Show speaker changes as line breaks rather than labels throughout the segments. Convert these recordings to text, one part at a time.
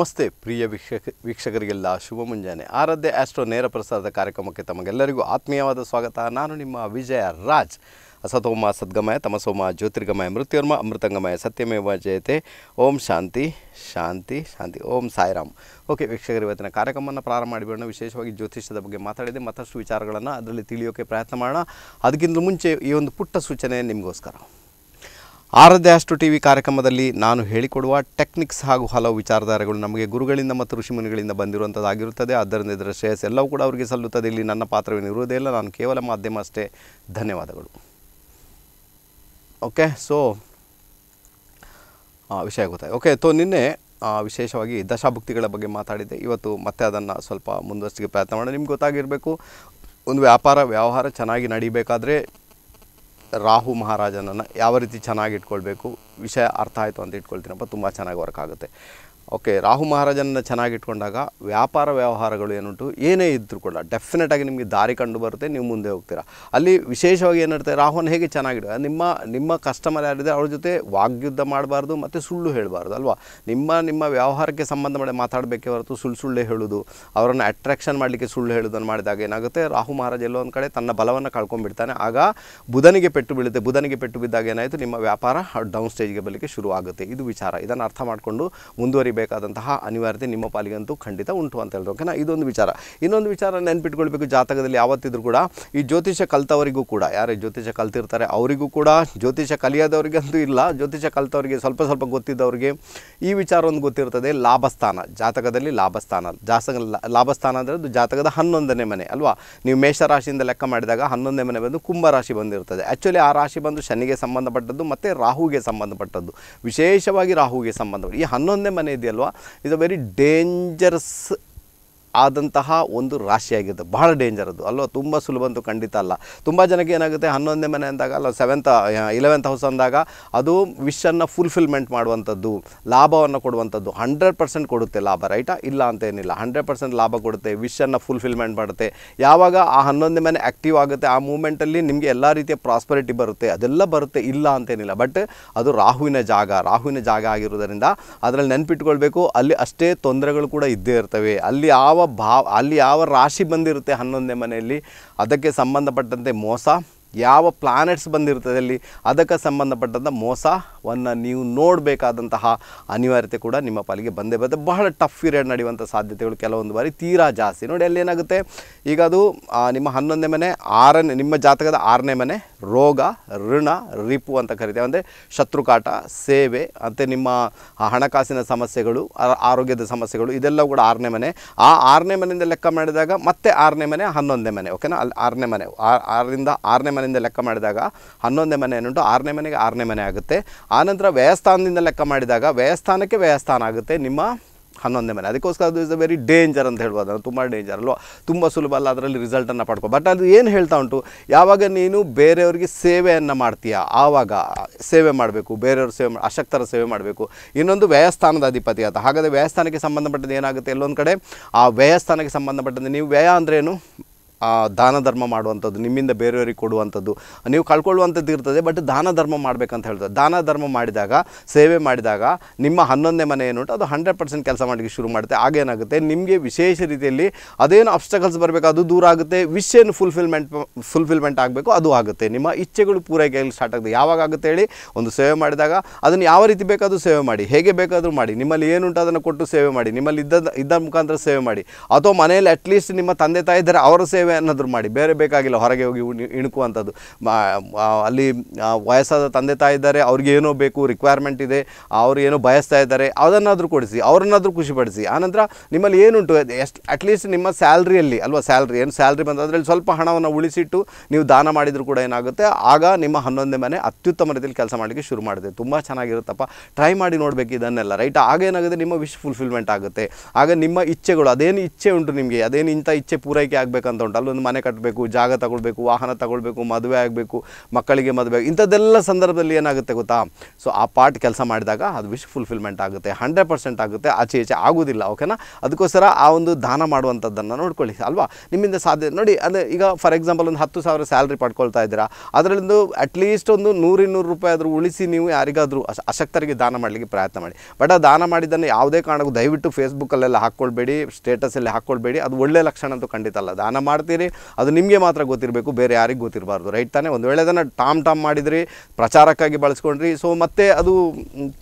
ನಮಸ್ತೆ ಪ್ರಿಯ ವೀಕ್ಷಕ ವೀಕ್ಷಕರಿಗೆಲ್ಲ ಶುಭ ಮುಂಜಾನೆ ಆರಾಧ್ಯ ಆಸ್ಟ್ರೋ ನೇರ ಪ್ರಸಾರದ ಕಾರ್ಯಕ್ರಮಕ್ಕೆ ತಮಗೆಲ್ಲರಿಗೂ ಆತ್ಮೀಯವಾದ ಸ್ವಾಗತ ನಾನು ನಿಮ್ಮ ವಿಜಯ ರಾಜ್ ಅಸತೋಮ ಸದ್ಗಮಯ ತಮಸೋಮ ಜ್ಯೋತಿರ್ಗಮಯ ಮೃತ್ಯುರ್ಮ ಅಮೃತಂಗಮಯ ಸತ್ಯಮೇವ ಜಯತೆ ಓಂ ಶಾಂತಿ ಶಾಂತಿ ಶಾಂತಿ ಓಂ ಸಾಯಿರಾಮ್ ಓಕೆ ವೀಕ್ಷಕರು ಇವತ್ತಿನ ಕಾರ್ಯಕ್ರಮವನ್ನು ಪ್ರಾರಂಭ ಮಾಡಿಬಿಡೋಣ ವಿಶೇಷವಾಗಿ ಜ್ಯೋತಿಷ್ಯದ ಬಗ್ಗೆ ಮಾತಾಡಿದೆ ಮತ್ತಷ್ಟು ವಿಚಾರಗಳನ್ನು ಅದರಲ್ಲಿ ತಿಳಿಯೋಕೆ ಪ್ರಯತ್ನ ಮಾಡೋಣ ಅದಕ್ಕಿಂತ ಮುಂಚೆ ಈ ಒಂದು ಪುಟ್ಟ ಸೂಚನೆ ನಿಮಗೋಸ್ಕರ ಆರಾಧ್ಯ ಅಷ್ಟು ಟಿ ವಿ ಕಾರ್ಯಕ್ರಮದಲ್ಲಿ ನಾನು ಹೇಳಿಕೊಡುವ ಟೆಕ್ನಿಕ್ಸ್ ಹಾಗೂ ಹಲವು ವಿಚಾರಧಾರೆಗಳು ನಮಗೆ ಗುರುಗಳಿಂದ ಮತ್ತು ಋಷಿಮುನಿಗಳಿಂದ ಬಂದಿರುವಂಥದ್ದಾಗಿರುತ್ತದೆ ಆದ್ದರಿಂದ ಇದರ ಶ್ರೇಯಸ್ ಎಲ್ಲವೂ ಕೂಡ ಅವರಿಗೆ ಸಲ್ಲುತ್ತದೆ ಇಲ್ಲಿ ನನ್ನ ಪಾತ್ರವೇನಿರುವುದೇ ಇಲ್ಲ ನಾನು ಕೇವಲ ಮಾಧ್ಯಮ ಅಷ್ಟೇ ಧನ್ಯವಾದಗಳು ಓಕೆ ಸೊ ವಿಷಯ ಗೊತ್ತಾಯ್ತು ಓಕೆ ತೋ ನಿನ್ನೆ ವಿಶೇಷವಾಗಿ ದಶಾಭುಕ್ತಿಗಳ ಬಗ್ಗೆ ಮಾತಾಡಿದ್ದೆ ಇವತ್ತು ಮತ್ತೆ ಅದನ್ನು ಸ್ವಲ್ಪ ಮುಂದುವರಿಸಿಗೆ ಪ್ರಯತ್ನ ಮಾಡೋಣ ನಿಮ್ಗೆ ಗೊತ್ತಾಗಿರಬೇಕು ಒಂದು ವ್ಯಾಪಾರ ವ್ಯವಹಾರ ಚೆನ್ನಾಗಿ ನಡಿಬೇಕಾದರೆ ರಾಹು ಮಹಾರಾಜನನ್ನು ಯಾವ ರೀತಿ ಚೆನ್ನಾಗಿ ಇಟ್ಕೊಳ್ಬೇಕು ವಿಷಯ ಅರ್ಥ ಆಯಿತು ಅಂತ ಇಟ್ಕೊಳ್ತೀನಪ್ಪ ತುಂಬ ಚೆನ್ನಾಗಿ ವರ್ಕ್ ಆಗುತ್ತೆ ಓಕೆ ರಾಹು ಮಹಾರಾಜನನ್ನು ಚೆನ್ನಾಗಿಟ್ಕೊಂಡಾಗ ವ್ಯಾಪಾರ ವ್ಯವಹಾರಗಳು ಏನುಂಟು ಏನೇ ಇದ್ದರೂ ಕೂಡ ಡೆಫಿನೆಟಾಗಿ ನಿಮಗೆ ದಾರಿ ಕಂಡು ಬರುತ್ತೆ ನೀವು ಮುಂದೆ ಹೋಗ್ತೀರಾ ಅಲ್ಲಿ ವಿಶೇಷವಾಗಿ ಏನಿರುತ್ತೆ ರಾಹುನ ಹೇಗೆ ಚೆನ್ನಾಗಿಡ ನಿಮ್ಮ ನಿಮ್ಮ ಕಸ್ಟಮರ್ ಯಾರಿದೆ ಅವ್ರ ಜೊತೆ ವಾಗ್ಯುದ್ಧ ಮಾಡಬಾರ್ದು ಮತ್ತು ಸುಳ್ಳು ಹೇಳಬಾರ್ದು ಅಲ್ವಾ ನಿಮ್ಮ ನಿಮ್ಮ ವ್ಯವಹಾರಕ್ಕೆ ಸಂಬಂಧ ಮಾಡಿ ಮಾತಾಡಬೇಕೇ ಹೊರತು ಸುಳ್ಳು ಸುಳ್ಳೇ ಹೇಳೋದು ಅವರನ್ನು ಅಟ್ರಾಕ್ಷನ್ ಮಾಡಲಿಕ್ಕೆ ಸುಳ್ಳು ಹೇಳೋದನ್ನು ಮಾಡಿದಾಗ ಏನಾಗುತ್ತೆ ರಾಹು ಮಹಾರಾಜ ಎಲ್ಲೋ ಒಂದು ಕಡೆ ತನ್ನ ಬಲವನ್ನು ಕಳ್ಕೊಂಡ್ಬಿಡ್ತಾನೆ ಆಗ ಬುಧನಿಗೆ ಪೆಟ್ಟು ಬೀಳುತ್ತೆ ಬುಧನಿಗೆ ಪೆಟ್ಟು ಬಿದ್ದಾಗ ಏನಾಯಿತು ನಿಮ್ಮ ವ್ಯಾಪಾರ ಡೌನ್ ಸ್ಟೇಜ್ಗೆ ಬರಲಿಕ್ಕೆ ಶುರು ಆಗುತ್ತೆ ಇದು ವಿಚಾರ ಇದನ್ನು ಅರ್ಥ ಮಾಡಿಕೊಂಡು ಮುಂದುವರಿಬೇಕು ಬೇಕಾದಂತಹ ಅನಿವಾರ್ಯತೆ ನಿಮ್ಮ ಪಾಲಿಗಂತೂ ಖಂಡಿತ ಉಂಟು ಅಂತ ಹೇಳಿದ್ರು ಓಕೆನಾ ಇದೊಂದು ವಿಚಾರ ಇನ್ನೊಂದು ವಿಚಾರ ನೆನ್ಪಿಟ್ಕೊಳ್ಬೇಕು ಜಾತಕದಲ್ಲಿ ಯಾವತ್ತಿದ್ರೂ ಕೂಡ ಈ ಜ್ಯೋತಿಷ್ಯ ಕಲ್ತವರಿಗೂ ಕೂಡ ಯಾರು ಜ್ಯೋತಿಷ್ಯ ಕಲ್ತಿರ್ತಾರೆ ಅವರಿಗೂ ಕೂಡ ಜ್ಯೋತಿಷ್ಯ ಕಲಿಯೋದವ್ರಿಗಂತೂ ಇಲ್ಲ ಜ್ಯೋತಿಷ್ಯ ಕಲ್ತವರಿಗೆ ಸ್ವಲ್ಪ ಸ್ವಲ್ಪ ಗೊತ್ತಿದ್ದವರಿಗೆ ಈ ವಿಚಾರ ಒಂದು ಗೊತ್ತಿರ್ತದೆ ಲಾಭಸ್ಥಾನ ಜಾತಕದಲ್ಲಿ ಲಾಭಸ್ಥಾನ ಜಾತಕ ಲಾಭಸ್ಥಾನ ಅಂದರೆ ಅದು ಜಾತಕದ ಹನ್ನೊಂದನೇ ಮನೆ ಅಲ್ವಾ ನೀವು ಮೇಷರಾಶಿಯಿಂದ ಲೆಕ್ಕ ಮಾಡಿದಾಗ ಹನ್ನೊಂದನೇ ಮನೆ ಬಂದು ಕುಂಭರಾಶಿ ಬಂದಿರ್ತದೆ ಆ್ಯಕ್ಚುಲಿ ಆ ರಾಶಿ ಬಂದು ಶನಿಗೆ ಸಂಬಂಧಪಟ್ಟದ್ದು ಮತ್ತು ರಾಹುಗೆ ಸಂಬಂಧಪಟ್ಟದ್ದು ವಿಶೇಷವಾಗಿ ರಾಹುಗೆ ಸಂಬಂಧ ಈ ಹನ್ನೊಂದನೇ ಮನೆ ಇದೆಯಲ್ಲ ಅಲ್ವಾ ಇಸ್ ಅ ವೆರಿ ಡೇಂಜರಸ್ ಆದಂತಹ ಒಂದು ರಾಶಿಯಾಗಿರುತ್ತೆ ಬಹಳ ಡೇಂಜರ್ ಅದು ಅಲ್ವಾ ತುಂಬ ಸುಲಭ ಅಂತೂ ಖಂಡಿತ ಅಲ್ಲ ತುಂಬ ಜನಕ್ಕೆ ಏನಾಗುತ್ತೆ ಹನ್ನೊಂದನೇ ಮನೆ ಅಂದಾಗ ಅಲ್ಲ ಸೆವೆಂತ್ ಇಲೆವೆಂತ್ ಹೌಸ್ ಅಂದಾಗ ಅದು ವಿಶನ್ನು ಫುಲ್ಫಿಲ್ಮೆಂಟ್ ಮಾಡುವಂಥದ್ದು ಲಾಭವನ್ನು ಕೊಡುವಂಥದ್ದು ಹಂಡ್ರೆಡ್ ಪರ್ಸೆಂಟ್ ಕೊಡುತ್ತೆ ಲಾಭ ರೈಟಾ ಇಲ್ಲ ಅಂತ ಏನಿಲ್ಲ ಹಂಡ್ರೆಡ್ ಪರ್ಸೆಂಟ್ ಲಾಭ ಕೊಡುತ್ತೆ ವಿಶನ್ನು ಫುಲ್ಫಿಲ್ಮೆಂಟ್ ಮಾಡುತ್ತೆ ಯಾವಾಗ ಆ ಹನ್ನೊಂದನೇ ಮನೆ ಆ್ಯಕ್ಟಿವ್ ಆಗುತ್ತೆ ಆ ಮೂಮೆಂಟಲ್ಲಿ ನಿಮಗೆ ಎಲ್ಲ ರೀತಿಯ ಪ್ರಾಸ್ಪರಿಟಿ ಬರುತ್ತೆ ಅದೆಲ್ಲ ಬರುತ್ತೆ ಇಲ್ಲ ಅಂತೇನಿಲ್ಲ ಬಟ್ ಅದು ರಾಹುವಿನ ಜಾಗ ರಾಹುವಿನ ಜಾಗ ಆಗಿರೋದರಿಂದ ಅದರಲ್ಲಿ ನೆನಪಿಟ್ಕೊಳ್ಬೇಕು ಅಲ್ಲಿ ಅಷ್ಟೇ ತೊಂದರೆಗಳು ಕೂಡ ಇದ್ದೇ ಇರ್ತವೆ ಅಲ್ಲಿ ಯಾವ ಯಾವ ಭಾವ ಅಲ್ಲಿ ಯಾವ ರಾಶಿ ಬಂದಿರುತ್ತೆ ಹನ್ನೊಂದನೇ ಮನೆಯಲ್ಲಿ ಅದಕ್ಕೆ ಸಂಬಂಧಪಟ್ಟಂತೆ ಮೋಸ ಯಾವ ಪ್ಲಾನೆಟ್ಸ್ ಬಂದಿರ್ತದೆ ಅಲ್ಲಿ ಅದಕ್ಕೆ ಸಂಬಂಧಪಟ್ಟಂಥ ಮೋಸವನ್ನು ನೀವು ನೋಡಬೇಕಾದಂತಹ ಅನಿವಾರ್ಯತೆ ಕೂಡ ನಿಮ್ಮ ಪಾಲಿಗೆ ಬಂದೇ ಬರುತ್ತೆ ಬಹಳ ಟಫ್ ಪೀರಿಯಡ್ ನಡೆಯುವಂಥ ಸಾಧ್ಯತೆಗಳು ಕೆಲವೊಂದು ಬಾರಿ ತೀರಾ ಜಾಸ್ತಿ ನೋಡಿ ಅಲ್ಲಿ ಏನಾಗುತ್ತೆ ಈಗ ಅದು ನಿಮ್ಮ ಹನ್ನೊಂದನೇ ಮನೆ ಆರನೇ ನಿಮ್ಮ ಜಾತಕದ ಆರನೇ ಮನೆ ರೋಗ ಋಣ ರಿಪು ಅಂತ ಕರಿತೇವೆ ಅಂದರೆ ಶತ್ರುಕಾಟ ಸೇವೆ ಮತ್ತು ನಿಮ್ಮ ಹಣಕಾಸಿನ ಸಮಸ್ಯೆಗಳು ಆರೋಗ್ಯದ ಸಮಸ್ಯೆಗಳು ಇದೆಲ್ಲವೂ ಕೂಡ ಆರನೇ ಮನೆ ಆ ಆರನೇ ಮನೆಯಿಂದ ಲೆಕ್ಕ ಮಾಡಿದಾಗ ಮತ್ತೆ ಆರನೇ ಮನೆ ಹನ್ನೊಂದನೇ ಮನೆ ಓಕೆನಾ ಅಲ್ಲಿ ಆರನೇ ಮನೆ ಆರರಿಂದ ಆರನೇ ಮನೆ ಮನೆಯಿಂದ ಲೆಕ್ಕ ಮಾಡಿದಾಗ ಹನ್ನೊಂದೇ ಮನೆ ಏನುಂಟು ಆರನೇ ಮನೆಗೆ ಆರನೇ ಮನೆ ಆಗುತ್ತೆ ಆನಂತರ ವ್ಯಯಸ್ಥಾನದಿಂದ ಲೆಕ್ಕ ಮಾಡಿದಾಗ ವ್ಯಯಸ್ಥಾನಕ್ಕೆ ವ್ಯಯಸ್ಥಾನ ಆಗುತ್ತೆ ನಿಮ್ಮ ಹನ್ನೊಂದೇ ಮನೆ ಅದಕ್ಕೋಸ್ಕರ ಅದು ಇಸ್ ಅ ವೆರಿ ಡೇಂಜರ್ ಅಂತ ಹೇಳ್ಬೋದು ಅದು ತುಂಬ ಡೇಂಜರ್ ಅಲ್ವಾ ತುಂಬ ಸುಲಭ ಅಲ್ಲ ಅದರಲ್ಲಿ ರಿಸಲ್ಟನ್ನು ಪಡ್ಕೊ ಬಟ್ ಅದು ಏನು ಹೇಳ್ತಾ ಉಂಟು ಯಾವಾಗ ನೀನು ಬೇರೆಯವರಿಗೆ ಸೇವೆಯನ್ನು ಮಾಡ್ತೀಯಾ ಆವಾಗ ಸೇವೆ ಮಾಡಬೇಕು ಬೇರೆಯವ್ರ ಸೇವೆ ಅಶಕ್ತರ ಸೇವೆ ಮಾಡಬೇಕು ಇನ್ನೊಂದು ವ್ಯಯಸ್ಥಾನದ ಅಧಿಪತಿ ಆತ ಹಾಗಾದರೆ ವ್ಯಯಸ್ಥಾನಕ್ಕೆ ಸಂಬಂಧಪಟ್ಟದ್ದು ಏನಾಗುತ್ತೆ ಎಲ್ಲೊಂದು ಕಡೆ ಆ ವ್ಯಯಸ್ಥಾನಕ್ಕೆ ಸಂಬಂಧಪಟ್ಟಂತೆ ನೀವು ವ್ಯಯ ಅಂದ್ರೇನು ದಾನ ಧರ್ಮ ಮಾಡುವಂಥದ್ದು ನಿಮ್ಮಿಂದ ಬೇರೆಯವರಿಗೆ ಕೊಡುವಂಥದ್ದು ನೀವು ಕಳ್ಕೊಳ್ಳುವಂಥದ್ದು ಇರ್ತದೆ ಬಟ್ ದಾನ ಧರ್ಮ ಮಾಡಬೇಕಂತ ಹೇಳ್ತಾರೆ ದಾನ ಧರ್ಮ ಮಾಡಿದಾಗ ಸೇವೆ ಮಾಡಿದಾಗ ನಿಮ್ಮ ಹನ್ನೊಂದನೇ ಮನೆ ಏನುಂಟು ಅದು ಹಂಡ್ರೆಡ್ ಪರ್ಸೆಂಟ್ ಕೆಲಸ ಮಾಡಲಿಕ್ಕೆ ಶುರು ಮಾಡುತ್ತೆ ಆಗೇನಾಗುತ್ತೆ ನಿಮಗೆ ವಿಶೇಷ ರೀತಿಯಲ್ಲಿ ಅದೇನು ಅಬ್ಸ್ಟಕಲ್ಸ್ ಬರಬೇಕು ಅದು ದೂರ ಆಗುತ್ತೆ ವಿಷಯ ಏನು ಫುಲ್ಫಿಲ್ಮೆಂಟ್ ಫುಲ್ಫಿಲ್ಮೆಂಟ್ ಆಗಬೇಕು ಅದು ಆಗುತ್ತೆ ನಿಮ್ಮ ಇಚ್ಛೆಗಳು ಪೂರೈಕೆಯಲ್ಲಿ ಸ್ಟಾರ್ಟ್ ಆಗುತ್ತೆ ಯಾವಾಗ ಆಗುತ್ತೆ ಹೇಳಿ ಒಂದು ಸೇವೆ ಮಾಡಿದಾಗ ಅದನ್ನು ಯಾವ ರೀತಿ ಬೇಕಾದರೂ ಸೇವೆ ಮಾಡಿ ಹೇಗೆ ಬೇಕಾದರೂ ಮಾಡಿ ನಿಮ್ಮಲ್ಲಿ ಏನುಂಟು ಅದನ್ನು ಕೊಟ್ಟು ಸೇವೆ ಮಾಡಿ ನಿಮ್ಮಲ್ಲಿ ಇದ್ದ ಇದ್ದ ಮುಖಾಂತರ ಸೇವೆ ಮಾಡಿ ಅಥವಾ ಮನೆಯಲ್ಲಿ ಅಟ್ಲೀಸ್ಟ್ ನಿಮ್ಮ ತಂದೆ ತಾಯಿ ಇದ್ದಾರೆ ಅವರ ಸೇವೆ ಸೇವೆ ಅನ್ನೋದ್ರು ಮಾಡಿ ಬೇರೆ ಬೇಕಾಗಿಲ್ಲ ಹೊರಗೆ ಹೋಗಿ ಇಣುಕುವಂಥದ್ದು ಅಲ್ಲಿ ವಯಸ್ಸಾದ ತಂದೆ ತಾಯಿ ಇದ್ದಾರೆ ಅವ್ರಿಗೆ ಏನೋ ಬೇಕು ರಿಕ್ವೈರ್ಮೆಂಟ್ ಇದೆ ಅವ್ರು ಏನೋ ಬಯಸ್ತಾ ಇದ್ದಾರೆ ಅದನ್ನಾದರೂ ಕೊಡಿಸಿ ಅವ್ರನ್ನಾದರೂ ಖುಷಿಪಡಿಸಿ ಆನಂತರ ನಿಮ್ಮಲ್ಲಿ ಏನುಂಟು ಎಷ್ಟು ಅಟ್ಲೀಸ್ಟ್ ನಿಮ್ಮ ಸ್ಯಾಲ್ರಿಯಲ್ಲಿ ಅಲ್ವಾ ಸ್ಯಾಲ್ರಿ ಏನು ಸ್ಯಾಲ್ರಿ ಬಂದ ಅದರಲ್ಲಿ ಸ್ವಲ್ಪ ಹಣವನ್ನು ಉಳಿಸಿಟ್ಟು ನೀವು ದಾನ ಮಾಡಿದರೂ ಕೂಡ ಏನಾಗುತ್ತೆ ಆಗ ನಿಮ್ಮ ಹನ್ನೊಂದೇ ಮನೆ ಅತ್ಯುತ್ತಮ ರೀತಿಯಲ್ಲಿ ಕೆಲಸ ಮಾಡಲಿಕ್ಕೆ ಶುರು ಮಾಡಿದೆ ತುಂಬ ಚೆನ್ನಾಗಿರುತ್ತಪ್ಪ ಟ್ರೈ ಮಾಡಿ ನೋಡಬೇಕು ಇದನ್ನೆಲ್ಲ ರೈಟ್ ಆಗ ಏನಾಗುತ್ತೆ ನಿಮ್ಮ ವಿಶ್ ಫುಲ್ಫಿಲ್ಮೆಂಟ್ ಆಗುತ್ತೆ ಆಗ ನಿಮ್ಮ ಇಚ್ಛೆಗಳು ಅದೇನು ಇಚ್ಛೆ ಉಂಟು ನಿಮಗೆ ಅದೇನು ಇಂಥ ಇಚ್ಛೆ ಪೂರೈಕೆ ಆಗಬೇಕಂತ ಉಂಟು ಅಲ್ಲೊಂದು ಮನೆ ಕಟ್ಟಬೇಕು ಜಾಗ ತಗೊಳ್ಬೇಕು ವಾಹನ ತಗೊಳ್ಬೇಕು ಮದುವೆ ಆಗಬೇಕು ಮಕ್ಕಳಿಗೆ ಮದುವೆ ಇಂಥದ್ದೆಲ್ಲ ಸಂದರ್ಭದಲ್ಲಿ ಏನಾಗುತ್ತೆ ಗೊತ್ತಾ ಸೊ ಆ ಪಾರ್ಟ್ ಕೆಲಸ ಮಾಡಿದಾಗ ಅದು ವಿಶ್ ಫುಲ್ಫಿಲ್ಮೆಂಟ್ ಆಗುತ್ತೆ ಹಂಡ್ರೆಡ್ ಪರ್ಸೆಂಟ್ ಆಗುತ್ತೆ ಆಚೆ ಈಚೆ ಆಗೋದಿಲ್ಲ ಓಕೆನಾ ಅದಕ್ಕೋಸ್ಕರ ಆ ಒಂದು ದಾನ ಮಾಡುವಂಥದ್ದನ್ನು ನೋಡ್ಕೊಳ್ಳಿ ಅಲ್ವಾ ನಿಮ್ಮಿಂದ ಸಾಧ್ಯ ನೋಡಿ ಅಂದರೆ ಈಗ ಫಾರ್ ಎಕ್ಸಾಂಪಲ್ ಒಂದು ಹತ್ತು ಸಾವಿರ ಸ್ಯಾಲ್ರಿ ಪಡ್ಕೊಳ್ತಾ ಇದ್ದೀರಾ ಅದರಲ್ಲೊಂದು ಅಟ್ಲೀಸ್ಟ್ ಒಂದು ನೂರಿನ್ನೂರು ರೂಪಾಯಿ ಆದರೂ ಉಳಿಸಿ ನೀವು ಯಾರಿಗಾದರೂ ಅಶಕ್ತರಿಗೆ ದಾನ ಮಾಡಲಿಕ್ಕೆ ಪ್ರಯತ್ನ ಮಾಡಿ ಬಟ್ ಆ ದಾನ ಮಾಡಿದ್ದನ್ನು ಯಾವುದೇ ಕಾರಣಕ್ಕೂ ದಯವಿಟ್ಟು ಫೇಸ್ಬುಕ್ಕಲ್ಲೆಲ್ಲ ಹಾಕ್ಕೊಳ್ಬೇಡಿ ಸ್ಟೇಟಸಲ್ಲಿ ಹಾಕ್ಕೊಳ್ಬೇಡಿ ಅದು ಒಳ್ಳೆಯ ಲಕ್ಷಣ ಅಂತೂ ಖಂಡಿತ ಅಲ್ಲ ದಾನ ಮಾಡ್ತೀವಿ ಮಾಡ್ತೀರಿ ಅದು ನಿಮಗೆ ಮಾತ್ರ ಗೊತ್ತಿರಬೇಕು ಬೇರೆ ಯಾರಿಗೂ ಗೊತ್ತಿರಬಾರ್ದು ರೈಟ್ ತಾನೇ ಒಂದು ವೇಳೆ ಅದನ್ನು ಟಾಮ್ ಟಾಮ್ ಮಾಡಿದ್ರಿ ಪ್ರಚಾರಕ್ಕಾಗಿ ಬಳಸ್ಕೊಂಡ್ರಿ ಸೊ ಮತ್ತೆ ಅದು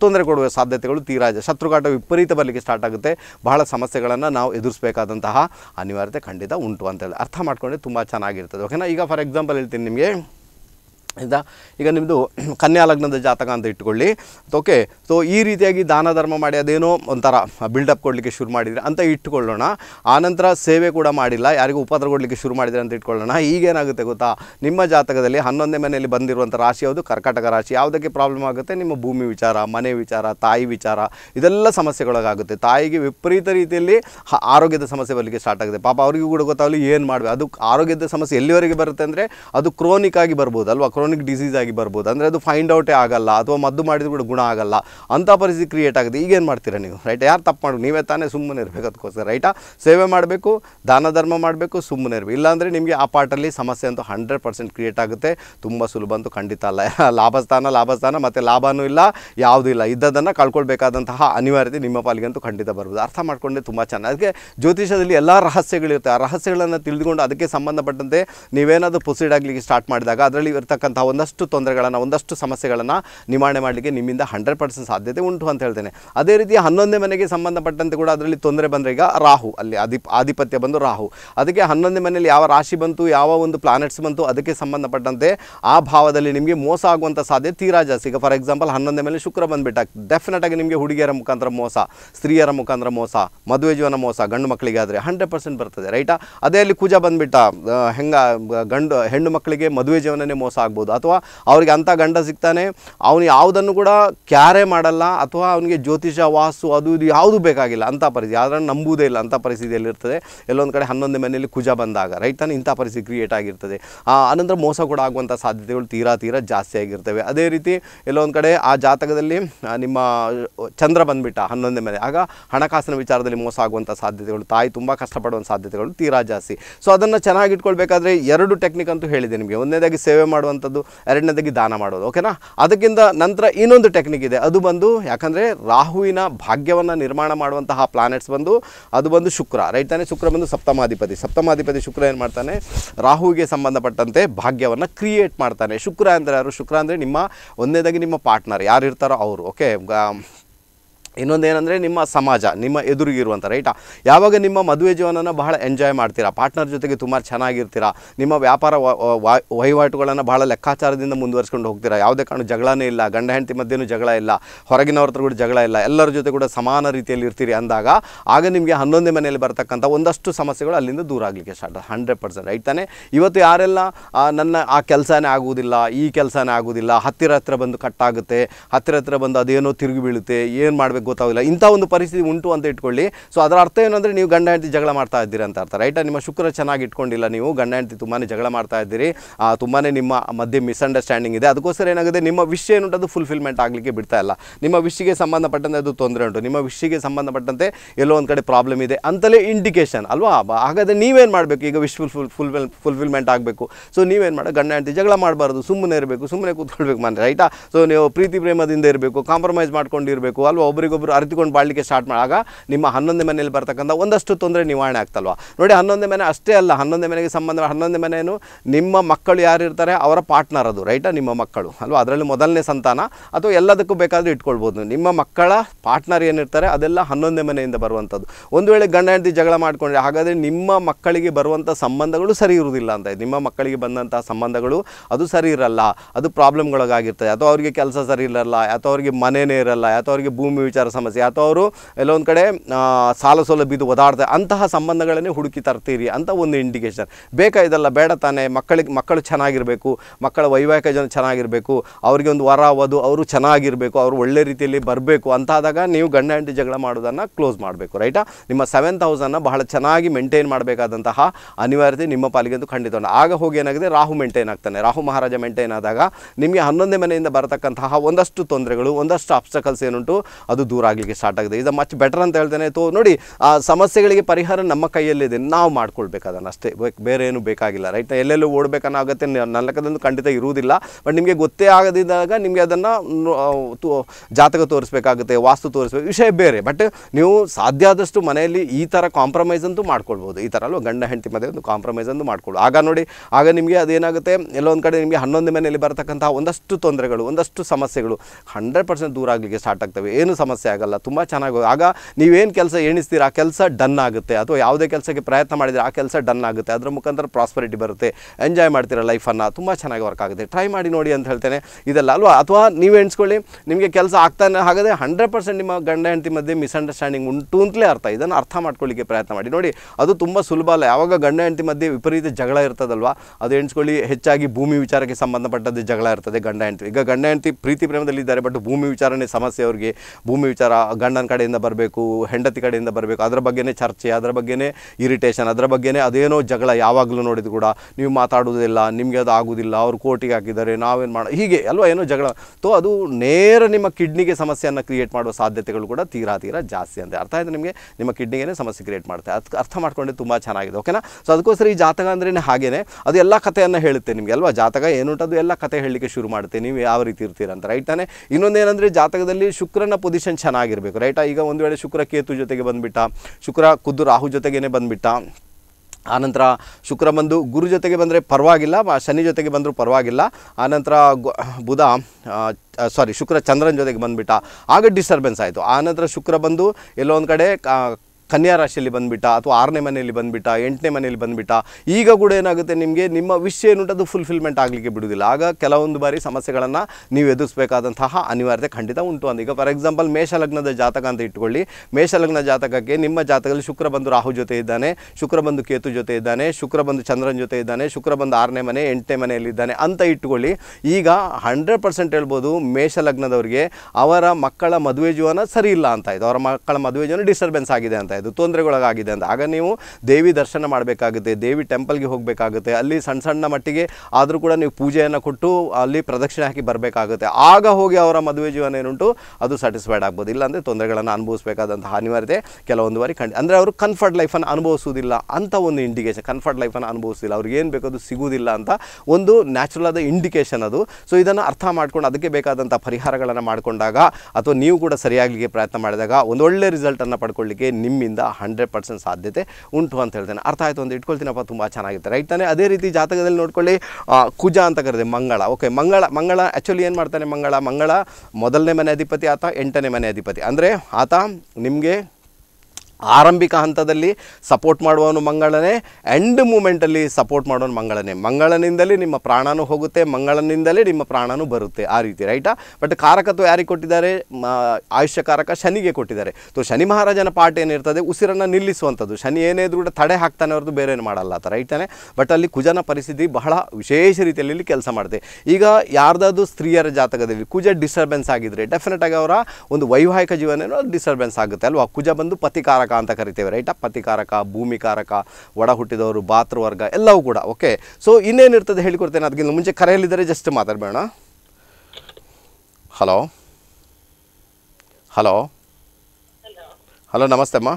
ತೊಂದರೆ ಕೊಡುವ ಸಾಧ್ಯತೆಗಳು ತೀರಾ ಶತ್ರುಕಾಟ ವಿಪರೀತ ಬರಲಿಕ್ಕೆ ಸ್ಟಾರ್ಟ್ ಆಗುತ್ತೆ ಬಹಳ ಸಮಸ್ಯೆಗಳನ್ನು ನಾವು ಎದುರಿಸಬೇಕಾದಂತಹ ಅನಿವಾರ್ಯತೆ ಖಂಡಿತ ಉಂಟು ಅಂತೇಳಿ ಅರ್ಥ ಮಾಡ್ಕೊಂಡ್ರೆ ತುಂಬ ಚೆನ್ನಾಗಿರ್ತದೆ ಓಕೆನಾ ಈಗ ಫಾರ್ ಎಕ್ಸಾಂಪಲ್ ಹೇಳ್ತೀನಿ ನಿಮಗೆ ಆಯಿತಾ ಈಗ ನಿಮ್ಮದು ಕನ್ಯಾಲಗ್ನದ ಲಗ್ನದ ಜಾತಕ ಅಂತ ಇಟ್ಕೊಳ್ಳಿ ಓಕೆ ಸೊ ಈ ರೀತಿಯಾಗಿ ದಾನ ಧರ್ಮ ಮಾಡಿ ಅದೇನೋ ಒಂಥರ ಬಿಲ್ಡಪ್ ಕೊಡಲಿಕ್ಕೆ ಶುರು ಮಾಡಿದರೆ ಅಂತ ಇಟ್ಕೊಳ್ಳೋಣ ಆನಂತರ ಸೇವೆ ಕೂಡ ಮಾಡಿಲ್ಲ ಯಾರಿಗೂ ಉಪದ್ರ ಕೊಡಲಿಕ್ಕೆ ಶುರು ಮಾಡಿದರೆ ಅಂತ ಇಟ್ಕೊಳ್ಳೋಣ ಈಗೇನಾಗುತ್ತೆ ಗೊತ್ತಾ ನಿಮ್ಮ ಜಾತಕದಲ್ಲಿ ಹನ್ನೊಂದನೇ ಮನೆಯಲ್ಲಿ ಬಂದಿರುವಂಥ ರಾಶಿ ಯಾವುದು ಕರ್ಕಾಟಕ ರಾಶಿ ಯಾವುದಕ್ಕೆ ಪ್ರಾಬ್ಲಮ್ ಆಗುತ್ತೆ ನಿಮ್ಮ ಭೂಮಿ ವಿಚಾರ ಮನೆ ವಿಚಾರ ತಾಯಿ ವಿಚಾರ ಇದೆಲ್ಲ ಸಮಸ್ಯೆಗಳಾಗುತ್ತೆ ತಾಯಿಗೆ ವಿಪರೀತ ರೀತಿಯಲ್ಲಿ ಆರೋಗ್ಯದ ಸಮಸ್ಯೆ ಬರಲಿಕ್ಕೆ ಸ್ಟಾರ್ಟ್ ಆಗುತ್ತೆ ಪಾಪ ಅವರಿಗೂ ಕೂಡ ಗೊತ್ತಾಗಲಿ ಏನು ಮಾಡಬೇಕು ಅದು ಆರೋಗ್ಯದ ಸಮಸ್ಯೆ ಎಲ್ಲಿವರೆಗೆ ಬರುತ್ತೆ ಅಂದರೆ ಅದು ಕ್ರೋನಿಕ್ ಆಗಿ ಬರ್ಬೋದು ಅಲ್ವಾ ಕ್ರಾನಿಕ್ ಡಿಸೀಸ್ ಆಗಿ ಬರ್ಬೋದು ಅಂದರೆ ಅದು ಫೈಂಡ್ ಔಟೇ ಆಗಲ್ಲ ಅಥವಾ ಮದ್ದು ಮಾಡಿದ್ರು ಕೂಡ ಗುಣ ಆಗಲ್ಲ ಅಂಥ ಪರಿಸ್ಥಿತಿ ಕ್ರಿಯೇಟ್ ಆಗುತ್ತೆ ಈಗೇನು ಮಾಡ್ತೀರಾ ನೀವು ರೈಟ್ ಯಾರು ತಪ್ಪು ಮಾಡಿ ನೀವೇ ತಾನೇ ಸುಮ್ಮನೆ ಇರಬೇಕು ಅದಕ್ಕೋಸ್ಕರ ರೈಟಾ ಸೇವೆ ಮಾಡಬೇಕು ದಾನ ಧರ್ಮ ಮಾಡಬೇಕು ಸುಮ್ಮನೆ ಇರಬೇಕು ಇಲ್ಲಾಂದರೆ ನಿಮಗೆ ಆ ಪಾರ್ಟಲ್ಲಿ ಸಮಸ್ಯೆ ಅಂತೂ ಹಂಡ್ರೆಡ್ ಪರ್ಸೆಂಟ್ ಕ್ರಿಯೇಟ್ ಆಗುತ್ತೆ ತುಂಬ ಸುಲಭ ಅಂತೂ ಖಂಡಿತ ಅಲ್ಲ ಲಾಭಸ್ಥಾನ ಲಾಭಸ್ಥಾನ ಮತ್ತು ಲಾಭವೂ ಇಲ್ಲ ಯಾವುದೂ ಇಲ್ಲ ಇದ್ದದನ್ನು ಕಳ್ಕೊಳ್ಬೇಕಾದಂತಹ ಅನಿವಾರ್ಯತೆ ನಿಮ್ಮ ಅಂತೂ ಖಂಡಿತ ಬರ್ಬೋದು ಅರ್ಥ ಮಾಡಿಕೊಂಡೆ ತುಂಬ ಚೆನ್ನಾಗಿ ಅದಕ್ಕೆ ಜ್ಯೋತಿಷದಲ್ಲಿ ಎಲ್ಲ ರಹಸ್ಯಗಳಿರುತ್ತೆ ಆ ರಹಸ್ಯಗಳನ್ನು ತಿಳಿದುಕೊಂಡು ಅದಕ್ಕೆ ಸಂಬಂಧಪಟ್ಟಂತೆ ನೀವೇನಾದರೂ ಪ್ರೊಸೀಡ್ ಆಗಲಿಕ್ಕೆ ಸ್ಟಾರ್ಟ್ ಮಾಡಿದಾಗ ಅದರಲ್ಲಿ ಇರತಕ್ಕಂಥ ಒಂದಷ್ಟು ತೊಂದರೆಗಳನ್ನು ಒಂದಷ್ಟು ಸಮಸ್ಯೆಗಳನ್ನು ನಿವಾರಣೆ ಮಾಡಲಿಕ್ಕೆ ನಿಮ್ಮಿಂದ ಹಂಡ್ರೆಡ್ ಪರ್ಸೆಂಟ್ ಸಾಧ್ಯತೆ ಉಂಟು ಅಂತ ಹೇಳ್ತೇನೆ ಅದೇ ರೀತಿ ಹನ್ನೊಂದೇ ಮನೆಗೆ ಸಂಬಂಧಪಟ್ಟಂತೆ ಕೂಡ ಅದರಲ್ಲಿ ತೊಂದರೆ ಬಂದರೆ ಈಗ ರಾಹು ಅಲ್ಲಿ ಅಧಿಪ್ ಆಧಿಪತ್ಯ ಬಂದು ರಾಹು ಅದಕ್ಕೆ ಹನ್ನೊಂದನೇ ಮನೆಯಲ್ಲಿ ಯಾವ ರಾಶಿ ಬಂತು ಯಾವ ಒಂದು ಪ್ಲಾನೆಟ್ಸ್ ಬಂತು ಅದಕ್ಕೆ ಸಂಬಂಧಪಟ್ಟಂತೆ ಆ ಭಾವದಲ್ಲಿ ನಿಮಗೆ ಮೋಸ ಆಗುವಂಥ ಸಾಧ್ಯತೆ ತೀರಾ ಜಾಸ್ತಿ ಈಗ ಫಾರ್ ಎಕ್ಸಾಂಪಲ್ ಹನ್ನೊಂದನೇ ಮೇಲೆ ಶುಕ್ರ ಬಂದುಬಿಟ್ಟ ಆಗಿ ನಿಮಗೆ ಹುಡುಗಿಯರ ಮುಖಾಂತರ ಮೋಸ ಸ್ತ್ರೀಯರ ಮುಖಾಂತರ ಮೋಸ ಮದುವೆ ಜೀವನ ಮೋಸ ಗಂಡು ಆದರೆ ಹಂಡ್ರೆಡ್ ಪರ್ಸೆಂಟ್ ಬರ್ತದೆ ರೈಟಾ ಅದೇ ಅಲ್ಲಿ ಕುಜ ಬಂದುಬಿಟ್ಟ ಹೆಂಗ ಗಂಡು ಹೆಣ್ಣು ಮಕ್ಕಳಿಗೆ ಮದುವೆ ಜೀವನನೇ ಮೋಸ ಆಗ್ಬೋದು ಆಗಿರ್ಬೋದು ಅಥವಾ ಅವ್ರಿಗೆ ಅಂಥ ಗಂಡ ಸಿಗ್ತಾನೆ ಅವನು ಯಾವುದನ್ನು ಕೂಡ ಕ್ಯಾರೆ ಮಾಡಲ್ಲ ಅಥವಾ ಅವನಿಗೆ ಜ್ಯೋತಿಷ ವಾಸು ಅದು ಇದು ಯಾವುದೂ ಬೇಕಾಗಿಲ್ಲ ಅಂಥ ಪರಿಸ್ಥಿತಿ ಅದನ್ನು ನಂಬುವುದೇ ಇಲ್ಲ ಅಂಥ ಪರಿಸ್ಥಿತಿಯಲ್ಲಿ ಇರ್ತದೆ ಎಲ್ಲೊಂದು ಕಡೆ ಹನ್ನೊಂದು ಮನೆಯಲ್ಲಿ ಕುಜ ಬಂದಾಗ ರೈಟ್ ತಾನೆ ಇಂಥ ಪರಿಸ್ಥಿತಿ ಕ್ರಿಯೇಟ್ ಆಗಿರ್ತದೆ ಅನಂತರ ಮೋಸ ಕೂಡ ಆಗುವಂಥ ಸಾಧ್ಯತೆಗಳು ತೀರಾ ತೀರಾ ಜಾಸ್ತಿ ಆಗಿರ್ತವೆ ಅದೇ ರೀತಿ ಎಲ್ಲೊಂದು ಕಡೆ ಆ ಜಾತಕದಲ್ಲಿ ನಿಮ್ಮ ಚಂದ್ರ ಬಂದುಬಿಟ್ಟ ಹನ್ನೊಂದೇ ಮನೆ ಆಗ ಹಣಕಾಸಿನ ವಿಚಾರದಲ್ಲಿ ಮೋಸ ಆಗುವಂಥ ಸಾಧ್ಯತೆಗಳು ತಾಯಿ ತುಂಬ ಕಷ್ಟಪಡುವಂಥ ಸಾಧ್ಯತೆಗಳು ತೀರಾ ಜಾಸ್ತಿ ಸೊ ಅದನ್ನು ಚೆನ್ನಾಗಿ ಇಟ್ಕೊಳ್ಬೇಕಾದ್ರೆ ಎರಡು ಟೆಕ್ನಿಕ್ ಅಂತೂ ಹೇಳಿದೆ ನಿಮಗೆ ಒಂದನೇದಾಗಿ ಸೇವೆ ಮಾಡುವಂಥ ಮಾಡುವಂಥದ್ದು ಎರಡನೇದಾಗಿ ದಾನ ಮಾಡೋದು ಓಕೆನಾ ಅದಕ್ಕಿಂತ ನಂತರ ಇನ್ನೊಂದು ಟೆಕ್ನಿಕ್ ಇದೆ ಅದು ಬಂದು ಯಾಕಂದರೆ ರಾಹುವಿನ ಭಾಗ್ಯವನ್ನು ನಿರ್ಮಾಣ ಮಾಡುವಂತಹ ಪ್ಲಾನೆಟ್ಸ್ ಬಂದು ಅದು ಬಂದು ಶುಕ್ರ ರೈಟ್ ತಾನೇ ಶುಕ್ರ ಬಂದು ಸಪ್ತಮಾಧಿಪತಿ ಸಪ್ತಮಾಧಿಪತಿ ಶುಕ್ರ ಏನು ಮಾಡ್ತಾನೆ ರಾಹುವಿಗೆ ಸಂಬಂಧಪಟ್ಟಂತೆ ಭಾಗ್ಯವನ್ನು ಕ್ರಿಯೇಟ್ ಮಾಡ್ತಾನೆ ಶುಕ್ರ ಅಂದರೆ ಯಾರು ಶುಕ್ರ ಅಂದರೆ ನಿಮ್ಮ ಒಂದನೇದಾಗಿ ನಿಮ್ಮ ಪಾರ್ಟ್ನರ್ ಯಾರು ಇರ್ತಾರೋ ಅವರು ಓಕೆ ಇನ್ನೊಂದೇನೆಂದರೆ ನಿಮ್ಮ ಸಮಾಜ ನಿಮ್ಮ ಎದುರಿಗಿರುವಂಥ ರೈಟಾ ಯಾವಾಗ ನಿಮ್ಮ ಮದುವೆ ಜೀವನನ ಬಹಳ ಎಂಜಾಯ್ ಮಾಡ್ತೀರಾ ಪಾರ್ಟ್ನರ್ ಜೊತೆಗೆ ತುಂಬ ಚೆನ್ನಾಗಿರ್ತೀರಾ ನಿಮ್ಮ ವ್ಯಾಪಾರ ವಹಿವಾಟುಗಳನ್ನು ಬಹಳ ಲೆಕ್ಕಾಚಾರದಿಂದ ಮುಂದುವರಿಸ್ಕೊಂಡು ಹೋಗ್ತೀರಾ ಯಾವುದೇ ಕಾರಣ ಜಗಳನೇ ಇಲ್ಲ ಗಂಡ ಹೆಂಡತಿ ಮಧ್ಯೆನೂ ಜಗಳ ಇಲ್ಲ ಹೊರಗಿನವ್ರ ಹತ್ರ ಕೂಡ ಜಗಳ ಇಲ್ಲ ಎಲ್ಲರ ಜೊತೆ ಕೂಡ ಸಮಾನ ರೀತಿಯಲ್ಲಿ ಇರ್ತೀರಿ ಅಂದಾಗ ಆಗ ನಿಮಗೆ ಹನ್ನೊಂದೇ ಮನೆಯಲ್ಲಿ ಬರ್ತಕ್ಕಂಥ ಒಂದಷ್ಟು ಸಮಸ್ಯೆಗಳು ಅಲ್ಲಿಂದ ದೂರ ಆಗಲಿಕ್ಕೆ ಸ್ಟಾರ್ಟ್ ಹಂಡ್ರೆಡ್ ಪರ್ಸೆಂಟ್ ರೈಟ್ ತಾನೆ ಇವತ್ತು ಯಾರೆಲ್ಲ ನನ್ನ ಆ ಕೆಲಸನೇ ಆಗುವುದಿಲ್ಲ ಈ ಕೆಲಸನೇ ಆಗುವುದಿಲ್ಲ ಹತ್ತಿರ ಹತ್ತಿರ ಬಂದು ಕಟ್ಟಾಗುತ್ತೆ ಹತ್ತಿರ ಹತ್ತಿರ ಬಂದು ಅದೇನೋ ತಿರುಗಿ ಬೀಳುತ್ತೆ ಏನು ಮಾಡಬೇಕು ಗೊತ್ತಾಗಿಲ್ಲ ಇಂಥ ಒಂದು ಪರಿಸ್ಥಿತಿ ಉಂಟು ಅಂತ ಇಟ್ಕೊಳ್ಳಿ ಸೊ ಅದರ ಅರ್ಥ ಏನಂದರೆ ನೀವು ಗಂಡ ಹೆಂಡತಿ ಜಗಳ ಮಾಡ್ತಾ ಇದ್ದೀರಿ ಅಂತ ಅರ್ಥ ರೈಟ್ ನಿಮ್ಮ ಶುಕ್ರ ಚೆನ್ನಾಗಿ ಇಟ್ಕೊಂಡಿಲ್ಲ ನೀವು ಗಂಡ ಹೆಂಡತಿ ತುಂಬಾ ಜಗಳ ಮಾಡ್ತಾ ಇದ್ದೀರಿ ತುಂಬಾ ನಿಮ್ಮ ಮಧ್ಯೆ ಮಿಸ್ಅಂಡರ್ಸ್ಟ್ಯಾಂಡಿಂಗ್ ಇದೆ ಅದಕ್ಕೋಸ್ಕರ ಏನಾಗುತ್ತೆ ನಿಮ್ಮ ವಿಷಯ ಏನುಂಟು ಅದು ಫುಲ್ಫಿಲ್ಮೆಂಟ್ ಆಗಲಿಕ್ಕೆ ಬಿಡ್ತಾ ಇಲ್ಲ ನಿಮ್ಮ ವಿಷ್ಗೆ ಸಂಬಂಧಪಟ್ಟಂತೆ ಅದು ತೊಂದರೆ ಉಂಟು ನಿಮ್ಮ ವಿಷ್ಗೆ ಸಂಬಂಧಪಟ್ಟಂತೆ ಎಲ್ಲೋ ಒಂದು ಕಡೆ ಪ್ರಾಬ್ಲಮ್ ಇದೆ ಅಂತಲೇ ಇಂಡಿಕೇಶನ್ ಅಲ್ವಾ ಹಾಗಾದರೆ ನೀವೇನು ಮಾಡಬೇಕು ಈಗ ವಿಶ್ ಫುಲ್ ಫುಲ್ ಫುಲ್ಫಿಲ್ಮೆಂಟ್ ಆಗಬೇಕು ಸೊ ನೀವೇನು ಮಾಡೋ ಗಂಡ ಹೆಂಡತಿ ಜಗಳ ಮಾಡಬಾರ್ದು ಸುಮ್ಮನೆ ಇರಬೇಕು ಸುಮ್ಮನೆ ಕೂತ್ಕೊಳ್ಬೇಕು ಮನೆ ರೈಟಾ ಸೊ ನೀವು ಪ್ರೀತಿ ಪ್ರೇಮದಿಂದ ಇರಬೇಕು ಕಾಂಪ್ರಮೈಸ್ ಮಾಡ್ಕೊಂಡಿರಬೇಕು ಅಲ್ವಾ ಒಬ್ಬರಿಗೆ ಒಬ್ರಿಗೊಬ್ರು ಅರಿತುಕೊಂಡು ಬಾಳಲಿಕ್ಕೆ ಸ್ಟಾರ್ಟ್ ಮಾಡಾಗ ನಿಮ್ಮ ಹನ್ನೊಂದೇ ಮನೆಯಲ್ಲಿ ಬರ್ತಕ್ಕಂಥ ಒಂದಷ್ಟು ತೊಂದರೆ ನಿವಾರಣೆ ಆಗ್ತಲ್ವ ನೋಡಿ ಹನ್ನೊಂದೇ ಮನೆ ಅಷ್ಟೇ ಅಲ್ಲ ಹನ್ನೊಂದೇ ಮನೆಗೆ ಸಂಬಂಧ ಹನ್ನೊಂದೇ ಮನೆಯನ್ನು ನಿಮ್ಮ ಮಕ್ಕಳು ಯಾರು ಇರ್ತಾರೆ ಅವರ ಪಾರ್ಟ್ನರ್ ಅದು ರೈಟಾ ನಿಮ್ಮ ಮಕ್ಕಳು ಅಲ್ವಾ ಅದರಲ್ಲಿ ಮೊದಲನೇ ಸಂತಾನ ಅಥವಾ ಎಲ್ಲದಕ್ಕೂ ಬೇಕಾದರೂ ಇಟ್ಕೊಳ್ಬೋದು ನಿಮ್ಮ ಮಕ್ಕಳ ಪಾರ್ಟ್ನರ್ ಏನಿರ್ತಾರೆ ಅದೆಲ್ಲ ಹನ್ನೊಂದೇ ಮನೆಯಿಂದ ಬರುವಂಥದ್ದು ಒಂದು ವೇಳೆ ಗಂಡ ಹೆಂಡತಿ ಜಗಳ ಮಾಡಿಕೊಂಡ್ರೆ ಹಾಗಾದರೆ ನಿಮ್ಮ ಮಕ್ಕಳಿಗೆ ಬರುವಂಥ ಸಂಬಂಧಗಳು ಸರಿ ಇರುವುದಿಲ್ಲ ಅಂತ ನಿಮ್ಮ ಮಕ್ಕಳಿಗೆ ಬಂದಂಥ ಸಂಬಂಧಗಳು ಅದು ಸರಿ ಇರಲ್ಲ ಅದು ಪ್ರಾಬ್ಲಮ್ಗಳಾಗಿರ್ತದೆ ಅಥವಾ ಅವರಿಗೆ ಕೆಲಸ ಸರಿ ಇರಲ್ಲ ಅಥವಾ ಅವರಿಗೆ ಮನೆಯೇ ಇರಲ್ಲ ಅಥವಾ ಅವರಿಗೆ ಭೂಮಿ ವಿಚಾರ ಸಮಸ್ಯೆ ಅಥವಾ ಅವರು ಎಲ್ಲೊಂದು ಕಡೆ ಸಾಲ ಇದು ಓದಾಡ್ತಾರೆ ಅಂತಹ ಸಂಬಂಧಗಳನ್ನೇ ಹುಡುಕಿ ತರ್ತೀರಿ ಅಂತ ಒಂದು ಇಂಡಿಕೇಶನ್ ಬೇಕಾ ಇದೆಲ್ಲ ಬೇಡ ತಾನೆ ಮಕ್ಕಳಿಗೆ ಮಕ್ಕಳು ಚೆನ್ನಾಗಿರಬೇಕು ಮಕ್ಕಳ ವೈವಾಹಿಕ ಜನ ಚೆನ್ನಾಗಿರಬೇಕು ಅವರಿಗೆ ಒಂದು ವರ ವಧು ಅವರು ಚೆನ್ನಾಗಿರಬೇಕು ಅವರು ಒಳ್ಳೆ ರೀತಿಯಲ್ಲಿ ಬರಬೇಕು ಅಂತಾದಾಗ ನೀವು ಗಂಡ ಹೆಂಡತಿ ಜಗಳ ಮಾಡೋದನ್ನು ಕ್ಲೋಸ್ ಮಾಡಬೇಕು ರೈಟಾ ನಿಮ್ಮ ಸೆವೆಂತ್ ಹೌಸನ್ನು ಬಹಳ ಚೆನ್ನಾಗಿ ಮೇಂಟೈನ್ ಮಾಡಬೇಕಾದಂತಹ ಅನಿವಾರ್ಯತೆ ನಿಮ್ಮ ಪಾಲಿಗೆ ಅಂತೂ ಖಂಡಿತ ಆಗ ಹೋಗಿ ಏನಾಗಿದೆ ರಾಹು ಮೇಂಟೈನ್ ಆಗ್ತಾನೆ ರಾಹು ಮಹಾರಾಜ ಮೇಂಟೈನ್ ಆದಾಗ ನಿಮಗೆ ಹನ್ನೊಂದೇ ಮನೆಯಿಂದ ಬರತಕ್ಕಂತಹ ಒಂದಷ್ಟು ತೊಂದರೆಗಳು ಒಂದಷ್ಟು ಅಬ್ಸ್ಟಕಲ್ಸ್ ಏನುಂಟು ಅದು ದೂರ ಆಗಲಿಕ್ಕೆ ಸ್ಟಾರ್ಟ್ ಆಗಿದೆ ಇದು ಮಚ್ ಬೆಟರ್ ಅಂತ ಹೇಳ್ತೇನೆ ತೋ ನೋಡಿ ಆ ಸಮಸ್ಯೆಗಳಿಗೆ ಪರಿಹಾರ ನಮ್ಮ ಕೈಯಲ್ಲಿದೆ ನಾವು ಮಾಡ್ಕೊಳ್ಬೇಕು ಅದನ್ನು ಅಷ್ಟೇ ಬೇರೆ ಏನು ಬೇಕಾಗಿಲ್ಲ ರೈಟ್ ಎಲ್ಲೆಲ್ಲೂ ಓಡಬೇಕನ್ನೋ ಆಗುತ್ತೆ ನಲ್ಲಕದಂದು ಖಂಡಿತ ಇರುವುದಿಲ್ಲ ಬಟ್ ನಿಮಗೆ ಗೊತ್ತೇ ಆಗದಿದ್ದಾಗ ನಿಮಗೆ ಅದನ್ನು ಜಾತಕ ತೋರಿಸ್ಬೇಕಾಗುತ್ತೆ ವಾಸ್ತು ತೋರಿಸ್ಬೇಕು ವಿಷಯ ಬೇರೆ ಬಟ್ ನೀವು ಸಾಧ್ಯ ಆದಷ್ಟು ಮನೆಯಲ್ಲಿ ಈ ಥರ ಕಾಂಪ್ರಮೈಸ್ ಅಂತೂ ಮಾಡ್ಕೊಳ್ಬೋದು ಈ ಥರ ಅಲ್ವ ಗಂಡ ಹೆಂಡತಿ ಮದುವೆ ಒಂದು ಕಾಂಪ್ರಮೈಸ್ ಅಂತೂ ಮಾಡ್ಕೊಳ್ಳೋದು ಆಗ ನೋಡಿ ಆಗ ನಿಮಗೆ ಅದೇನಾಗುತ್ತೆ ಎಲ್ಲೊಂದು ಕಡೆ ನಿಮಗೆ ಹನ್ನೊಂದು ಮನೆಯಲ್ಲಿ ಬರತಕ್ಕಂಥ ಒಂದಷ್ಟು ತೊಂದರೆಗಳು ಒಂದಷ್ಟು ಸಮಸ್ಯೆಗಳು ಹಂಡ್ರೆಡ್ ಪರ್ಸೆಂಟ್ ದೂರ ಆಗಲಿಕ್ಕೆ ಸ್ಟಾರ್ಟ್ ಆಗ್ತವೆ ಏನು ಸಮಸ್ಯೆ ಸಮಸ್ಯೆ ಆಗಲ್ಲ ತುಂಬ ಚೆನ್ನಾಗಿ ಆಗ ನೀವೇನು ಕೆಲಸ ಎಣಿಸ್ತೀರ ಆ ಕೆಲಸ ಡನ್ ಆಗುತ್ತೆ ಅಥವಾ ಯಾವುದೇ ಕೆಲಸಕ್ಕೆ ಪ್ರಯತ್ನ ಮಾಡಿದರೆ ಆ ಕೆಲಸ ಡನ್ ಆಗುತ್ತೆ ಅದರ ಮುಖಾಂತರ ಪ್ರಾಸ್ಪರಿಟಿ ಬರುತ್ತೆ ಎಂಜಾಯ್ ಮಾಡ್ತೀರಾ ಲೈಫನ್ನು ತುಂಬ ಚೆನ್ನಾಗಿ ವರ್ಕ್ ಆಗುತ್ತೆ ಟ್ರೈ ಮಾಡಿ ನೋಡಿ ಅಂತ ಹೇಳ್ತೇನೆ ಇದೆಲ್ಲ ಅಲ್ವಾ ಅಥವಾ ನೀವು ಎಣಿಸ್ಕೊಳ್ಳಿ ನಿಮಗೆ ಕೆಲಸ ಆಗ್ತಾನೆ ಹಾಗಾದರೆ ಹಂಡ್ರೆಡ್ ಪರ್ಸೆಂಟ್ ನಿಮ್ಮ ಗಂಡ ಹೆಂಡತಿ ಮಧ್ಯೆ ಮಿಸ್ಅಂಡರ್ಸ್ಟ್ಯಾಂಡಿಂಗ್ ಉಂಟು ಅಂತಲೇ ಅರ್ಥ ಇದನ್ನು ಅರ್ಥ ಮಾಡ್ಕೊಳ್ಳಿಕ್ಕೆ ಪ್ರಯತ್ನ ಮಾಡಿ ನೋಡಿ ಅದು ತುಂಬ ಸುಲಭ ಅಲ್ಲ ಯಾವಾಗ ಗಂಡ ಹೆಂಡತಿ ಮಧ್ಯೆ ವಿಪರೀತ ಜಗಳ ಇರ್ತದಲ್ವಾ ಅದು ಎಣಿಸ್ಕೊಳ್ಳಿ ಹೆಚ್ಚಾಗಿ ಭೂಮಿ ವಿಚಾರಕ್ಕೆ ಸಂಬಂಧಪಟ್ಟದ್ದು ಜಗಳ ಇರ್ತದೆ ಗಂಡ ಹೆಂಡತಿ ಈಗ ಗಂಡ ಹೆಂಡತಿ ಪ್ರೀತಿ ಪ್ರೇಮದಲ್ಲಿದ್ದಾರೆ ಬಟ್ ಭೂಮಿ ವಿಚಾರಣೆ ಸಮಸ್ಯೆ ಅವರಿಗೆ ಭೂಮಿ ವಿಚಾರ ಗಂಡನ ಕಡೆಯಿಂದ ಬರಬೇಕು ಹೆಂಡತಿ ಕಡೆಯಿಂದ ಬರಬೇಕು ಅದರ ಬಗ್ಗೆನೇ ಚರ್ಚೆ ಅದರ ಬಗ್ಗೆನೇ ಇರಿಟೇಷನ್ ಅದರ ಬಗ್ಗೆನೇ ಅದೇನೋ ಜಗಳ ಯಾವಾಗಲೂ ನೋಡಿದ್ರು ಕೂಡ ನೀವು ಮಾತಾಡೋದಿಲ್ಲ ನಿಮಗೆ ಅದು ಆಗೋದಿಲ್ಲ ಅವರು ಕೋರ್ಟಿಗೆ ಹಾಕಿದ್ದಾರೆ ನಾವೇನು ಮಾಡೋ ಹೀಗೆ ಅಲ್ವಾ ಏನೋ ಜಗಳ ತೊ ಅದು ನೇರ ನಿಮ್ಮ ಕಿಡ್ನಿಗೆ ಸಮಸ್ಯೆಯನ್ನು ಕ್ರಿಯೇಟ್ ಮಾಡುವ ಸಾಧ್ಯತೆಗಳು ಕೂಡ ತೀರಾ ತೀರಾ ಜಾಸ್ತಿ ಅಂತ ಅರ್ಥ ಆಯಿತು ನಿಮಗೆ ನಿಮ್ಮ ಕಿಡ್ನಿಗೆ ಸಮಸ್ಯೆ ಕ್ರಿಯೇಟ್ ಮಾಡುತ್ತೆ ಅದು ಅರ್ಥ ಮಾಡ್ಕೊಂಡು ತುಂಬ ಚೆನ್ನಾಗಿದೆ ಓಕೆನಾ ಸೊ ಅದಕ್ಕೋಸ್ಕರ ಈ ಜಾತಕ ಅಂದ್ರೇ ಹಾಗೇನೆ ಅದು ಎಲ್ಲ ಕಥೆಯನ್ನು ಹೇಳುತ್ತೆ ನಿಮಗೆ ಅಲ್ವಾ ಜಾತಕ ಅದು ಎಲ್ಲ ಕಥೆ ಹೇಳಲಿಕ್ಕೆ ಶುರು ಮಾಡುತ್ತೆ ನೀವು ಯಾವ ರೀತಿ ಇರ್ತೀರ ಅಂತ ರೈಟ್ ತಾನೆ ಜಾತಕದಲ್ಲಿ ಶುಕ್ರನ ಪೊಸಿಷನ್ ಚೆನ್ನಾಗಿರಬೇಕು ರೈಟಾ ಈಗ ಒಂದು ವೇಳೆ ಶುಕ್ರ ಕೇತು ಜೊತೆಗೆ ಬಂದುಬಿಟ್ಟ ಶುಕ್ರ ಖುದ್ದು ರಾಹು ಜೊತೆಗೇ ಬಂದುಬಿಟ್ಟ ಆನಂತರ ಶುಕ್ರ ಬಂದು ಗುರು ಜೊತೆಗೆ ಬಂದರೆ ಪರವಾಗಿಲ್ಲ ಶನಿ ಜೊತೆಗೆ ಬಂದರೂ ಪರವಾಗಿಲ್ಲ ಆನಂತರ ಬುಧ ಸಾರಿ ಶುಕ್ರ ಚಂದ್ರನ ಜೊತೆಗೆ ಬಂದುಬಿಟ್ಟ ಆಗ ಡಿಸ್ಟರ್ಬೆನ್ಸ್ ಆಯಿತು ಆನಂತರ ಶುಕ್ರ ಬಂದು ಎಲ್ಲೋ ಒಂದು ಕಡೆ ಕನ್ಯಾ ರಾಶಿಯಲ್ಲಿ ಬಂದುಬಿಟ್ಟ ಅಥವಾ ಆರನೇ ಮನೆಯಲ್ಲಿ ಬಂದುಬಿಟ್ಟ ಎಂಟನೇ ಮನೆಯಲ್ಲಿ ಬಂದುಬಿಟ್ಟ ಈಗ ಕೂಡ ಏನಾಗುತ್ತೆ ನಿಮಗೆ ನಿಮ್ಮ ವಿಷಯ ಏನುಂಟು ಅದು ಫುಲ್ಫಿಲ್ಮೆಂಟ್ ಆಗಲಿಕ್ಕೆ ಬಿಡುವುದಿಲ್ಲ ಆಗ ಕೆಲವೊಂದು ಬಾರಿ ಸಮಸ್ಯೆಗಳನ್ನು ನೀವು ಎದುರಿಸಬೇಕಾದಂತಹ ಅನಿವಾರ್ಯತೆ ಖಂಡಿತ ಉಂಟು ಅಂತ ಈಗ ಫಾರ್ ಎಕ್ಸಾಂಪಲ್ ಮೇಷಲಗ್ನದ ಜಾತಕ ಅಂತ ಇಟ್ಕೊಳ್ಳಿ ಮೇಷಲಗ್ನ ಜಾತಕಕ್ಕೆ ನಿಮ್ಮ ಜಾತಕದಲ್ಲಿ ಶುಕ್ರ ಬಂದು ರಾಹು ಜೊತೆ ಇದ್ದಾನೆ ಶುಕ್ರ ಬಂದು ಕೇತು ಜೊತೆ ಇದ್ದಾನೆ ಶುಕ್ರ ಬಂದು ಚಂದ್ರನ ಜೊತೆ ಇದ್ದಾನೆ ಶುಕ್ರ ಬಂದು ಆರನೇ ಮನೆ ಎಂಟನೇ ಮನೆಯಲ್ಲಿದ್ದಾನೆ ಅಂತ ಇಟ್ಕೊಳ್ಳಿ ಈಗ ಹಂಡ್ರೆಡ್ ಪರ್ಸೆಂಟ್ ಹೇಳ್ಬೋದು ಮೇಷಲಗ್ನದವರಿಗೆ ಅವರ ಮಕ್ಕಳ ಮದುವೆ ಜೀವನ ಸರಿ ಇಲ್ಲ ಅಂತಾಯಿತು ಅವರ ಮಕ್ಕಳ ಮದುವೆ ಜೀವನ ಡಿಸ್ಟರ್ಬೆನ್ಸ್ ಆಗಿದೆ ಅಂತ ಅದು ತೊಂದರೆಗೊಳಗಾಗಿದೆ ಅಂತ ಆಗ ನೀವು ದೇವಿ ದರ್ಶನ ಮಾಡಬೇಕಾಗುತ್ತೆ ದೇವಿ ಟೆಂಪಲ್ಗೆ ಹೋಗಬೇಕಾಗುತ್ತೆ ಅಲ್ಲಿ ಸಣ್ಣ ಸಣ್ಣ ಮಟ್ಟಿಗೆ ಆದರೂ ಕೂಡ ನೀವು ಪೂಜೆಯನ್ನು ಕೊಟ್ಟು ಅಲ್ಲಿ ಪ್ರದಕ್ಷಿಣೆ ಹಾಕಿ ಬರಬೇಕಾಗುತ್ತೆ ಆಗ ಹೋಗಿ ಅವರ ಮದುವೆ ಜೀವನ ಏನುಂಟು ಅದು ಸ್ಯಾಟಿಸ್ಫೈಡ್ ಆಗ್ಬೋದು ಇಲ್ಲಾಂದರೆ ತೊಂದರೆಗಳನ್ನು ಅನುಭವಿಸಬೇಕಾದಂತಹ ಅನಿವಾರ್ಯತೆ ಕೆಲವೊಂದು ಬಾರಿ ಕಂಡು ಅಂದರೆ ಅವರು ಕನ್ಫರ್ಟ್ ಲೈಫನ್ನು ಅನುಭವಿಸುವುದಿಲ್ಲ ಅಂತ ಒಂದು ಇಂಡಿಕೇಶನ್ ಕನ್ಫರ್ಟ್ ಲೈಫನ್ನು ಅನುಭವಿಸಿಲ್ಲ ಅವ್ರಿಗೆ ಏನು ಅದು ಸಿಗುವುದಿಲ್ಲ ಅಂತ ಒಂದು ನ್ಯಾಚುರಲ್ ಆದ ಇಂಡಿಕೇಶನ್ ಅದು ಸೊ ಇದನ್ನು ಅರ್ಥ ಮಾಡ್ಕೊಂಡು ಅದಕ್ಕೆ ಬೇಕಾದಂಥ ಪರಿಹಾರಗಳನ್ನು ಮಾಡಿಕೊಂಡಾಗ ಅಥವಾ ನೀವು ಕೂಡ ಸರಿಯಾಗಲಿಕ್ಕೆ ಪ್ರಯತ್ನ ಮಾಡಿದಾಗ ಒಂದು ಒಂದೊಳ್ಳೆ ರಿಸಲ್ಟನ್ನು ಪಡ್ಕೊಳ್ಳಿಕ್ಕೆ ನಿಮ್ಮ ಇಂದ ಹಂಡ್ರೆಡ್ ಪರ್ಸೆಂಟ್ ಸಾಧ್ಯತೆ ಉಂಟು ಅಂತ ಹೇಳ್ತೇನೆ ಅರ್ಥ ಆಯಿತು ಅಂತ ಇಟ್ಕೊಳ್ತೀನಪ್ಪ ತುಂಬ ಚೆನ್ನಾಗಿರುತ್ತೆ ರೈಟ್ ತಾನೆ ಅದೇ ರೀತಿ ಜಾತಕದಲ್ಲಿ ನೋಡ್ಕೊಳ್ಳಿ ಕುಜ ಅಂತ ಕರೆದೆ ಮಂಗಳ ಓಕೆ ಮಂಗಳ ಮಂಗಳ ಆ್ಯಕ್ಚುಲಿ ಏನು ಮಾಡ್ತಾನೆ ಮಂಗಳ ಮಂಗಳ ಮೊದಲನೇ ಮನೆ ಅಧಿಪತಿ ಆತ ಎಂಟನೇ ಮನೆ ಅಧಿಪತಿ ಅಂದರೆ ಆತ ನಿಮಗೆ ಆರಂಭಿಕ ಹಂತದಲ್ಲಿ ಸಪೋರ್ಟ್ ಮಾಡುವವನು ಮಂಗಳನೇ ಎಂಡ್ ಮೂಮೆಂಟಲ್ಲಿ ಸಪೋರ್ಟ್ ಮಾಡೋನು ಮಂಗಳನೇ ಮಂಗಳನಿಂದಲೇ ನಿಮ್ಮ ಪ್ರಾಣನೂ ಹೋಗುತ್ತೆ ಮಂಗಳನಿಂದಲೇ ನಿಮ್ಮ ಪ್ರಾಣನೂ ಬರುತ್ತೆ ಆ ರೀತಿ ರೈಟಾ ಬಟ್ ಕಾರಕತ್ವ ಯಾರಿಗೆ ಕೊಟ್ಟಿದ್ದಾರೆ ಆಯುಷ್ಯ ಕಾರಕ ಶನಿಗೆ ಕೊಟ್ಟಿದ್ದಾರೆ ಸೊ ಶನಿ ಮಹಾರಾಜನ ಪಾಠ ಏನಿರ್ತದೆ ಉಸಿರನ್ನು ನಿಲ್ಲಿಸುವಂಥದ್ದು ಶನಿ ಏನೇ ಇದ್ರೂ ಕೂಡ ತಡೆ ಹಾಕ್ತಾನೆ ಅವ್ರದ್ದು ಬೇರೆ ಏನು ಮಾಡಲ್ಲ ಅಂತ ರೈಟಾನೆ ಬಟ್ ಅಲ್ಲಿ ಕುಜನ ಪರಿಸ್ಥಿತಿ ಬಹಳ ವಿಶೇಷ ರೀತಿಯಲ್ಲಿ ಕೆಲಸ ಮಾಡುತ್ತೆ ಈಗ ಯಾರ್ದಾದ್ರು ಸ್ತ್ರೀಯರ ಜಾತಕದಲ್ಲಿ ಕುಜ ಡಿಸ್ಟರ್ಬೆನ್ಸ್ ಆಗಿದ್ದರೆ ಡೆಫಿನೆಟಾಗಿ ಅವರ ಒಂದು ವೈವಾಹಿಕ ಜೀವನ ಡಿಸ್ಟರ್ಬೆನ್ಸ್ ಆಗುತ್ತೆ ಅಲ್ವಾ ಕುಜ ಬಂದು ಪತಿಕಾರ ಪತಿಕಾರಕ ಅಂತ ಕರಿತೇವೆ ರೈಟಾ ಪತಿಕಾರಕ ಭೂಮಿಕಾರಕ ಒಡ ಹುಟ್ಟಿದವರು ಭಾತೃವರ್ಗ ಎಲ್ಲವೂ ಕೂಡ ಓಕೆ ಸೊ ಇನ್ನೇನಿರ್ತದೆ ಹೇಳಿಕೊಡ್ತೇನೆ ಅದಕ್ಕಿಂತ ಮುಂಚೆ ಕರೆಯಲ್ಲಿದ್ದರೆ ಜಸ್ಟ್ ಮಾತಾಡಬೇಡ ಹಲೋ ಹಲೋ ಹಲೋ ನಮಸ್ತೆ ಅಮ್ಮ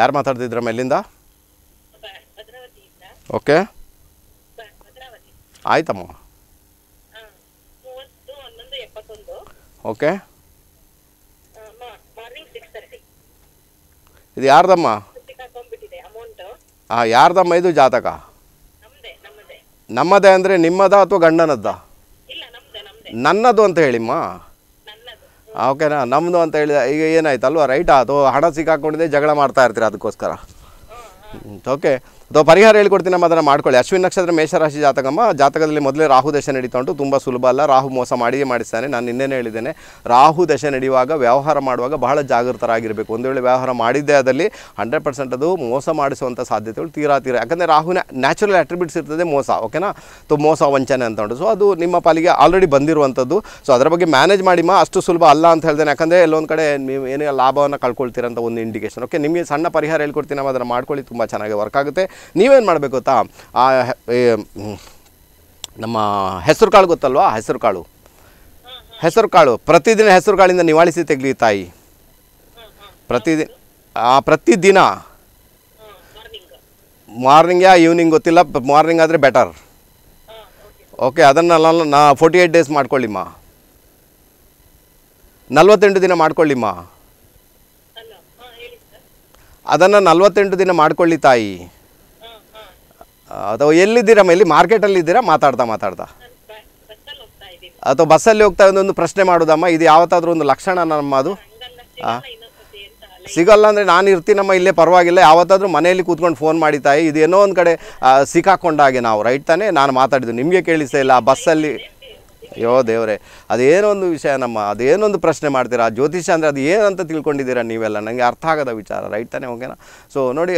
ಯಾರು ಮಾತಾಡ್ತಿದ್ರಮ್ಮ ಎಲ್ಲಿಂದ ಓಕೆ ಆಯ್ತಮ್ಮ ಓಕೆ ಇದು ಯಾರ್ದಮ್ಮ ಹಾಂ ಯಾರ್ದಮ್ಮ ಇದು ಜಾತಕ ನಮ್ಮದೇ ಅಂದರೆ ನಿಮ್ಮದ ಅಥವಾ ಗಂಡನದ್ದ ನನ್ನದು ಅಂತ ಹೇಳಿಮ್ಮ ಓಕೆನಾ ನಮ್ಮದು ಅಂತ ಹೇಳಿದ ಈಗ ಏನಾಯ್ತಲ್ವ ರೈಟ್ ಅದು ಹಣ ಸಿಕ್ಕಾಕೊಂಡಿದೆ ಜಗಳ ಮಾಡ್ತಾ ಇರ್ತೀರ ಅದಕ್ಕೋಸ್ಕರ ಓಕೆ ಅಥವಾ ಪರಿಹಾರ ಹೇಳ್ಕೊಡ್ತೀನಿ ನಮ್ಮ ಅದನ್ನು ಮಾಡ್ಕೊಳ್ಳಿ ಅಶ್ವಿನ್ ನಕ್ಷತ್ರ ಮೇಷರಾಶಿ ಜಾತಕಮ್ಮ ಜಾತಕದಲ್ಲಿ ಮೊದಲೇ ರಾಹು ದಶೆ ನಡೀತಾ ಉಂಟು ತುಂಬ ಸುಲಭ ಅಲ್ಲ ರಾಹು ಮೋಸ ಮಾಡಿಯೇ ಮಾಡಿಸ್ತಾನೆ ನಾನು ನಿನ್ನೆ ಹೇಳಿದ್ದೇನೆ ರಾಹು ದಶೆ ನಡೆಯುವಾಗ ವ್ಯವಹಾರ ಮಾಡುವಾಗ ಬಹಳ ಜಾಗೃತರಾಗಿರಬೇಕು ಒಂದು ವೇಳೆ ವ್ಯವಹಾರ ಮಾಡಿದ್ದೇ ಅದರಲ್ಲಿ ಹಂಡ್ರೆಡ್ ಪರ್ಸೆಂಟ್ ಅದು ಮೋಸ ಮಾಡಿಸುವಂಥ ಸಾಧ್ಯತೆಗಳು ತೀರಾ ತೀರಾ ಯಾಕಂದರೆ ರಾಹುನ ನ್ಯಾಚುರಲ್ ಅಟ್ರಿಬ್ಯೂಟ್ಸ್ ಇರ್ತದೆ ಮೋಸ ಓಕೆನಾ ತು ಮೋಸ ವಂಚನೆ ಅಂತ ಉಂಟು ಸೊ ಅದು ನಿಮ್ಮ ಪಾಲಿಗೆ ಆಲ್ರೆಡಿ ಬಂದಿರುವಂಥದ್ದು ಸೊ ಅದರ ಬಗ್ಗೆ ಮ್ಯಾನೇಜ್ ಮಾಡಿ ಮಾ ಅಷ್ಟು ಸುಲಭ ಅಲ್ಲ ಅಂತ ಹೇಳ್ತೇನೆ ಯಾಕಂದರೆ ಎಲ್ಲೊಂದು ಕಡೆ ನೀವು ಏನೇ ಲಾಭವನ್ನು ಕಳ್ಕೊಳ್ತೀರಂತ ಒಂದು ಇಂಡಿಕೇಶನ್ ಓಕೆ ನಿಮಗೆ ಸಣ್ಣ ಪರಿಹಾರ ಹೇಳ್ಕೊಡ್ತೀನಿ ನಾವು ಅದನ್ನು ಮಾಡ್ಕೊಳ್ಳಿ ತುಂಬ ಚೆನ್ನಾಗಿ ವರ್ಕ್ ಆಗುತ್ತೆ ನೀವೇನು ಮಾಡಬೇಕು ಗೊತ್ತಾ ಆ ನಮ್ಮ ಹೆಸರು ಕಾಳು ಗೊತ್ತಲ್ವಾ ಹೆಸರು ಕಾಳು ಹೆಸರು ಕಾಳು ಪ್ರತಿದಿನ ಹೆಸರು ಕಾಳಿಂದ ನಿವಾಳಿಸಿ ತೆಗಲಿ ತಾಯಿ ಪ್ರತಿದಿನ ಪ್ರತಿದಿನ ಮಾರ್ನಿಂಗಾ ಈವ್ನಿಂಗ್ ಗೊತ್ತಿಲ್ಲ ಮಾರ್ನಿಂಗ್ ಆದರೆ ಬೆಟರ್ ಓಕೆ ಅದನ್ನು ನಾ ಫೋರ್ಟಿ ಏಯ್ಟ್ ಡೇಸ್ ಮಾಡ್ಕೊಳ್ಳಿಮ್ಮ ನಲ್ವತ್ತೆಂಟು ದಿನ ಮಾಡ್ಕೊಳ್ಳಿಮ್ಮ ಅದನ್ನು ನಲ್ವತ್ತೆಂಟು ದಿನ ಮಾಡ್ಕೊಳ್ಳಿ ತಾಯಿ ಅಥವಾ ಎಲ್ಲಿದ್ದೀರಮ್ಮ ಇಲ್ಲಿ ಮಾರ್ಕೆಟಲ್ಲಿ ಇದ್ದೀರಾ ಮಾತಾಡ್ತಾ ಮಾತಾಡ್ತಾ ಅಥವಾ ಬಸ್ಸಲ್ಲಿ ಹೋಗ್ತಾ ಒಂದೊಂದು ಪ್ರಶ್ನೆ ಮಾಡೋದಮ್ಮ ಇದು ಯಾವತ್ತಾದ್ರೂ ಒಂದು ಲಕ್ಷಣ ನಮ್ಮ ಅದು ಹಾಂ ಸಿಗಲ್ಲ ಅಂದರೆ ನಾನು ಇರ್ತೀನಮ್ಮ ಇಲ್ಲೇ ಪರವಾಗಿಲ್ಲ ಯಾವತ್ತಾದರೂ ಮನೆಯಲ್ಲಿ ಕೂತ್ಕೊಂಡು ಫೋನ್ ಮಾಡಿ ತಾಯಿ ಇದು ಏನೋ ಒಂದು ಕಡೆ ಸಿಕ್ಕಾಕೊಂಡಾಗೆ ನಾವು ರೈಟ್ ತಾನೇ ನಾನು ಮಾತಾಡಿದ್ದು ನಿಮಗೆ ಕೇಳಿಸ್ತಾ ಇಲ್ಲ ಆ ಬಸ್ಸಲ್ಲಿ ಅಯ್ಯೋ ದೇವರೇ ಅದೇನೊಂದು ವಿಷಯ ನಮ್ಮ ಅದೇನೊಂದು ಪ್ರಶ್ನೆ ಮಾಡ್ತೀರಾ ಜ್ಯೋತಿಷ್ಯ ಅಂದರೆ ಅದು ಏನಂತ ತಿಳ್ಕೊಂಡಿದ್ದೀರಾ ನೀವೆಲ್ಲ ನನಗೆ ಅರ್ಥ ಆಗದ ವಿಚಾರ ರೈಟ್ ತಾನೇ ಓಕೆನಾ ಸೊ ನೋಡಿ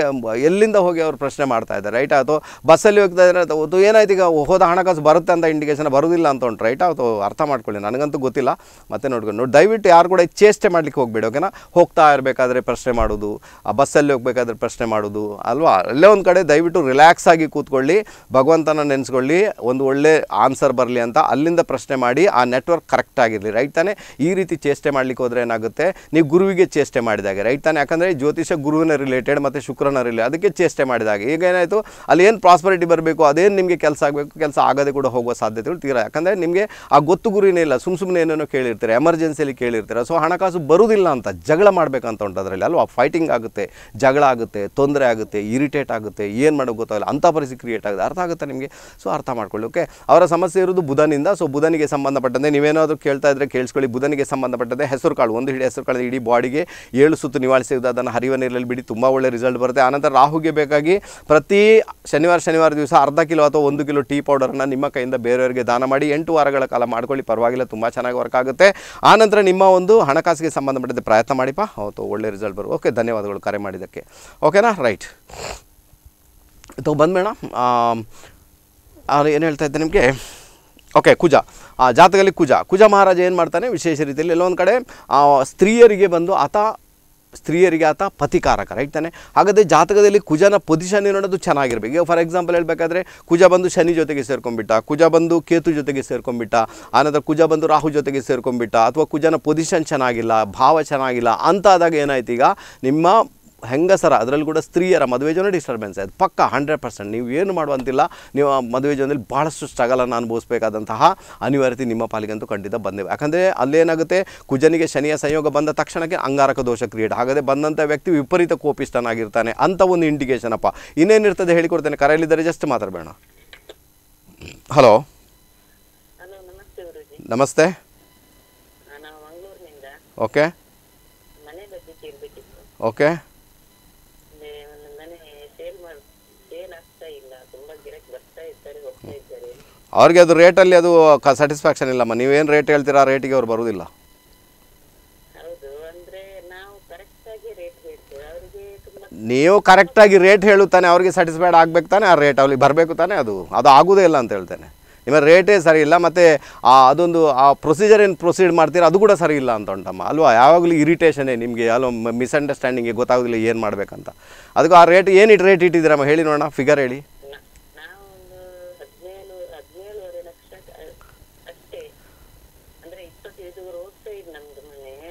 ಎಲ್ಲಿಂದ ಹೋಗಿ ಅವರು ಪ್ರಶ್ನೆ ಮಾಡ್ತಾ ಇದ್ದಾರೆ ರೈಟ್ ಅಥವಾ ಬಸ್ಸಲ್ಲಿ ಹೋಗ್ತಾ ಇದ್ದಾರೆ ಅದು ಏನಾಯ್ತು ಈಗ ಹೋದ ಹಣಕಾಸು ಬರುತ್ತೆ ಅಂತ ಇಂಡಿಕೇಷನ್ ಬರೋದಿಲ್ಲ ಅಂತ ಉಂಟು ರೈಟ್ ಅಥವಾ ಅರ್ಥ ಮಾಡ್ಕೊಳ್ಳಿ ನನಗಂತೂ ಗೊತ್ತಿಲ್ಲ ಮತ್ತೆ ನೋಡ್ಕೊಂಡು ನೋಡಿ ದಯವಿಟ್ಟು ಯಾರು ಕೂಡ ಚೇಷ್ಟೆ ಮಾಡಲಿಕ್ಕೆ ಹೋಗಬೇಡಿ ಓಕೆನಾ ಹೋಗ್ತಾ ಇರಬೇಕಾದ್ರೆ ಪ್ರಶ್ನೆ ಮಾಡೋದು ಆ ಬಸ್ಸಲ್ಲಿ ಹೋಗಬೇಕಾದ್ರೆ ಪ್ರಶ್ನೆ ಮಾಡೋದು ಅಲ್ವಾ ಅಲ್ಲೇ ಒಂದು ಕಡೆ ದಯವಿಟ್ಟು ರಿಲ್ಯಾಕ್ಸ್ ಆಗಿ ಕೂತ್ಕೊಳ್ಳಿ ಭಗವಂತನ ನೆನೆಸ್ಕೊಳ್ಳಿ ಒಂದು ಒಳ್ಳೆ ಆನ್ಸರ್ ಬರಲಿ ಅಂತ ಅಲ್ಲಿಂದ ಪ್ರಶ್ನೆ ಚೇಷ್ಟೆ ಮಾಡಿ ಆ ನೆಟ್ವರ್ಕ್ ಕರೆಕ್ಟ್ ಆಗಿರಲಿ ರೈಟ್ ತಾನೇ ಈ ರೀತಿ ಚೇಷ್ಟೆ ಮಾಡಲಿಕ್ಕೆ ಹೋದರೆ ಏನಾಗುತ್ತೆ ನೀವು ಗುರುವಿಗೆ ಚೇಷ್ಟೆ ಮಾಡಿದಾಗ ರೈಟ್ ತಾನೇ ಯಾಕಂದರೆ ಜ್ಯೋತಿಷ ಗುರುವಿನ ರಿಲೇಟೆಡ್ ಮತ್ತು ಶುಕ್ರನ ರಿಲೇ ಅದಕ್ಕೆ ಚೇಷ್ಟೆ ಮಾಡಿದಾಗ ಈಗ ಏನಾಯಿತು ಅಲ್ಲಿ ಏನು ಪ್ರಾಸ್ಪರಿಟಿ ಬರಬೇಕು ಅದೇನು ನಿಮಗೆ ಕೆಲಸ ಆಗಬೇಕು ಕೆಲಸ ಆಗದೆ ಕೂಡ ಹೋಗುವ ಸಾಧ್ಯತೆಗಳು ತೀರಾ ಯಾಕಂದರೆ ನಿಮಗೆ ಆ ಗೊತ್ತು ಗುರಿನೇ ಇಲ್ಲ ಸುಮ್ ಸುಮ್ಮನೆ ಏನೇನೋ ಕೇಳಿರ್ತಾರೆ ಎಮರ್ಜೆನ್ಸಿಯಲ್ಲಿ ಕೇಳಿರ್ತಾರೆ ಸೊ ಹಣಕಾಸು ಬರುವುದಿಲ್ಲ ಅಂತ ಜಗಳ ಮಾಡಬೇಕಂತ ಉಂಟು ಅದರಲ್ಲಿ ಅಲ್ವಾ ಫೈಟಿಂಗ್ ಆಗುತ್ತೆ ಜಗಳ ಆಗುತ್ತೆ ತೊಂದರೆ ಆಗುತ್ತೆ ಇರಿಟೇಟ್ ಆಗುತ್ತೆ ಏನು ಮಾಡೋಕೆ ಗೊತ್ತಾಗಲ್ಲ ಅಂಥ ಪರಿಸ್ಥಿತಿ ಕ್ರಿಯೇಟ್ ಆಗುತ್ತೆ ಅರ್ಥ ಆಗುತ್ತೆ ನಿಮಗೆ ಸೊ ಅರ್ಥ ಮಾಡ್ಕೊಳ್ಳಿ ಓಕೆ ಅವರ ಸಮಸ್ಯೆ ಇರೋದು ಬುಧನಿಂದ ಸೊ ಬುಧನಿಗೆ ಬುಧನಿಗೆ ಸಂಬಂಧಪಟ್ಟಂತೆ ನೀವೇನಾದರೂ ಕೇಳ್ತಾ ಇದ್ರೆ ಕೇಳಿಸ್ಕೊಳ್ಳಿ ಬುಧನಿಗೆ ಸಂಬಂಧಪಟ್ಟಂತೆ ಹೆಸರು ಕಾಳು ಒಂದು ಹಿಡಿ ಹೆಸರು ಕಾಳು ಇಡೀ ಬಾಡಿಗೆ ಏಳು ಸುತ್ತು ನಿವಾಳಿಸುವುದು ಅದನ್ನು ಹರಿಯುವ ನೀರಲ್ಲಿ ಬಿಡಿ ತುಂಬ ಒಳ್ಳೆ ರಿಸಲ್ಟ್ ಬರುತ್ತೆ ಆನಂತರ ರಾಹುಗೆ ಬೇಕಾಗಿ ಪ್ರತಿ ಶನಿವಾರ ಶನಿವಾರ ದಿವಸ ಅರ್ಧ ಕಿಲೋ ಅಥವಾ ಒಂದು ಕಿಲೋ ಟೀ ಪೌಡರನ್ನು ನಿಮ್ಮ ಕೈಯಿಂದ ಬೇರೆಯವರಿಗೆ ದಾನ ಮಾಡಿ ಎಂಟು ವಾರಗಳ ಕಾಲ ಮಾಡ್ಕೊಳ್ಳಿ ಪರವಾಗಿಲ್ಲ ತುಂಬ ಚೆನ್ನಾಗಿ ವರ್ಕ್ ಆಗುತ್ತೆ ಆನಂತರ ನಿಮ್ಮ ಒಂದು ಹಣಕಾಸಿಗೆ ಸಂಬಂಧಪಟ್ಟಂತೆ ಪ್ರಯತ್ನ ಮಾಡಿಪ್ಪ ಅವತ್ತು ಒಳ್ಳೆ ರಿಸಲ್ಟ್ ಬರು ಓಕೆ ಧನ್ಯವಾದಗಳು ಕರೆ ಮಾಡಿದ್ದಕ್ಕೆ ಓಕೆನಾ ರೈಟ್ ತೊ ಅವ್ರು ಏನು ಹೇಳ್ತಾ ಇದ್ದೆ ನಿಮಗೆ ಓಕೆ ಕುಜ ಆ ಜಾತಕದಲ್ಲಿ ಕುಜ ಕುಜ ಮಹಾರಾಜ ಏನು ಮಾಡ್ತಾನೆ ವಿಶೇಷ ರೀತಿಯಲ್ಲಿ ಎಲ್ಲೊಂದು ಕಡೆ ಸ್ತ್ರೀಯರಿಗೆ ಬಂದು ಆತ ಸ್ತ್ರೀಯರಿಗೆ ಆತ ಪತಿಕಾರಕ ರೈಟ್ ತಾನೆ ಹಾಗಾದರೆ ಜಾತಕದಲ್ಲಿ ಕುಜನ ಪೊಸಿಷನ್ ಏನೋದು ಚೆನ್ನಾಗಿರ್ಬೇಕು ಈಗ ಫಾರ್ ಎಕ್ಸಾಂಪಲ್ ಹೇಳಬೇಕಾದ್ರೆ ಕುಜ ಬಂದು ಶನಿ ಜೊತೆಗೆ ಸೇರ್ಕೊಂಡ್ಬಿಟ್ಟ ಕುಜ ಬಂದು ಕೇತು ಜೊತೆಗೆ ಸೇರ್ಕೊಂಡ್ಬಿಟ್ಟ ಆನಂತರ ಕುಜ ಬಂದು ರಾಹು ಜೊತೆಗೆ ಸೇರ್ಕೊಂಡ್ಬಿಟ್ಟ ಅಥವಾ ಕುಜನ ಪೊಸಿಷನ್ ಚೆನ್ನಾಗಿಲ್ಲ ಭಾವ ಚೆನ್ನಾಗಿಲ್ಲ ಅಂತ ಆದಾಗ ಏನಾಯ್ತು ಈಗ ನಿಮ್ಮ ಹೆಂಗಸರ ಅದರಲ್ಲಿ ಕೂಡ ಸ್ತ್ರೀಯರ ಮದುವೆ ಜನ ಡಿಸ್ಟರ್ಬೆನ್ಸ್ ಆಯಿತು ಪಕ್ಕ ಹಂಡ್ರೆಡ್ ಪರ್ಸೆಂಟ್ ನೀವು ಏನು ಮಾಡುವಂತಿಲ್ಲ ನೀವು ಆ ಮದುವೆ ಜೀವನದಲ್ಲಿ ಭಾಳಷ್ಟು ಸ್ಟ್ರಗಲನ್ನು ಅನುಭವಿಸಬೇಕಾದಂತಹ ಅನಿವಾರ್ಯತೆ ನಿಮ್ಮ ಪಾಲಿಗಂತೂ ಖಂಡಿತ ಬಂದಿವೆ ಯಾಕಂದರೆ ಅಲ್ಲೇನಾಗುತ್ತೆ ಕುಜನಿಗೆ ಶನಿಯ ಸಂಯೋಗ ಬಂದ ತಕ್ಷಣಕ್ಕೆ ಅಂಗಾರಕ ದೋಷ ಕ್ರಿಯೇಟ್ ಆಗದೆ ಬಂದಂಥ ವ್ಯಕ್ತಿ ವಿಪರೀತ ಕೋಪಿಷ್ಟನಾಗಿರ್ತಾನೆ ಅಂತ ಒಂದು ಇಂಡಿಕೇಶನ್ ಅಪ್ಪ ಇನ್ನೇನಿರ್ತದೆ ಹೇಳಿಕೊಡ್ತೇನೆ ಕರೆಯಲಿದ್ದರೆ ಜಸ್ಟ್ ಮಾತಾಡಬೇಡ ಹಲೋ ನಮಸ್ತೆ ಓಕೆ ಓಕೆ ಅವ್ರಿಗೆ ಅದು ರೇಟಲ್ಲಿ ಅದು ಕ ಸ್ಯಾಟಿಸ್ಫ್ಯಾಕ್ಷನ್ ಇಲ್ಲಮ್ಮ ನೀವೇನು ರೇಟ್ ಹೇಳ್ತೀರಾ ಆ ರೇಟಿಗೆ ಅವ್ರು ಬರೋದಿಲ್ಲ ನೀವು ಕರೆಕ್ಟಾಗಿ ರೇಟ್ ಹೇಳುತ್ತಾನೆ ಅವ್ರಿಗೆ ಸ್ಯಾಟಿಸ್ಫೈಡ್ ಆಗಬೇಕು ತಾನೆ ಆ ರೇಟ್ ಅವ್ರಿಗೆ ಬರಬೇಕು ತಾನೆ ಅದು ಅದು ಆಗೋದೇ ಇಲ್ಲ ಅಂತ ಹೇಳ್ತೇನೆ ನಿಮ್ಮ ರೇಟೇ ಸರಿ ಇಲ್ಲ ಮತ್ತು ಆ ಅದೊಂದು ಆ ಪ್ರೊಸೀಜರ್ ಏನು ಪ್ರೊಸೀಡ್ ಮಾಡ್ತೀರಾ ಅದು ಕೂಡ ಸರಿ ಇಲ್ಲ ಅಂತ ಉಂಟಮ್ಮ ಅಲ್ವಾ ಯಾವಾಗಲೂ ಇರಿಟೇಷನೇ ನಿಮಗೆ ಅಲ್ವಾ ಮಿಸ್ಅಂಡರ್ಸ್ಟ್ಯಾಂಡಿಂಗ್ ಗೊತ್ತಾಗೋದಿಲ್ಲ ಏನು ಮಾಡಬೇಕಂತ ಅದಕ್ಕೆ ಆ ರೇಟ್ ಏನು ಇಟ್ಟು ರೇಟ್ ಇಟ್ಟಿದ್ದೀರಮ್ಮ ಹೇಳಿ ನೋಡೋಣ ಫಿಗರ್ ಹೇಳಿ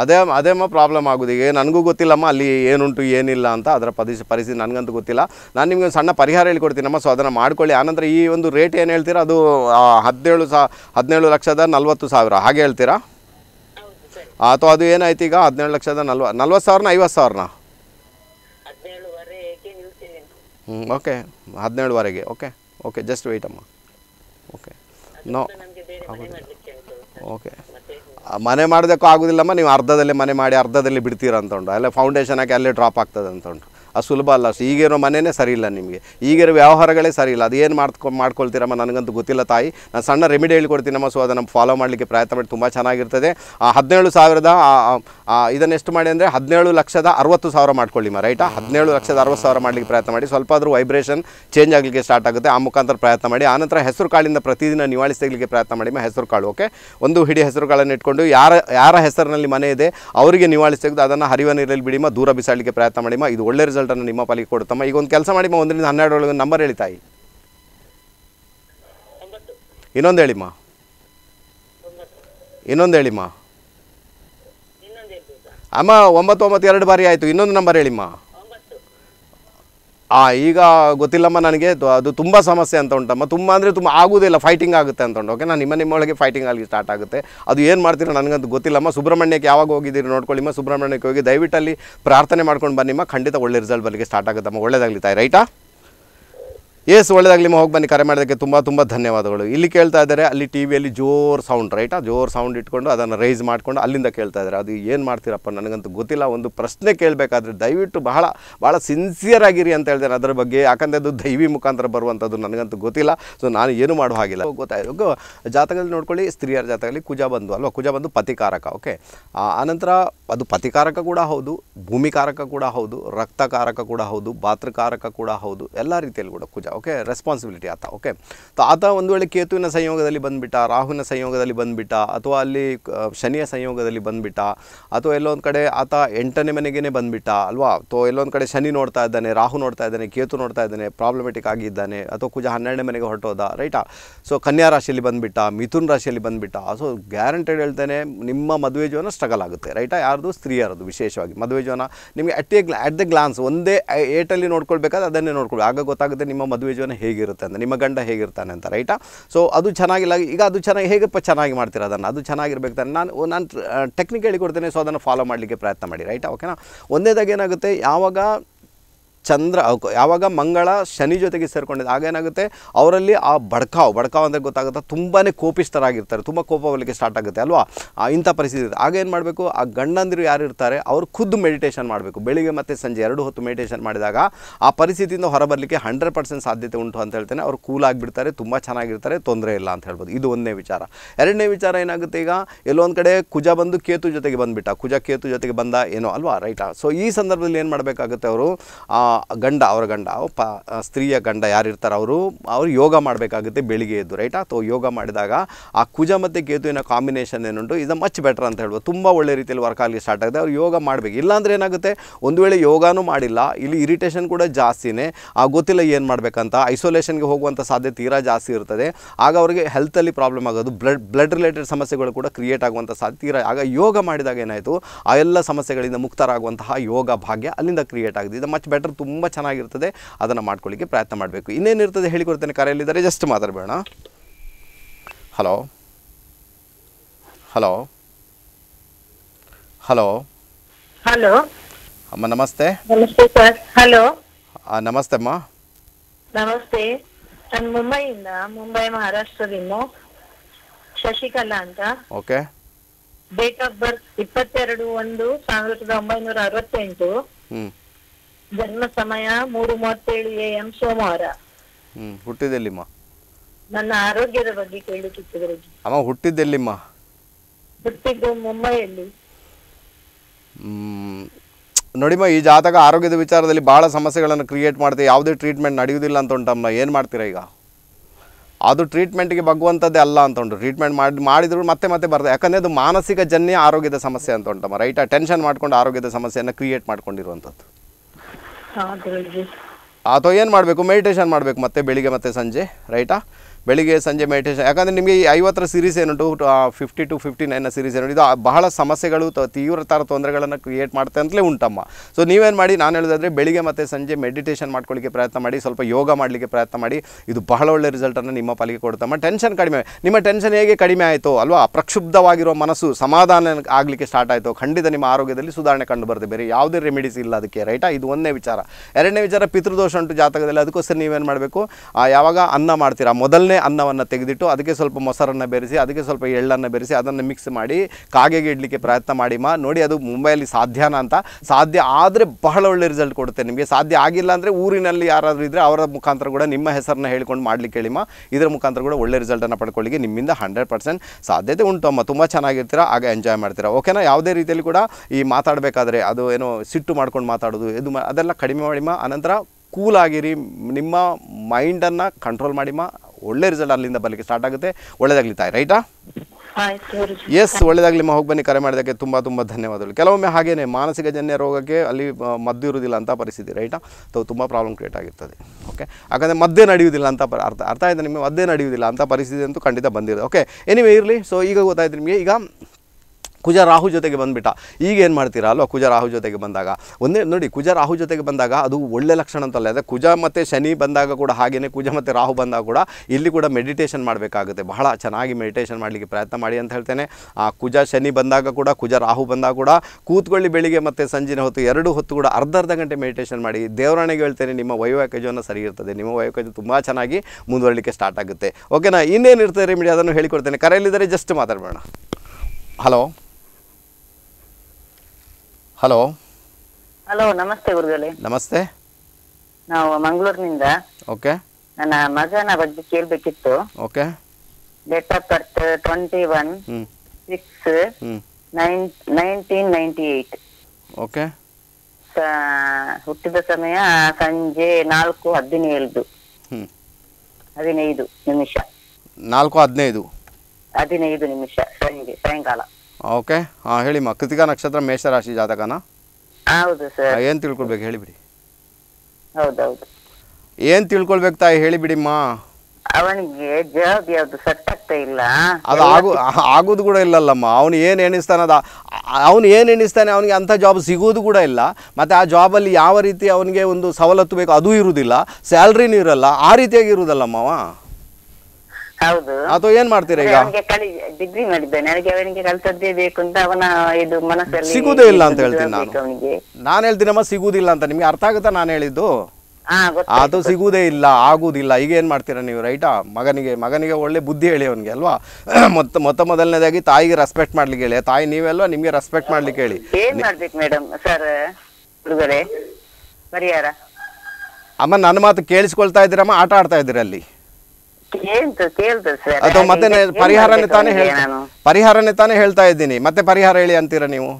ಅದೇ ಅದೇಮ್ಮ ಪ್ರಾಬ್ಲಮ್ ಆಗೋದು ಈಗ ನನಗೂ ಗೊತ್ತಿಲ್ಲಮ್ಮ ಅಲ್ಲಿ ಏನುಂಟು ಏನಿಲ್ಲ ಅಂತ ಅದರ ಪರಿಸ್ಥಿತಿ ಪರಿಸ್ಥಿತಿ ನನಗಂತೂ ಗೊತ್ತಿಲ್ಲ ನಾನು ನಿಮಗೆ ಒಂದು ಸಣ್ಣ ಪರಿಹಾರ ಹೇಳಿಕೊಡ್ತೀನಮ್ಮ ಸೊ ಅದನ್ನು ಮಾಡ್ಕೊಳ್ಳಿ ಆನಂತರ ಈ ಒಂದು ರೇಟ್ ಏನು ಹೇಳ್ತೀರಾ ಅದು ಹದಿನೇಳು ಸಾ ಹದಿನೇಳು ಲಕ್ಷದ ನಲ್ವತ್ತು ಸಾವಿರ ಹಾಗೆ ಹೇಳ್ತೀರಾ ಅಥವಾ ಅದು ಏನಾಯ್ತು ಈಗ ಹದಿನೇಳು ಲಕ್ಷದ ನಲ್ವ ನಲ್ವತ್ತು ಸಾವಿರನ ಐವತ್ತು ಸಾವಿರನ ಹ್ಞೂ ಓಕೆ ಹದಿನೇಳುವರೆಗೆ ಓಕೆ ಓಕೆ ಜಸ್ಟ್ ವೆಯ್ಟಮ್ಮ ಓಕೆ ನೋ ಓಕೆ ಮನೆ ಮಾಡೋದಕ್ಕೂ ಆಗೋದಿಲ್ಲಮ್ಮ ನೀವು ಅರ್ಧದಲ್ಲಿ ಮನೆ ಮಾಡಿ ಅರ್ಧದಲ್ಲಿ ಬಿಡ್ತೀರ ಅಂತ ಉಂಟು ಅಲ್ಲೇ ಫೌಂಡೇಶನ್ ಹಾಕಿ ಅಲ್ಲೇ ಡ್ರಾಪ್ ಆಗ್ತದೆ ಅಂತ ಉಂಟು ಅದು ಸುಲಭ ಅಲ್ಲ ಅಷ್ಟು ಈಗಿರೋ ಮನೆಯೇ ಸರಿ ಇಲ್ಲ ನಿಮಗೆ ಈಗಿರೋ ವ್ಯವಹಾರಗಳೇ ಸರಿ ಇಲ್ಲ ಅದೇನು ಏನು ಮಾಡ್ಕೊ ಮಾಡ್ಕೊಳ್ತೀರಮ್ಮ ನನಗಂತೂ ಗೊತ್ತಿಲ್ಲ ತಾಯಿ ನಾನು ಸಣ್ಣ ರೆಮಿಡಿ ಹೇಳಿಕೊಡ್ತೀನಮ್ಮ ಸೊ ಅದನ್ನು ಫಾಲೋ ಮಾಡಲಿಕ್ಕೆ ಪ್ರಯತ್ನ ಮಾಡಿ ತುಂಬ ಚೆನ್ನಾಗಿರ್ತದೆ ಆ ಹದಿನೇಳು ಸಾವಿರದ ಇದನ್ನೆಷ್ಟು ಮಾಡಿ ಅಂದರೆ ಹದಿನೇಳು ಲಕ್ಷದ ಅರವತ್ತು ಸಾವಿರ ಮಾಡ್ಕೊಳ್ಳಿಮ್ಮ ರೈಟಾ ಹದಿನೇಳು ಲಕ್ಷದ ಅರವತ್ತು ಸಾವಿರ ಮಾಡಲಿಕ್ಕೆ ಪ್ರಯತ್ನ ಮಾಡಿ ಸ್ವಲ್ಪ ಆದರೂ ವೈಬ್ರೇಷನ್ ಚೇಂಜ್ ಆಗಲಿಕ್ಕೆ ಸ್ಟಾರ್ಟ್ ಆಗುತ್ತೆ ಆ ಮುಖಾಂತರ ಪ್ರಯತ್ನ ಮಾಡಿ ಆನಂತರ ಹೆಸರು ಕಾಳಿಂದ ಪ್ರತಿದಿನ ನಿವಾಳಿಸಲಿಕ್ಕೆ ತೆಗಲಿಕ್ಕೆ ಪ್ರಯತ್ನ ಮಾಡಿ ಹೆಸರು ಕಾಳು ಓಕೆ ಒಂದು ಹಿಡಿ ಹೆಸರು ಇಟ್ಕೊಂಡು ಯಾರ ಯಾರ ಹೆಸರಿನಲ್ಲಿ ಮನೆ ಇದೆ ಅವರಿಗೆ ನಿವಾಳಿಸಿ ತೆಗೆದು ಅದನ್ನು ಹರಿಯುವ ನೀರಲ್ಲಿ ಬಿಡಿಮ ದೂರ ಬಿಸಾಡಲಿಕ್ಕೆ ಪ್ರಯತ್ನ ಮಾಡಿಮ ಇದು ಒಳ್ಳೆ ರಿಸಲ್ಟ್ ರಿಸಲ್ಟನ್ನು ನಿಮ್ಮ ಪಾಲಿಗೆ ಕೊಡುತ್ತಮ್ಮ ಈಗ ಒಂದು ಕೆಲಸ ಮಾಡಿಮ್ಮ ಒಂದರಿಂದ ಒಳಗೆ ನಂಬರ್ ಹೇಳಿ ತಾಯಿ ಇನ್ನೊಂದು ಹೇಳಿಮ್ಮ ಇನ್ನೊಂದು ಹೇಳಿಮ್ಮ ಅಮ್ಮ ಒಂಬತ್ತು ಒಂಬತ್ತು ಎರಡು ಬಾರಿ ಆಯಿತು ಇನ್ನೊಂದು ನಂಬರ್ ಹೇಳಿಮ್ಮ ಆ ಈಗ ಗೊತ್ತಿಲ್ಲಮ್ಮ ನನಗೆ ಅದು ತುಂಬ ಸಮಸ್ಯೆ ಅಂತ ಉಂಟಮ್ಮ ತುಂಬ ಅಂದರೆ ತುಂಬ ಆಗೋದಿಲ್ಲ ಫೈಟಿಂಗ್ ಆಗುತ್ತೆ ಅಂತ ಉಂಟು ನಾನು ನಿಮ್ಮ ನಿಮ್ಮೊಳಗೆ ಫೈಟಿಂಗ್ ಆಗಲಿ ಸ್ಟಾರ್ಟ್ ಆಗುತ್ತೆ ಅದು ಏನು ಮಾಡ್ತೀರೋ ನನಗಂತೂ ಗೊತ್ತಿಲ್ಲಮ್ಮ ಸುಬ್ರಹ್ಮಣ್ಯಕ್ಕೆ ಯಾವಾಗ ಹೋಗಿದ್ದೀರಿ ನೋಡ್ಕೊಳ್ಳಿಮ್ಮ ಸುಬ್ರಹ್ಮಣ್ಯಕ್ಕೆ ಹೋಗಿ ದಯವಿಟ್ಟು ಅಲ್ಲಿ ಪ್ರಾರ್ಥನೆ ಮಾಡ್ಕೊಂಡು ಬನ್ನಿಮ್ಮ ಖಂಡಿತ ಒಳ್ಳೆ ರಿಸಲ್ಟ್ ಬರಲಿಕ್ಕೆ ಸ್ಟಾರ್ಟ್ ಆಗುತ್ತಮ್ಮ ಒಳ್ಳೇದಾಗಲಿ ರೈಟಾ ಎಸ್ ಒಳ್ಳೆದಾಗಲಿ ಹೋಗಿ ಬನ್ನಿ ಕರೆ ಮಾಡೋದಕ್ಕೆ ತುಂಬ ತುಂಬ ಧನ್ಯವಾದಗಳು ಇಲ್ಲಿ ಕೇಳ್ತಾ ಇದ್ದಾರೆ ಅಲ್ಲಿ ಟಿ ವಿಯಲ್ಲಿ ಜೋರ್ ಸೌಂಡ್ ರೈಟಾ ಜೋರ್ ಸೌಂಡ್ ಇಟ್ಕೊಂಡು ಅದನ್ನು ರೈಸ್ ಮಾಡಿಕೊಂಡು ಅಲ್ಲಿಂದ ಕೇಳ್ತಾ ಇದ್ದಾರೆ ಅದು ಏನು ಮಾಡ್ತೀರಪ್ಪ ನನಗಂತೂ ಗೊತ್ತಿಲ್ಲ ಒಂದು ಪ್ರಶ್ನೆ ಕೇಳಬೇಕಾದ್ರೆ ದಯವಿಟ್ಟು ಬಹಳ ಭಾಳ ಸಿನ್ಸಿಯರ್ ಆಗಿರಿ ಅಂತ ಹೇಳ್ತಾರೆ ಅದರ ಬಗ್ಗೆ ಯಾಕಂದರೆ ಅದು ದೈವಿ ಮುಖಾಂತರ ಬರುವಂಥದ್ದು ನನಗಂತೂ ಗೊತ್ತಿಲ್ಲ ಸೊ ನಾನು ಏನು ಮಾಡೋ ಹಾಗಿಲ್ಲ ಗೊತ್ತಾಯಿತು ಜಾತಕದಲ್ಲಿ ನೋಡ್ಕೊಳ್ಳಿ ಸ್ತ್ರೀಯರ ಜಾತಕದಲ್ಲಿ ಕುಜ ಬಂದು ಅಲ್ವಾ ಕುಜ ಬಂದು ಪತಿಕಾರಕ ಓಕೆ ಆನಂತರ ಅದು ಪತಿಕಾರಕ ಕೂಡ ಹೌದು ಭೂಮಿಕಾರಕ ಕೂಡ ಹೌದು ರಕ್ತಕಾರಕ ಕೂಡ ಹೌದು ಬಾತೃಕಾರಕ ಕೂಡ ಹೌದು ಎಲ್ಲ ರೀತಿಯಲ್ಲಿ ಕೂಡ ಕುಜ ಓಕೆ ರೆಸ್ಪಾನ್ಸಿಬಿಲಿಟಿ ಆತ ಓಕೆ ತ ಆತ ಒಂದು ವೇಳೆ ಕೇತುವಿನ ಸಂಯೋಗದಲ್ಲಿ ಬಂದುಬಿಟ್ಟ ರಾಹುವಿನ ಸಂಯೋಗದಲ್ಲಿ ಬಂದುಬಿಟ್ಟ ಅಥವಾ ಅಲ್ಲಿ ಶನಿಯ ಸಂಯೋಗದಲ್ಲಿ ಬಂದುಬಿಟ್ಟ ಅಥವಾ ಎಲ್ಲೊಂದು ಕಡೆ ಆತ ಎಂಟನೇ ಮನೆಗೇ ಬಂದುಬಿಟ್ಟ ಅಲ್ವಾ ತೊ ಎಲ್ಲೊಂದು ಕಡೆ ಶನಿ ನೋಡ್ತಾ ಇದ್ದಾನೆ ರಾಹು ನೋಡ್ತಾ ಇದ್ದಾನೆ ಕೇತು ನೋಡ್ತಾ ಇದ್ದಾನೆ ಪ್ರಾಬ್ಲಮೆಟಿಕ್ ಆಗಿದ್ದಾನೆ ಅಥವಾ ಕುಜ ಹನ್ನೆರಡನೇ ಮನೆಗೆ ಹೊರಟೋದ ರೈಟಾ ಸೊ ಕನ್ಯಾ ರಾಶಿಯಲ್ಲಿ ಬಂದುಬಿಟ್ಟ ಮಿಥುನ್ ರಾಶಿಯಲ್ಲಿ ಬಂದುಬಿಟ್ಟ ಸೊ ಗ್ಯಾರಂಟೆಡ್ ಹೇಳ್ತೇನೆ ನಿಮ್ಮ ಮದುವೆ ಜೀವನ ಸ್ಟ್ರಗಲ್ ಆಗುತ್ತೆ ರೈಟಾ ಯಾರ್ದು ಸ್ತ್ರೀಯರದು ವಿಶೇಷವಾಗಿ ಮದುವೆ ಜೀವನ ನಿಮಗೆ at a at the glance ಒಂದೇ ಏಟಲ್ಲಿ ನೋಡ್ಕೊಳ್ಬೇಕಾದ್ರೆ ಅದನ್ನೇ ನೋಡ್ಕೊಳ್ಳಿ ಆಗ ಗೊತ್ತಾಗುತ್ತೆ ನಿಮ್ಮ ಮದುವೆ ದ್ವೇಜವನ್ನು ಹೇಗಿರುತ್ತೆ ಅಂದರೆ ನಿಮ್ಮ ಗಂಡ ಹೇಗಿರ್ತಾನೆ ಅಂತ ರೈಟಾ ಸೊ ಅದು ಚೆನ್ನಾಗಿಲ್ಲ ಈಗ ಅದು ಚೆನ್ನಾಗಿ ಹೇಗಪ್ಪ ಚೆನ್ನಾಗಿ ಮಾಡ್ತೀರ ಅದನ್ನು ಅದು ಚೆನ್ನಾಗಿರ್ಬೇಕು ತಾನೆ ನಾನು ನಾನು ಟೆಕ್ನಿಕ್ ಹೇಳಿಕೊಡ್ತೇನೆ ಸೊ ಅದನ್ನು ಫಾಲೋ ಮಾಡಲಿಕ್ಕೆ ಪ್ರಯತ್ನ ಮಾಡಿ ರೈಟಾ ಓಕೆನಾ ಒಂದೇದಾಗ ಏನಾಗುತ್ತೆ ಯಾವಾಗ ಚಂದ್ರ ಯಾವಾಗ ಮಂಗಳ ಶನಿ ಜೊತೆಗೆ ಸೇರಿಕೊಂಡಿದ್ದು ಆಗೇನಾಗುತ್ತೆ ಅವರಲ್ಲಿ ಆ ಬಡ್ಕಾವ್ ಬಡ್ಕಾವ್ ಅಂದರೆ ಗೊತ್ತಾಗುತ್ತೆ ತುಂಬಾ ಕೋಪಿಸ್ತರಾಗಿರ್ತಾರೆ ತುಂಬ ಕೋಪ ಬರಲಿಕ್ಕೆ ಸ್ಟಾರ್ಟ್ ಆಗುತ್ತೆ ಅಲ್ವಾ ಇಂಥ ಪರಿಸ್ಥಿತಿ ಇರುತ್ತೆ ಆಗ ಏನು ಮಾಡಬೇಕು ಆ ಗಂಡಂದಿರು ಯಾರು ಇರ್ತಾರೆ ಅವರು ಖುದ್ದು ಮೆಡಿಟೇಷನ್ ಮಾಡಬೇಕು ಬೆಳಿಗ್ಗೆ ಮತ್ತು ಸಂಜೆ ಎರಡು ಹೊತ್ತು ಮೆಡಿಟೇಷನ್ ಮಾಡಿದಾಗ ಆ ಪರಿಸ್ಥಿತಿಯಿಂದ ಹೊರಬರಲಿಕ್ಕೆ ಹಂಡ್ರೆಡ್ ಪರ್ಸೆಂಟ್ ಸಾಧ್ಯತೆ ಉಂಟು ಅಂತ ಹೇಳ್ತೇನೆ ಅವರು ಕೂಲ್ ಆಗಿಬಿಡ್ತಾರೆ ತುಂಬ ಚೆನ್ನಾಗಿರ್ತಾರೆ ತೊಂದರೆ ಇಲ್ಲ ಅಂತ ಹೇಳ್ಬೋದು ಇದು ಒಂದನೇ ವಿಚಾರ ಎರಡನೇ ವಿಚಾರ ಏನಾಗುತ್ತೆ ಈಗ ಎಲ್ಲೊಂದು ಕಡೆ ಕುಜ ಬಂದು ಕೇತು ಜೊತೆಗೆ ಬಂದುಬಿಟ್ಟ ಕುಜ ಕೇತು ಜೊತೆಗೆ ಬಂದ ಏನೋ ಅಲ್ವಾ ರೈಟಾ ಸೊ ಈ ಸಂದರ್ಭದಲ್ಲಿ ಏನು ಮಾಡಬೇಕಾಗುತ್ತೆ ಅವರು ಗಂಡ ಅವರ ಗಂಡ ಪ ಸ್ತ್ರೀಯ ಗಂಡ ಯಾರಿರ್ತಾರೆ ಅವರು ಅವರು ಯೋಗ ಮಾಡಬೇಕಾಗುತ್ತೆ ಬೆಳಿಗ್ಗೆ ಎದ್ದು ರೈಟ್ ಅಥವಾ ಯೋಗ ಮಾಡಿದಾಗ ಆ ಕುಜ ಮತ್ತು ಕೇತುವಿನ ಕಾಂಬಿನೇಷನ್ ಏನುಂಟು ಇದು ಮಚ್ ಬೆಟರ್ ಅಂತ ಹೇಳ್ಬೋದು ತುಂಬ ಒಳ್ಳೆ ರೀತಿಯಲ್ಲಿ ವರ್ಕ್ ಆಗಲಿ ಸ್ಟಾರ್ಟ್ ಆಗಿದೆ ಅವ್ರು ಯೋಗ ಮಾಡಬೇಕು ಇಲ್ಲಾಂದರೆ ಏನಾಗುತ್ತೆ ಒಂದು ವೇಳೆ ಯೋಗಾನೂ ಮಾಡಿಲ್ಲ ಇಲ್ಲಿ ಇರಿಟೇಷನ್ ಕೂಡ ಜಾಸ್ತಿನೇ ಆ ಗೊತ್ತಿಲ್ಲ ಏನು ಮಾಡಬೇಕಂತ ಐಸೋಲೇಷನ್ಗೆ ಹೋಗುವಂಥ ಸಾಧ್ಯತೆ ತೀರಾ ಜಾಸ್ತಿ ಇರ್ತದೆ ಆಗ ಅವರಿಗೆ ಹೆಲ್ತಲ್ಲಿ ಪ್ರಾಬ್ಲಮ್ ಆಗೋದು ಬ್ಲಡ್ ಬ್ಲಡ್ ರಿಲೇಟೆಡ್ ಸಮಸ್ಯೆಗಳು ಕೂಡ ಕ್ರಿಯೇಟ್ ಆಗುವಂಥ ಸಾಧ್ಯ ತೀರಾ ಆಗ ಯೋಗ ಮಾಡಿದಾಗ ಏನಾಯಿತು ಆ ಎಲ್ಲ ಸಮಸ್ಯೆಗಳಿಂದ ಮುಕ್ತರಾಗುವಂತಹ ಯೋಗ ಭಾಗ್ಯ ಅಲ್ಲಿಂದ ಕ್ರಿಯೇಟ್ ಆಗಿದೆ ಇದು ಮಚ್ ಬೆಟರ್ ತುಂಬ ಚೆನ್ನಾಗಿರ್ತದೆ ಅದನ್ನು ಮಾಡ್ಕೊಳ್ಳಿಕ್ಕೆ ಪ್ರಯತ್ನ ಮಾಡಬೇಕು ಇನ್ನೇನಿರ್ತದೆ ಹೇಳಿಕೊಡ್ತೇನೆ ಕರೆಯಲ್ಲಿದ್ದಾರೆ ಜಸ್ಟ್ ಮಾತಾಡಬೇಡ ಹಲೋ ಹಲೋ ಹಲೋ ಹಲೋ ಅಮ್ಮ ನಮಸ್ತೆ ಹಲೋ ನಮಸ್ತೆ ಅಮ್ಮ ನಮಸ್ತೆ ನಾನು ಮುಂಬೈಯಿಂದ ಮುಂಬೈ ಮಹಾರಾಷ್ಟ್ರದಿಂದ ಶಶಿಕಲಾ ಅಂತ ಓಕೆ ಡೇಟ್ ಆಫ್ ಬರ್ತ್ ಇಪ್ಪತ್ತೆರಡು ಒಂದು ಸಾವಿರದ ಒಂಬೈನೂರ ಅರವತ್ತೆಂಟು ಜನ್ಮ ಸಮಯ ಮೂರು ಮೂವತ್ತೇಳು ಎಂ ಸೋಮವಾರ ಹುಟ್ಟಿದೆಲ್ಲಿಮ್ಮ ನನ್ನ ಆರೋಗ್ಯದ ಬಗ್ಗೆ ಅಮ್ಮ ಹುಟ್ಟಿದ್ದೆಲ್ಲಿಮ್ಮ ಹುಟ್ಟಿದ್ದು ಮುಂಬೈಯಲ್ಲಿ ನೋಡಿಮ್ಮ ಈ ಜಾತಕ ಆರೋಗ್ಯದ ವಿಚಾರದಲ್ಲಿ ಬಹಳ ಸಮಸ್ಯೆಗಳನ್ನು ಕ್ರಿಯೇಟ್ ಮಾಡ್ತೀವಿ ಯಾವುದೇ ಟ್ರೀಟ್ಮೆಂಟ್ ನಡೆಯುವುದಿಲ್ಲ ಅಂತ ಉಂಟಮ್ಮ ಏನು ಮಾಡ್ತೀರಾ ಈಗ ಅದು ಟ್ರೀಟ್ಮೆಂಟ್ಗೆ ಬಗ್ಗುವಂಥದ್ದೇ ಅಲ್ಲ ಅಂತ ಉಂಟು ಟ್ರೀಟ್ಮೆಂಟ್ ಮಾಡಿ ಮಾಡಿದ್ರು ಮತ್ತೆ ಮತ್ತೆ ಬರ್ತದೆ ಯಾಕಂದರೆ ಅದು ಮಾನಸಿಕ ಜನ್ಯ ಆರೋಗ್ಯದ ಸಮಸ್ಯೆ ಅಂತ ಉಂಟಮ್ಮ ರೈಟ್ ಆ ಟೆನ್ಷನ್ ಮಾಡ್ಕೊಂಡು ಆರೋಗ್ಯದ ಸಮಸ್ಯೆಯನ್ನು ಕ್ರಿಯೇಟ್ ಮಾಡ್ಕೊಂಡಿರುವಂಥದ್ದು ಆ ತೋ ಏನು ಮಾಡಬೇಕು ಮೆಡಿಟೇಷನ್ ಮಾಡ್ಬೇಕು ಮತ್ತೆ ಬೆಳಿಗ್ಗೆ ಮತ್ತೆ ಸಂಜೆ ರೈಟಾ ಬೆಳಿಗ್ಗೆ ಸಂಜೆ ಮೆಡಿಟೇಷನ್ ಯಾಕಂದರೆ ನಿಮಗೆ ಈ ಐವತ್ತರ ಸೀರೀಸ್ ಏನುಂಟು ಫಿಫ್ಟಿ ಟು ಫಿಫ್ಟಿ ನೈನ್ನ ಸೀರೀಸ್ ಏನುಂಟು ಇದು ಬಹಳ ಸಮಸ್ಯೆಗಳು ತೀವ್ರತರ ತೊಂದರೆಗಳನ್ನು ಕ್ರಿಯೇಟ್ ಮಾಡ್ತೆ ಅಂತಲೇ ಉಂಟಮ್ಮ ಸೊ ನೀವೇನು ಮಾಡಿ ನಾನು ಹೇಳೋದಾದರೆ ಬೆಳಿಗ್ಗೆ ಮತ್ತು ಸಂಜೆ ಮೆಡಿಟೇಷನ್ ಮಾಡ್ಕೊಳ್ಳಿಕ್ಕೆ ಪ್ರಯತ್ನ ಮಾಡಿ ಸ್ವಲ್ಪ ಯೋಗ ಮಾಡಲಿಕ್ಕೆ ಪ್ರಯತ್ನ ಮಾಡಿ ಇದು ಬಹಳ ಒಳ್ಳೆ ರಿಸಲ್ಟನ್ನು ನಿಮ್ಮ ಪಾಲಿಗೆ ಕೊಡುತ್ತಮ್ಮ ಟೆನ್ಷನ್ ಕಡಿಮೆ ನಿಮ್ಮ ಟೆನ್ಷನ್ ಹೇಗೆ ಕಡಿಮೆ ಆಯಿತು ಅಲ್ವಾ ಪ್ರಕ್ಷುಬ್ಧವಾಗಿರೋ ಮನಸ್ಸು ಸಮಾಧಾನ ಆಗಲಿಕ್ಕೆ ಸ್ಟಾರ್ಟ್ ಆಯಿತು ಖಂಡಿತ ನಿಮ್ಮ ಆರೋಗ್ಯದಲ್ಲಿ ಸುಧಾರಣೆ ಕಂಡು ಬರ್ತದೆ ಬೇರೆ ಯಾವುದೇ ರೆಮಿಡೀಸ್ ಇಲ್ಲ ಅದಕ್ಕೆ ರೈಟಾ ಇದು ಒಂದನೇ ವಿಚಾರ ಎರಡನೇ ವಿಚಾರ ಪಿತೃದೋಷ ಉಂಟು ಜಾತಕದಲ್ಲಿ ಅದಕ್ಕೋಸ್ಕರ ನೀವೇನು ಮಾಡಬೇಕು ಯಾವಾಗ ಅನ್ನ ಮಾಡ್ತೀರಾ ಮೊದಲನೇ ಅದನ್ನೇ ಅನ್ನವನ್ನು ತೆಗೆದಿಟ್ಟು ಅದಕ್ಕೆ ಸ್ವಲ್ಪ ಮೊಸರನ್ನು ಬೆರೆಸಿ ಅದಕ್ಕೆ ಸ್ವಲ್ಪ ಎಳ್ಳನ್ನು ಬೆರೆಸಿ ಅದನ್ನು ಮಿಕ್ಸ್ ಮಾಡಿ ಕಾಗೆಗೆ ಇಡಲಿಕ್ಕೆ ಪ್ರಯತ್ನ ಮಾಡಿ ಮಾ ನೋಡಿ ಅದು ಮುಂಬೈಯಲ್ಲಿ ಸಾಧ್ಯನಾ ಅಂತ ಸಾಧ್ಯ ಆದರೆ ಬಹಳ ಒಳ್ಳೆ ರಿಸಲ್ಟ್ ಕೊಡುತ್ತೆ ನಿಮಗೆ ಸಾಧ್ಯ ಆಗಿಲ್ಲ ಅಂದರೆ ಊರಿನಲ್ಲಿ ಯಾರಾದರೂ ಇದ್ದರೆ ಅವರ ಮುಖಾಂತರ ಕೂಡ ನಿಮ್ಮ ಹೆಸರನ್ನ ಹೇಳ್ಕೊಂಡು ಮಾಡಲಿಕ್ಕೆ ಮಾ ಇದರ ಮುಖಾಂತರ ಕೂಡ ಒಳ್ಳೆ ರಿಸಲ್ಟನ್ನು ಪಡ್ಕೊಳ್ಳಿಕ್ಕೆ ನಿಮ್ಮಿಂದ ಹಂಡ್ರೆಡ್ ಪರ್ಸೆಂಟ್ ಸಾಧ್ಯತೆ ಉಂಟು ಅಮ್ಮ ತುಂಬ ಚೆನ್ನಾಗಿರ್ತೀರ ಆಗ ಎಂಜಾಯ್ ಮಾಡ್ತೀರಾ ಓಕೆನಾ ಯಾವುದೇ ರೀತಿಯಲ್ಲಿ ಕೂಡ ಈ ಮಾತಾಡಬೇಕಾದ್ರೆ ಅದು ಏನೋ ಸಿಟ್ಟು ಮಾಡ್ಕೊಂಡು ಮಾತಾಡೋದು ಇದು ಅದೆಲ್ಲ ಕಡಿಮೆ ಮಾಡಿಮ್ಮ ಕೂಲ್ ಕೂಲಾಗಿರಿ ನಿಮ್ಮ ಮೈಂಡನ್ನು ಕಂಟ್ರೋಲ್ ಮಾ ಒಳ್ಳೆ ರಿಸಲ್ಟ್ ಅಲ್ಲಿಂದ ಬರಲಿಕ್ಕೆ ಸ್ಟಾರ್ಟ್ ಆಗುತ್ತೆ ಒಳ್ಳೇದಾಗ್ಲಿ ತಾಯಿ ರೈಟಾ ಎಸ್ ಒಳ್ಳೇದಾಗಲಿ ಹೋಗಿ ಬನ್ನಿ ಕರೆ ಮಾಡಿದಕ್ಕೆ ತುಂಬ ತುಂಬ ಧನ್ಯವಾದಗಳು ಕೆಲವೊಮ್ಮೆ ಹಾಗೇನೆ ಮಾನಸಿಕ ಜನ್ಯ ರೋಗಕ್ಕೆ ಅಲ್ಲಿ ಮದ್ದು ಇರುವುದಿಲ್ಲ ಅಂತ ಪರಿಸ್ಥಿತಿ ರೈಟಾ ತಾವು ತುಂಬ ಪ್ರಾಬ್ಲಮ್ ಕ್ರಿಯೇಟ್ ಆಗಿರ್ತದೆ ಓಕೆ ಹಾಗಾದ್ರೆ ಮದ್ದೇ ನಡೆಯುವುದಿಲ್ಲ ಅಂತ ಅರ್ಥ ಅರ್ಥ ಆಯಿತು ನಿಮಗೆ ಮದ್ದೇ ನಡೆಯುವುದಿಲ್ಲ ಅಂತ ಪರಿಸ್ಥಿತಿ ಅಂತೂ ಖಂಡಿತ ಬಂದಿದೆ ಓಕೆ ಎನಿವೆ ಇರಲಿ ಸೊ ಈಗ ಗೊತ್ತಾಯ್ತು ನಿಮಗೆ ಈಗ ಕುಜ ರಾಹು ಜೊತೆಗೆ ಬಂದುಬಿಟ್ಟ ಈಗ ಏನು ಮಾಡ್ತೀರಾ ಅಲ್ವಾ ಕುಜ ರಾಹು ಜೊತೆಗೆ ಬಂದಾಗ ಒಂದೇ ನೋಡಿ ಕುಜ ರಾಹು ಜೊತೆಗೆ ಬಂದಾಗ ಅದು ಒಳ್ಳೆ ಲಕ್ಷಣ ಅಂತಲ್ಲ ಅದೇ ಕುಜ ಮತ್ತು ಶನಿ ಬಂದಾಗ ಕೂಡ ಹಾಗೆಯೇ ಕುಜ ಮತ್ತು ರಾಹು ಬಂದಾಗ ಕೂಡ ಇಲ್ಲಿ ಕೂಡ ಮೆಡಿಟೇಷನ್ ಮಾಡಬೇಕಾಗುತ್ತೆ ಬಹಳ ಚೆನ್ನಾಗಿ ಮೆಡಿಟೇಷನ್ ಮಾಡಲಿಕ್ಕೆ ಪ್ರಯತ್ನ ಮಾಡಿ ಅಂತ ಹೇಳ್ತೇನೆ ಆ ಕುಜ ಶನಿ ಬಂದಾಗ ಕೂಡ ಕುಜ ರಾಹು ಬಂದಾಗ ಕೂಡ ಕೂತ್ಕೊಳ್ಳಿ ಬೆಳಿಗ್ಗೆ ಮತ್ತು ಸಂಜಿನ ಹೊತ್ತು ಎರಡು ಹೊತ್ತು ಕೂಡ ಅರ್ಧ ಅರ್ಧ ಗಂಟೆ ಮೆಡಿಟೇಷನ್ ಮಾಡಿ ದೇವರಾಣಿಗೆ ಹೇಳ್ತೇನೆ ನಿಮ್ಮ ವೈವಾಹಿಕ ಸರಿ ಇರ್ತದೆ ನಿಮ್ಮ ವೈವಾಹಿಕ ತುಂಬ ಚೆನ್ನಾಗಿ ಮುಂದುವರಲಿಕ್ಕೆ ಸ್ಟಾರ್ಟ್ ಆಗುತ್ತೆ ಓಕೆನಾ ಇನ್ನೇನು ಇರ್ತದೆ ರೆಮಿಡಿ ಅದನ್ನು ಹೇಳಿಕೊಡ್ತೇನೆ ಕರೆಯಲ್ಲಿದ್ದರೆ ಜಸ್ಟ್ ಮಾತಾಡಬೇಡ ಹಲೋ ಹಲೋ ಹಲೋ ನಮಸ್ತೆ ಗುರುಗಳೇ ನಮಸ್ತೆ ನಾವು ಮಂಗಳೂರಿನಿಂದ ಓಕೆ ನನ್ನ ಮಗನ ಬಗ್ಗೆ ಕೇಳಬೇಕಿತ್ತು okay date of birth twenty one six nine nineteen ninety eight okay ಹುಟ್ಟಿದ ಸಮಯ ಸಂಜೆ ನಾಲ್ಕು ಹದಿನೇಳು ಹದಿನೈದು ನಿಮಿಷ ನಾಲ್ಕು ಹದಿನೈದು ಹದಿನೈದು ನಿಮಿಷ ಸಂಜೆ ಸಾಯಂಕಾಲ ಓಕೆ ಹಾಂ ಹೇಳಿಮ್ಮ ಕೃತಿಕಾ ನಕ್ಷತ್ರ ಮೇಷರಾಶಿ ಜಾತಕನ ಏನು ತಿಳ್ಕೊಳ್ಬೇಕು ಹೇಳಿಬಿಡಿ ಹೌದೌದು ಏನು ತಿಳ್ಕೊಳ್ಬೇಕು ತಾಯಿ ಹೇಳಿಬಿಡಿಮ್ಮ ಅವನಿಗೆ ಇಲ್ಲ ಅದು ಆಗೋದು ಕೂಡ ಇಲ್ಲಲ್ಲಮ್ಮ ಅವನು ಏನು ಎಣಿಸ್ತಾನದ ಅವನು ಏನು ಎಣಿಸ್ತಾನೆ ಅವನಿಗೆ ಅಂಥ ಜಾಬ್ ಸಿಗೋದು ಕೂಡ ಇಲ್ಲ ಮತ್ತೆ ಆ ಜಾಬಲ್ಲಿ ಯಾವ ರೀತಿ ಅವನಿಗೆ ಒಂದು ಸವಲತ್ತು ಬೇಕು ಅದು ಇರುವುದಿಲ್ಲ ಸ್ಯಾಲ್ರಿನೂ ಇರಲ್ಲ ಆ ರೀತಿಯಾಗಿ ಇರುವುದಲ್ಲಮ್ಮವ ಅದು ಏನ್ ಮಾಡ್ತೀರಾ ಈಗ ಡಿಗ್ರಿ ಮಾಡಿದ್ದಾನೆ ಬೇಕು ಅಂತ ಅವನ ಇದು ಸಿಗುದೇ ಇಲ್ಲ ಅಂತ ಹೇಳ್ತೀನಿ ನಾನು ಹೇಳ್ತೀನಮ್ಮ ಸಿಗುದಿಲ್ಲ ಅಂತ ನಿಮ್ಗೆ ಅರ್ಥ ಆಗುತ್ತಾ ನಾನು ಹೇಳಿದ್ದು ಅದು ಸಿಗುದೇ ಇಲ್ಲ ಆಗುದಿಲ್ಲ ಈಗ ಏನ್ ಮಾಡ್ತೀರಾ ನೀವು ರೈಟಾ ಮಗನಿಗೆ ಮಗನಿಗೆ ಒಳ್ಳೆ ಬುದ್ಧಿ ಹೇಳಿ ಅವನಿಗೆ ಅಲ್ವಾ ಮೊತ್ತ ಮೊತ್ತ ಮೊದಲನೇದಾಗಿ ತಾಯಿಗೆ ರೆಸ್ಪೆಕ್ಟ್ ಮಾಡ್ಲಿಕ್ಕೆ ಹೇಳಿ ತಾಯಿ ನೀವೇಲ್ವಾ ನಿಮ್ಗೆ ರೆಸ್ಪೆಕ್ಟ್ ಮಾಡ್ಲಿಕ್ಕೆ ಹೇಳಿ ಮಾಡ್ಬೇಕು ಮೇಡಮ್ ಅಮ್ಮ ನನ್ನ ಮಾತು ಕೇಳಿಸ್ಕೊಳ್ತಾ ಇದ್ದೀರಮ್ಮ ಆಟ ಆಡ್ತಾ ಇದ್ದೀರ ಅಲ್ಲಿ ಅಥವಾ ಮತ್ತೆ ನಾನು ಪರಿಹಾರನೇ ತಾನೇ ಹೇಳ್ತಾ ಪರಿಹಾರನೇ ತಾನೇ ಹೇಳ್ತಾ ಇದ್ದೀನಿ ಮತ್ತೆ ಪರಿಹಾರ ಹೇಳಿ ಅಂತೀರಾ ನೀವು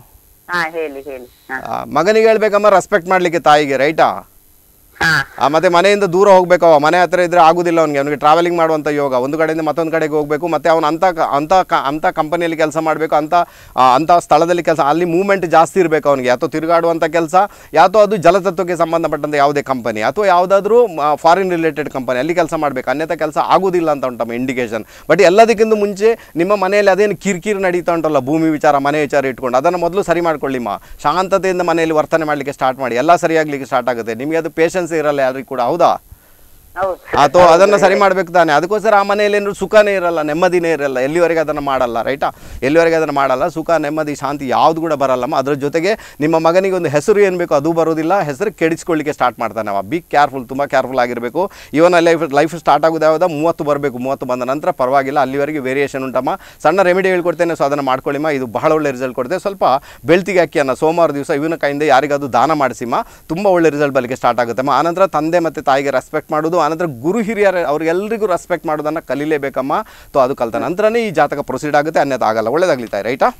ಮಗನಿಗೆ ಹೇಳ್ಬೇಕಮ್ಮ ರೆಸ್ಪೆಕ್ಟ್ ಮಾಡ್ಲಿಕ್ಕೆ ತಾಯಿಗೆ ರೈಟಾ ಮತ್ತೆ ಮನೆಯಿಂದ ದೂರ ಹೋಗ್ಬೇಕು ಅವ ಮನೆ ಹತ್ರ ಇದ್ರೆ ಆಗುದಿಲ್ಲ ಅವ್ನಿಗೆ ಅವ್ನಿಗೆ ಟ್ರಾವೆಲಿಂಗ್ ಮಾಡುವಂತ ಯೋಗ ಒಂದು ಕಡೆಯಿಂದ ಮತ್ತೊಂದು ಕಡೆಗೆ ಹೋಗಬೇಕು ಮತ್ತೆ ಅವನು ಅಂತ ಅಂತ ಅಂತ ಕಂಪನಿಯಲ್ಲಿ ಕೆಲಸ ಮಾಡಬೇಕು ಅಂತ ಅಂಥ ಸ್ಥಳದಲ್ಲಿ ಕೆಲಸ ಅಲ್ಲಿ ಮೂವ್ಮೆಂಟ್ ಜಾಸ್ತಿ ಇರಬೇಕು ಅವನಿಗೆ ಅಥವಾ ತಿರುಗಾಡುವಂಥ ಕೆಲಸ ಯಾತೋ ಅದು ಜಲತತ್ವಕ್ಕೆ ಸಂಬಂಧಪಟ್ಟಂತ ಯಾವುದೇ ಕಂಪನಿ ಅಥವಾ ಯಾವುದಾದ್ರೂ ಫಾರಿನ್ ರಿಲೇಟೆಡ್ ಕಂಪನಿ ಅಲ್ಲಿ ಕೆಲಸ ಮಾಡಬೇಕು ಅನ್ಯಥ ಕೆಲಸ ಆಗುದಿಲ್ಲ ಅಂತ ಉಂಟಮ್ಮ ಇಂಡಿಕೇಶನ್ ಬಟ್ ಎಲ್ಲದಕ್ಕಿಂತ ಮುಂಚೆ ನಿಮ್ಮ ಮನೆಯಲ್ಲಿ ಅದೇನು ಕಿರಿಕಿರಿ ನಡೀತಾ ಉಂಟಲ್ಲ ಭೂಮಿ ವಿಚಾರ ಮನೆ ವಿಚಾರ ಇಟ್ಕೊಂಡು ಅದನ್ನು ಮೊದಲು ಸರಿ ಮಾಡ್ಕೊಳ್ಳಿ ಮಾ ಶಾಂತತೆಯಿಂದ ಮನೆಯಲ್ಲಿ ವರ್ತನೆ ಮಾಡಲಿಕ್ಕೆ ಸ್ಟಾರ್ಟ್ ಮಾಡಿ ಎಲ್ಲ ಸರಿಯಾಗಲಿಕ್ಕೆ ಸ್ಟಾರ್ಟ್ ಆಗುತ್ತೆ ನಿಮಗೆ ಅದು ಪೇಷನ್ಸ್ ಇರಲ್ಲ ಯಾರಿಗೂ ಕೂಡ ಹೌದಾ ಅಥವಾ ಅದನ್ನ ಸರಿ ಮಾಡ್ಬೇಕು ತಾನೆ ಅದಕ್ಕೋಸ್ಕರ ಆ ಮನೆಯಲ್ಲಿ ಏನಾದ್ರು ಸುಖನೇ ಇರಲ್ಲ ನೆಮ್ಮದಿನೇ ಇರಲ್ಲ ಎಲ್ಲಿವರೆಗೆ ಅದನ್ನ ಮಾಡಲ್ಲ ರೈಟಾ ಎಲ್ಲಿವರೆಗೆ ಅದನ್ನ ಮಾಡಲ್ಲ ಸುಖ ನೆಮ್ಮದಿ ಶಾಂತಿ ಯಾವ್ದು ಕೂಡ ಬರಲ್ಲಮ್ಮ ಅದ್ರ ಜೊತೆಗೆ ನಿಮ್ಮ ಮಗನಿಗೆ ಒಂದು ಹೆಸರು ಏನ್ಬೇಕು ಅದು ಬರೋದಿಲ್ಲ ಹೆಸರು ಕೆಡಿಸ್ಕೊಳ್ಳಿಕ್ಕೆ ಸ್ಟಾರ್ಟ್ ಮಾಡ್ತಾನೆ ಅವ ಬಿ ಕೇರ್ಫುಲ್ ತುಂಬಾ ಕೇರ್ಫುಲ್ ಆಗಿರಬೇಕು ಇವನ ಲೈಫ್ ಲೈಫ್ ಸ್ಟಾರ್ಟ್ ಆಗುದ ಮೂವತ್ತು ಬರಬೇಕು ಮೂವತ್ತು ಬಂದ ನಂತರ ಪರವಾಗಿಲ್ಲ ಅಲ್ಲಿವರೆಗೆ ವೇರಿಯೇಷನ್ ಉಂಟಮ್ಮ ಸಣ್ಣ ರೆಮಿಡಿ ಹೇಳ್ಕೊಡ್ತೇನೆ ಸೊ ಅದನ್ನು ಮಾಡ್ಕೊಳ್ಳಿಮ್ಮ ಇದು ಬಹಳ ಒಳ್ಳೆ ರಿಸಲ್ಟ್ ಕೊಡ್ತೇವೆ ಸ್ವಲ್ಪ ಬೆಳ್ತಿಗೆ ಅಕ್ಕಿಯನ್ನ ಸೋಮವಾರ ದಿವಸ ಇವನ ಕೈಯಿಂದ ಯಾರಿಗಾದ್ರೂ ದಾನ ಮಾಡಿಸಿಮ್ಮ ತುಂಬಾ ಒಳ್ಳೆ ರಿಸಲ್ಟ್ ಬಲಿಕ್ಕೆ ಸ್ಟಾರ್ಟ್ ಆಗುತ್ತಮ್ಮ ಆನಂತರ ತಂದೆ ಮತ್ತೆ ತಾಯಿಗೆ ರೆಸ್ಪೆಕ್ಟ್ ಮಾಡೋದು ಆನಂತರ ಗುರು ಹಿರಿಯರ ಅವ್ರಿಗೆಲ್ಲರಿಗೂ ರೆಸ್ಪೆಕ್ಟ್ ಮಾಡೋದನ್ನು ಕಲಿಲೇಬೇಕಮ್ಮ ಸೊ ಅದು ಕಲಿತ ನಂತರನೇ ಈ ಜಾತಕ ಪ್ರೊಸೀಡ್ ಆಗುತ್ತೆ ಅನ್ಯತೆ ಆಗಲ್ಲ ಒಳ್ಳೇದಾಗ್ಲಿ ತಾಯಿ ರೈಟಾ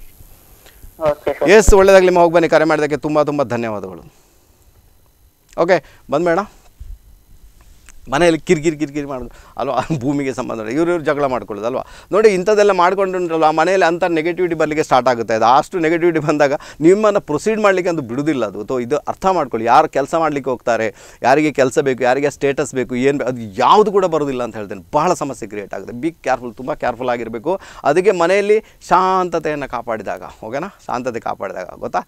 ಎಸ್ ಒಳ್ಳೇದಾಗಲಿ ಹೋಗಿ ಬನ್ನಿ ಕರೆ ಮಾಡಿದ್ದಕ್ಕೆ ತುಂಬ ತುಂಬ ಧನ್ಯವಾದಗಳು ಓಕೆ ಬಂದ್ಬೇಡ ಮನೆಯಲ್ಲಿ ಕಿರಿಕಿರಿ ಕಿರಿಕಿರಿ ಮಾಡೋದು ಅಲ್ವಾ ಭೂಮಿಗೆ ಸಂಬಂಧ ಇವರು ಜಗಳ ಅಲ್ವಾ ನೋಡಿ ಇಂಥದ್ದೆಲ್ಲ ಮಾಡ್ಕೊಂಡು ಆ ಮನೆಯಲ್ಲಿ ಅಂಥ ನೆಗೆಟಿವಿಟಿ ಬರಲಿಕ್ಕೆ ಸ್ಟಾರ್ಟ್ ಆಗುತ್ತೆ ಅದು ಅಷ್ಟು ನೆಗೆಟಿವಿಟಿ ಬಂದಾಗ ನಿಮ್ಮನ್ನು ಪ್ರೊಸೀಡ್ ಮಾಡಲಿಕ್ಕೆ ಅದು ಬಿಡುವುದಿಲ್ಲ ಅದು ಅಥವಾ ಇದು ಅರ್ಥ ಮಾಡ್ಕೊಳ್ಳಿ ಯಾರು ಕೆಲಸ ಮಾಡಲಿಕ್ಕೆ ಹೋಗ್ತಾರೆ ಯಾರಿಗೆ ಕೆಲಸ ಬೇಕು ಯಾರಿಗೆ ಸ್ಟೇಟಸ್ ಬೇಕು ಏನು ಅದು ಯಾವುದು ಕೂಡ ಬರೋದಿಲ್ಲ ಅಂತ ಹೇಳ್ತೇನೆ ಬಹಳ ಸಮಸ್ಯೆ ಕ್ರಿಯೇಟ್ ಆಗುತ್ತೆ ಬಿಗ್ ಕೇರ್ಫುಲ್ ತುಂಬ ಕೇರ್ಫುಲ್ ಆಗಿರಬೇಕು ಅದಕ್ಕೆ ಮನೆಯಲ್ಲಿ ಶಾಂತತೆಯನ್ನು ಕಾಪಾಡಿದಾಗ ಓಕೆನಾ ಶಾಂತತೆ ಕಾಪಾಡಿದಾಗ ಗೊತ್ತಾ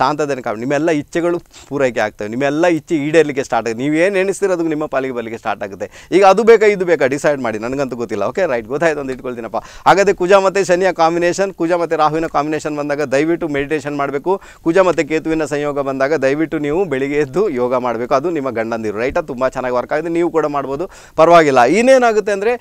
ಸಾಂತದನ ಕಾವ್ಯ ನಿಮ್ಮೆಲ್ಲ ಇಚ್ಛೆಗಳು ಪೂರೈಕೆ ಆಗ್ತವೆ ನಿಮ್ಮೆಲ್ಲ ಇಚ್ಛೆ ಈಡೇರಲಿಕ್ಕೆ ಸ್ಟಾರ್ಟ್ ಆಗುತ್ತೆ ನೀವು ಏನು ಎಣಿಸ್ತೀರ ಅದಕ್ಕೆ ನಿಮ್ಮ ಪಾಲಿಗೆ ಬರಲಿಕ್ಕೆ ಸ್ಟಾರ್ಟ್ ಆಗುತ್ತೆ ಈಗ ಅದು ಬೇಕಾ ಇದು ಬೇಕಾ ಡಿಸೈಡ್ ಮಾಡಿ ನನಗಂತೂ ಗೊತ್ತಿಲ್ಲ ಓಕೆ ರೈಟ್ ಗೊತ್ತಾಯ್ತು ಅಂತ ಇಟ್ಕೊಳ್ತೀನಪ್ಪ ಹಾಗಾದರೆ ಕುಜ ಮತ್ತು ಶನಿಯ ಕಾಂಬಿನೇಷನ್ ಕುಜ ಮತ್ತು ರಾಹುವಿನ ಕಾಂಬಿನೇಷನ್ ಬಂದಾಗ ದಯವಿಟ್ಟು ಮೆಡಿಟೇಷನ್ ಮಾಡಬೇಕು ಕುಜ ಮತ್ತು ಕೇತುವಿನ ಸಂಯೋಗ ಬಂದಾಗ ದಯವಿಟ್ಟು ನೀವು ಬೆಳಿಗ್ಗೆ ಎದ್ದು ಯೋಗ ಮಾಡಬೇಕು ಅದು ನಿಮ್ಮ ಗಂಡಂದಿರು ರೈಟಾ ತುಂಬ ಚೆನ್ನಾಗಿ ವರ್ಕ್ ಆಗಿದೆ ನೀವು ಕೂಡ ಮಾಡ್ಬೋದು ಪರವಾಗಿಲ್ಲ ಇನ್ನೇನಾಗುತ್ತೆ ಅಂದರೆ